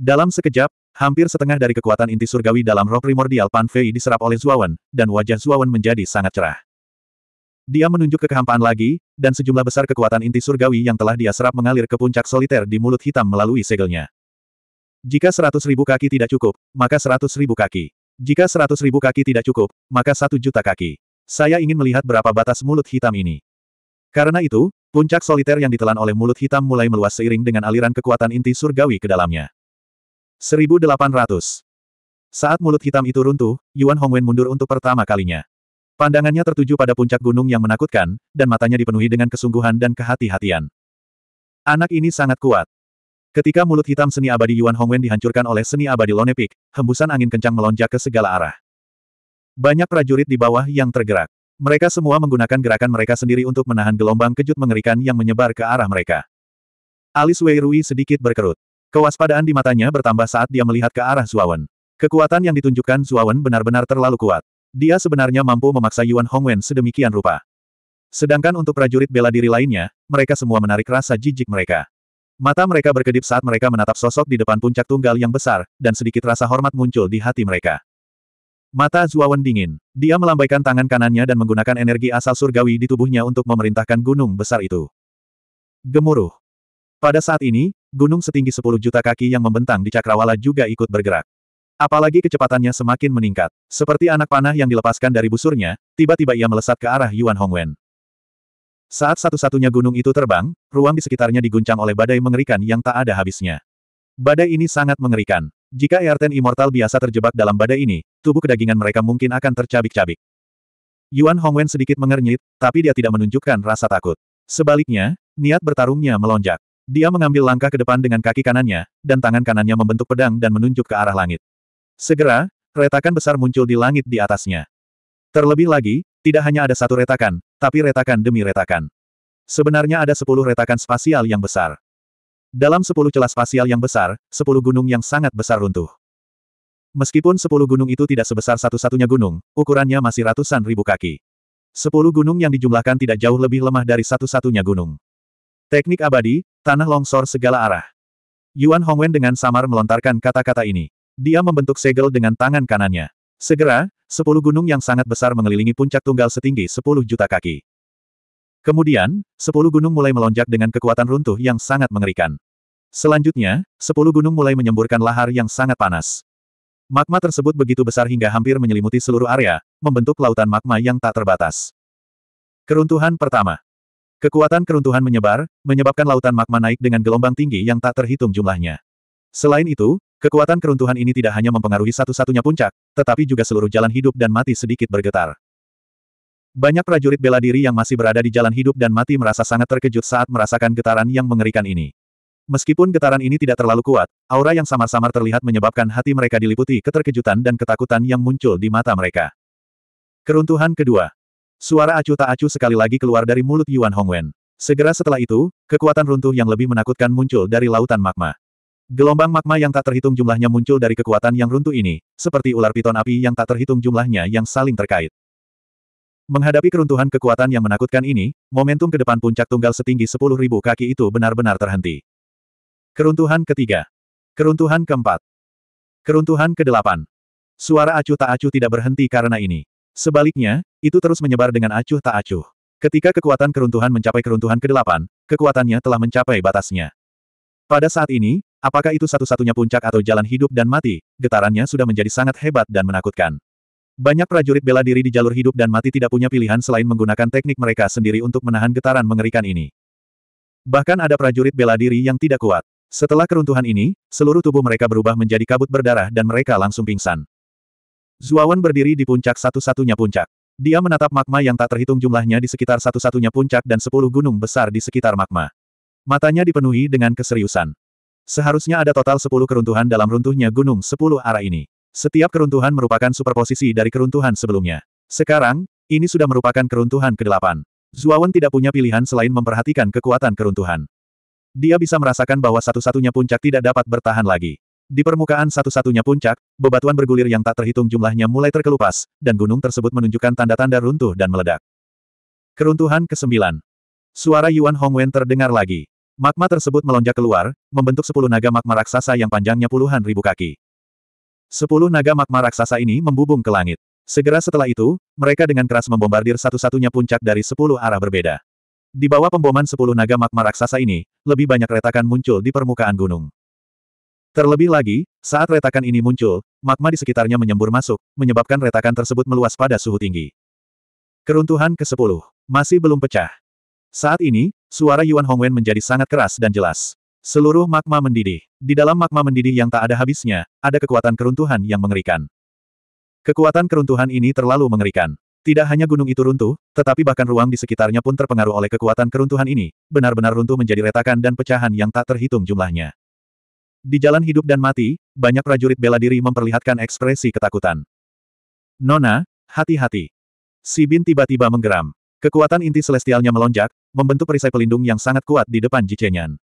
Dalam sekejap, Hampir setengah dari kekuatan inti surgawi dalam roh primordial Pan Fei diserap oleh Zuawan, dan wajah Zuawan menjadi sangat cerah. Dia menunjuk ke kehampaan lagi, dan sejumlah besar kekuatan inti surgawi yang telah dia serap mengalir ke puncak soliter di mulut hitam melalui segelnya. Jika seratus ribu kaki tidak cukup, maka seratus ribu kaki. Jika seratus ribu kaki tidak cukup, maka satu juta kaki. Saya ingin melihat berapa batas mulut hitam ini. Karena itu, puncak soliter yang ditelan oleh mulut hitam mulai meluas seiring dengan aliran kekuatan inti surgawi ke dalamnya. 1800. Saat mulut hitam itu runtuh, Yuan Hongwen mundur untuk pertama kalinya. Pandangannya tertuju pada puncak gunung yang menakutkan, dan matanya dipenuhi dengan kesungguhan dan kehati-hatian. Anak ini sangat kuat. Ketika mulut hitam seni abadi Yuan Hongwen dihancurkan oleh seni abadi Lonepik, hembusan angin kencang melonjak ke segala arah. Banyak prajurit di bawah yang tergerak. Mereka semua menggunakan gerakan mereka sendiri untuk menahan gelombang kejut mengerikan yang menyebar ke arah mereka. Alis Wei Rui sedikit berkerut. Kewaspadaan di matanya bertambah saat dia melihat ke arah Zuawan. Kekuatan yang ditunjukkan Zuawan benar-benar terlalu kuat. Dia sebenarnya mampu memaksa Yuan Hongwen sedemikian rupa. Sedangkan untuk prajurit bela diri lainnya, mereka semua menarik rasa jijik mereka. Mata mereka berkedip saat mereka menatap sosok di depan puncak tunggal yang besar, dan sedikit rasa hormat muncul di hati mereka. Mata Zuawan dingin. Dia melambaikan tangan kanannya dan menggunakan energi asal surgawi di tubuhnya untuk memerintahkan gunung besar itu. Gemuruh. Pada saat ini, Gunung setinggi 10 juta kaki yang membentang di cakrawala juga ikut bergerak. Apalagi kecepatannya semakin meningkat. Seperti anak panah yang dilepaskan dari busurnya, tiba-tiba ia melesat ke arah Yuan Hongwen. Saat satu-satunya gunung itu terbang, ruang di sekitarnya diguncang oleh badai mengerikan yang tak ada habisnya. Badai ini sangat mengerikan. Jika Airten Immortal biasa terjebak dalam badai ini, tubuh kedagingan mereka mungkin akan tercabik-cabik. Yuan Hongwen sedikit mengernyit, tapi dia tidak menunjukkan rasa takut. Sebaliknya, niat bertarungnya melonjak. Dia mengambil langkah ke depan dengan kaki kanannya, dan tangan kanannya membentuk pedang dan menunjuk ke arah langit. Segera, retakan besar muncul di langit di atasnya. Terlebih lagi, tidak hanya ada satu retakan, tapi retakan demi retakan. Sebenarnya ada sepuluh retakan spasial yang besar. Dalam sepuluh celah spasial yang besar, sepuluh gunung yang sangat besar runtuh. Meskipun sepuluh gunung itu tidak sebesar satu-satunya gunung, ukurannya masih ratusan ribu kaki. Sepuluh gunung yang dijumlahkan tidak jauh lebih lemah dari satu-satunya gunung. Teknik abadi, tanah longsor segala arah. Yuan Hongwen dengan samar melontarkan kata-kata ini. Dia membentuk segel dengan tangan kanannya. Segera, sepuluh gunung yang sangat besar mengelilingi puncak tunggal setinggi sepuluh juta kaki. Kemudian, sepuluh gunung mulai melonjak dengan kekuatan runtuh yang sangat mengerikan. Selanjutnya, sepuluh gunung mulai menyemburkan lahar yang sangat panas. Magma tersebut begitu besar hingga hampir menyelimuti seluruh area, membentuk lautan magma yang tak terbatas. Keruntuhan pertama. Kekuatan keruntuhan menyebar, menyebabkan lautan magma naik dengan gelombang tinggi yang tak terhitung jumlahnya. Selain itu, kekuatan keruntuhan ini tidak hanya mempengaruhi satu-satunya puncak, tetapi juga seluruh jalan hidup dan mati sedikit bergetar. Banyak prajurit bela diri yang masih berada di jalan hidup dan mati merasa sangat terkejut saat merasakan getaran yang mengerikan ini. Meskipun getaran ini tidak terlalu kuat, aura yang samar-samar terlihat menyebabkan hati mereka diliputi keterkejutan dan ketakutan yang muncul di mata mereka. Keruntuhan kedua, Suara acuh tak acuh sekali lagi keluar dari mulut Yuan Hongwen. Segera setelah itu, kekuatan runtuh yang lebih menakutkan muncul dari lautan magma. Gelombang magma yang tak terhitung jumlahnya muncul dari kekuatan yang runtuh ini, seperti ular piton api yang tak terhitung jumlahnya yang saling terkait. Menghadapi keruntuhan kekuatan yang menakutkan ini, momentum ke depan puncak tunggal setinggi 10.000 kaki itu benar-benar terhenti. Keruntuhan ketiga. Keruntuhan keempat. Keruntuhan kedelapan. Suara acuh tak acuh tidak berhenti karena ini. Sebaliknya, itu terus menyebar dengan acuh tak acuh. Ketika kekuatan keruntuhan mencapai keruntuhan ke-8, kekuatannya telah mencapai batasnya. Pada saat ini, apakah itu satu-satunya puncak atau jalan hidup dan mati, getarannya sudah menjadi sangat hebat dan menakutkan. Banyak prajurit bela diri di jalur hidup dan mati tidak punya pilihan selain menggunakan teknik mereka sendiri untuk menahan getaran mengerikan ini. Bahkan ada prajurit bela diri yang tidak kuat. Setelah keruntuhan ini, seluruh tubuh mereka berubah menjadi kabut berdarah dan mereka langsung pingsan. Zuawan berdiri di puncak satu-satunya puncak. Dia menatap magma yang tak terhitung jumlahnya di sekitar satu-satunya puncak dan sepuluh gunung besar di sekitar magma. Matanya dipenuhi dengan keseriusan. Seharusnya ada total sepuluh keruntuhan dalam runtuhnya gunung sepuluh arah ini. Setiap keruntuhan merupakan superposisi dari keruntuhan sebelumnya. Sekarang, ini sudah merupakan keruntuhan kedelapan. 8 Zuawan tidak punya pilihan selain memperhatikan kekuatan keruntuhan. Dia bisa merasakan bahwa satu-satunya puncak tidak dapat bertahan lagi. Di permukaan satu-satunya puncak, bebatuan bergulir yang tak terhitung jumlahnya mulai terkelupas, dan gunung tersebut menunjukkan tanda-tanda runtuh dan meledak. Keruntuhan ke-9. Suara Yuan Hongwen terdengar lagi. Magma tersebut melonjak keluar, membentuk sepuluh naga magma raksasa yang panjangnya puluhan ribu kaki. Sepuluh naga magma raksasa ini membubung ke langit. Segera setelah itu, mereka dengan keras membombardir satu-satunya puncak dari sepuluh arah berbeda. Di bawah pemboman sepuluh naga magma raksasa ini, lebih banyak retakan muncul di permukaan gunung. Terlebih lagi, saat retakan ini muncul, magma di sekitarnya menyembur masuk, menyebabkan retakan tersebut meluas pada suhu tinggi. Keruntuhan ke-10. Masih belum pecah. Saat ini, suara Yuan Hongwen menjadi sangat keras dan jelas. Seluruh magma mendidih. Di dalam magma mendidih yang tak ada habisnya, ada kekuatan keruntuhan yang mengerikan. Kekuatan keruntuhan ini terlalu mengerikan. Tidak hanya gunung itu runtuh, tetapi bahkan ruang di sekitarnya pun terpengaruh oleh kekuatan keruntuhan ini, benar-benar runtuh menjadi retakan dan pecahan yang tak terhitung jumlahnya. Di jalan hidup dan mati, banyak prajurit bela diri memperlihatkan ekspresi ketakutan. Nona, hati-hati. Si Bin tiba-tiba menggeram. Kekuatan inti celestialnya melonjak, membentuk perisai pelindung yang sangat kuat di depan Jichenyan.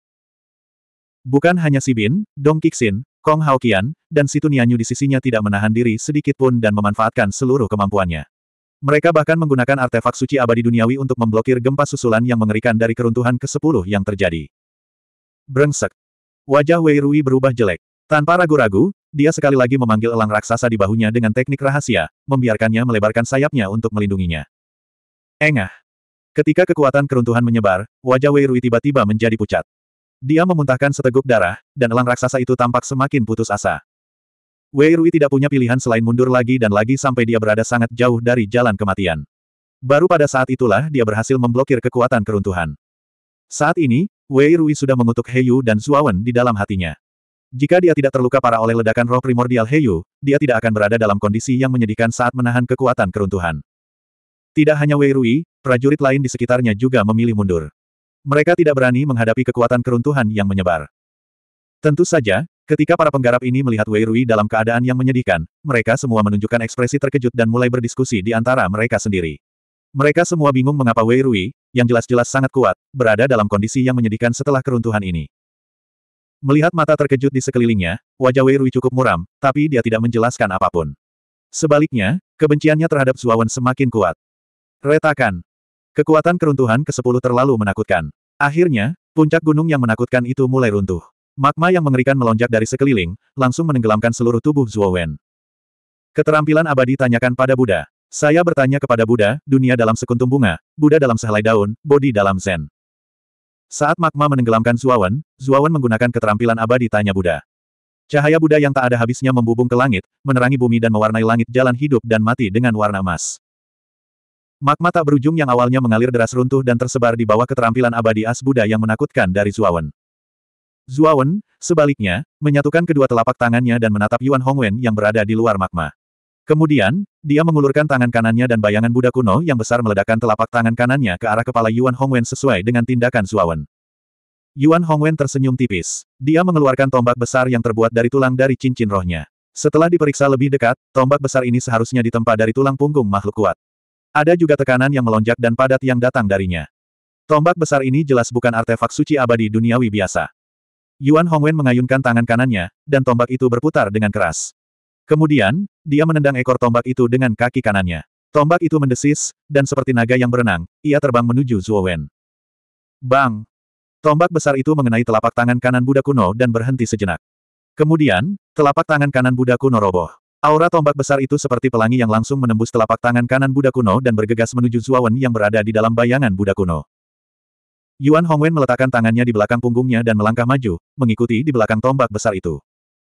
Bukan hanya Si Bin, Dong Kixin, Kong Haokian, dan Situ Nianyu di sisinya tidak menahan diri sedikit pun dan memanfaatkan seluruh kemampuannya. Mereka bahkan menggunakan artefak suci abadi duniawi untuk memblokir gempa susulan yang mengerikan dari keruntuhan ke-10 yang terjadi. Brengsek. Wajah Wei Rui berubah jelek. Tanpa ragu-ragu, dia sekali lagi memanggil elang raksasa di bahunya dengan teknik rahasia, membiarkannya melebarkan sayapnya untuk melindunginya. Engah. Ketika kekuatan keruntuhan menyebar, wajah Wei Rui tiba-tiba menjadi pucat. Dia memuntahkan seteguk darah, dan elang raksasa itu tampak semakin putus asa. Wei Rui tidak punya pilihan selain mundur lagi dan lagi sampai dia berada sangat jauh dari jalan kematian. Baru pada saat itulah dia berhasil memblokir kekuatan keruntuhan. Saat ini, Wei Rui sudah mengutuk Heyu dan Suawan di dalam hatinya. Jika dia tidak terluka parah oleh ledakan roh primordial Heyu, dia tidak akan berada dalam kondisi yang menyedihkan saat menahan kekuatan keruntuhan. Tidak hanya Wei Rui, prajurit lain di sekitarnya juga memilih mundur. Mereka tidak berani menghadapi kekuatan keruntuhan yang menyebar. Tentu saja, Ketika para penggarap ini melihat Wei Rui dalam keadaan yang menyedihkan, mereka semua menunjukkan ekspresi terkejut dan mulai berdiskusi di antara mereka sendiri. Mereka semua bingung mengapa Wei Rui, yang jelas-jelas sangat kuat, berada dalam kondisi yang menyedihkan setelah keruntuhan ini. Melihat mata terkejut di sekelilingnya, wajah Wei Rui cukup muram, tapi dia tidak menjelaskan apapun. Sebaliknya, kebenciannya terhadap Zuawan semakin kuat. Retakan. Kekuatan keruntuhan ke-10 terlalu menakutkan. Akhirnya, puncak gunung yang menakutkan itu mulai runtuh. Magma yang mengerikan melonjak dari sekeliling, langsung menenggelamkan seluruh tubuh Zuawan. Keterampilan abadi tanyakan pada Buddha. Saya bertanya kepada Buddha, dunia dalam sekuntum bunga, Buddha dalam sehelai daun, bodi dalam Zen. Saat magma menenggelamkan Zuawan, Zuawan menggunakan keterampilan abadi tanya Buddha. Cahaya Buddha yang tak ada habisnya membubung ke langit, menerangi bumi dan mewarnai langit jalan hidup dan mati dengan warna emas. Magma tak berujung yang awalnya mengalir deras runtuh dan tersebar di bawah keterampilan abadi as Buddha yang menakutkan dari Zuawan. Zuawan, sebaliknya, menyatukan kedua telapak tangannya dan menatap Yuan Hongwen yang berada di luar magma. Kemudian, dia mengulurkan tangan kanannya dan bayangan Buddha kuno yang besar meledakkan telapak tangan kanannya ke arah kepala Yuan Hongwen sesuai dengan tindakan Zuawan. Yuan Hongwen tersenyum tipis. Dia mengeluarkan tombak besar yang terbuat dari tulang dari cincin rohnya. Setelah diperiksa lebih dekat, tombak besar ini seharusnya ditempa dari tulang punggung makhluk kuat. Ada juga tekanan yang melonjak dan padat yang datang darinya. Tombak besar ini jelas bukan artefak suci abadi duniawi biasa. Yuan Hongwen mengayunkan tangan kanannya, dan tombak itu berputar dengan keras. Kemudian, dia menendang ekor tombak itu dengan kaki kanannya. Tombak itu mendesis, dan seperti naga yang berenang, ia terbang menuju Zuo Wen. Bang! Tombak besar itu mengenai telapak tangan kanan Buddha kuno dan berhenti sejenak. Kemudian, telapak tangan kanan Buddha kuno roboh. Aura tombak besar itu seperti pelangi yang langsung menembus telapak tangan kanan Buddha kuno dan bergegas menuju Zuo Wen yang berada di dalam bayangan Buddha kuno. Yuan Hongwen meletakkan tangannya di belakang punggungnya dan melangkah maju, mengikuti di belakang tombak besar itu.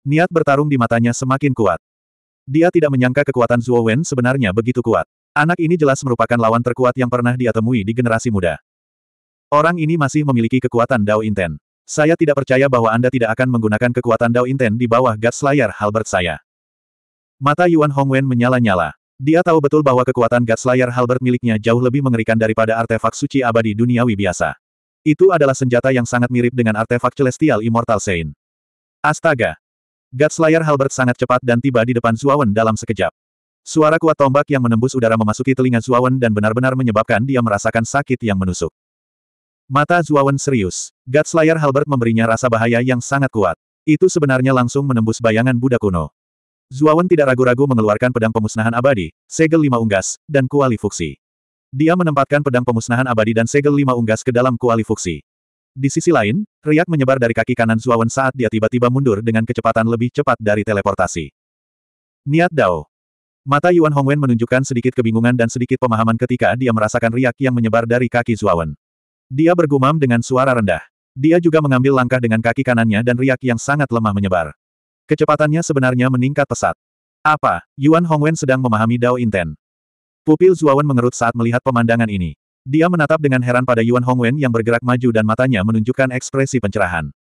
Niat bertarung di matanya semakin kuat. Dia tidak menyangka kekuatan Zhuo Wen sebenarnya begitu kuat. Anak ini jelas merupakan lawan terkuat yang pernah dia temui di generasi muda. Orang ini masih memiliki kekuatan Dao Inten. Saya tidak percaya bahwa Anda tidak akan menggunakan kekuatan Dao Inten di bawah gas layar Halbert saya. Mata Yuan Hongwen menyala-nyala. Dia tahu betul bahwa kekuatan gas layar Halbert miliknya jauh lebih mengerikan daripada artefak suci abadi duniawi biasa. Itu adalah senjata yang sangat mirip dengan artefak celestial Immortal Saint. Astaga, Gadslayer Halbert sangat cepat dan tiba di depan Zuawan dalam sekejap. Suara kuat tombak yang menembus udara memasuki telinga Zuawan dan benar-benar menyebabkan dia merasakan sakit yang menusuk. Mata Zuawan serius. Gadslayer Halbert memberinya rasa bahaya yang sangat kuat. Itu sebenarnya langsung menembus bayangan Buddha kuno. Zuawan tidak ragu-ragu mengeluarkan pedang pemusnahan abadi, segel lima unggas, dan kuali fuksi. Dia menempatkan pedang pemusnahan abadi dan segel lima unggas ke dalam kuali fuksi. Di sisi lain, riak menyebar dari kaki kanan Zuawan saat dia tiba-tiba mundur dengan kecepatan lebih cepat dari teleportasi. Niat Dao. Mata Yuan Hongwen menunjukkan sedikit kebingungan dan sedikit pemahaman ketika dia merasakan riak yang menyebar dari kaki Zuawan. Dia bergumam dengan suara rendah. Dia juga mengambil langkah dengan kaki kanannya dan riak yang sangat lemah menyebar. Kecepatannya sebenarnya meningkat pesat. Apa, Yuan Hongwen sedang memahami Dao Inten? Pupil Zuawan mengerut saat melihat pemandangan ini. Dia menatap dengan heran pada Yuan Hongwen yang bergerak maju dan matanya menunjukkan ekspresi pencerahan.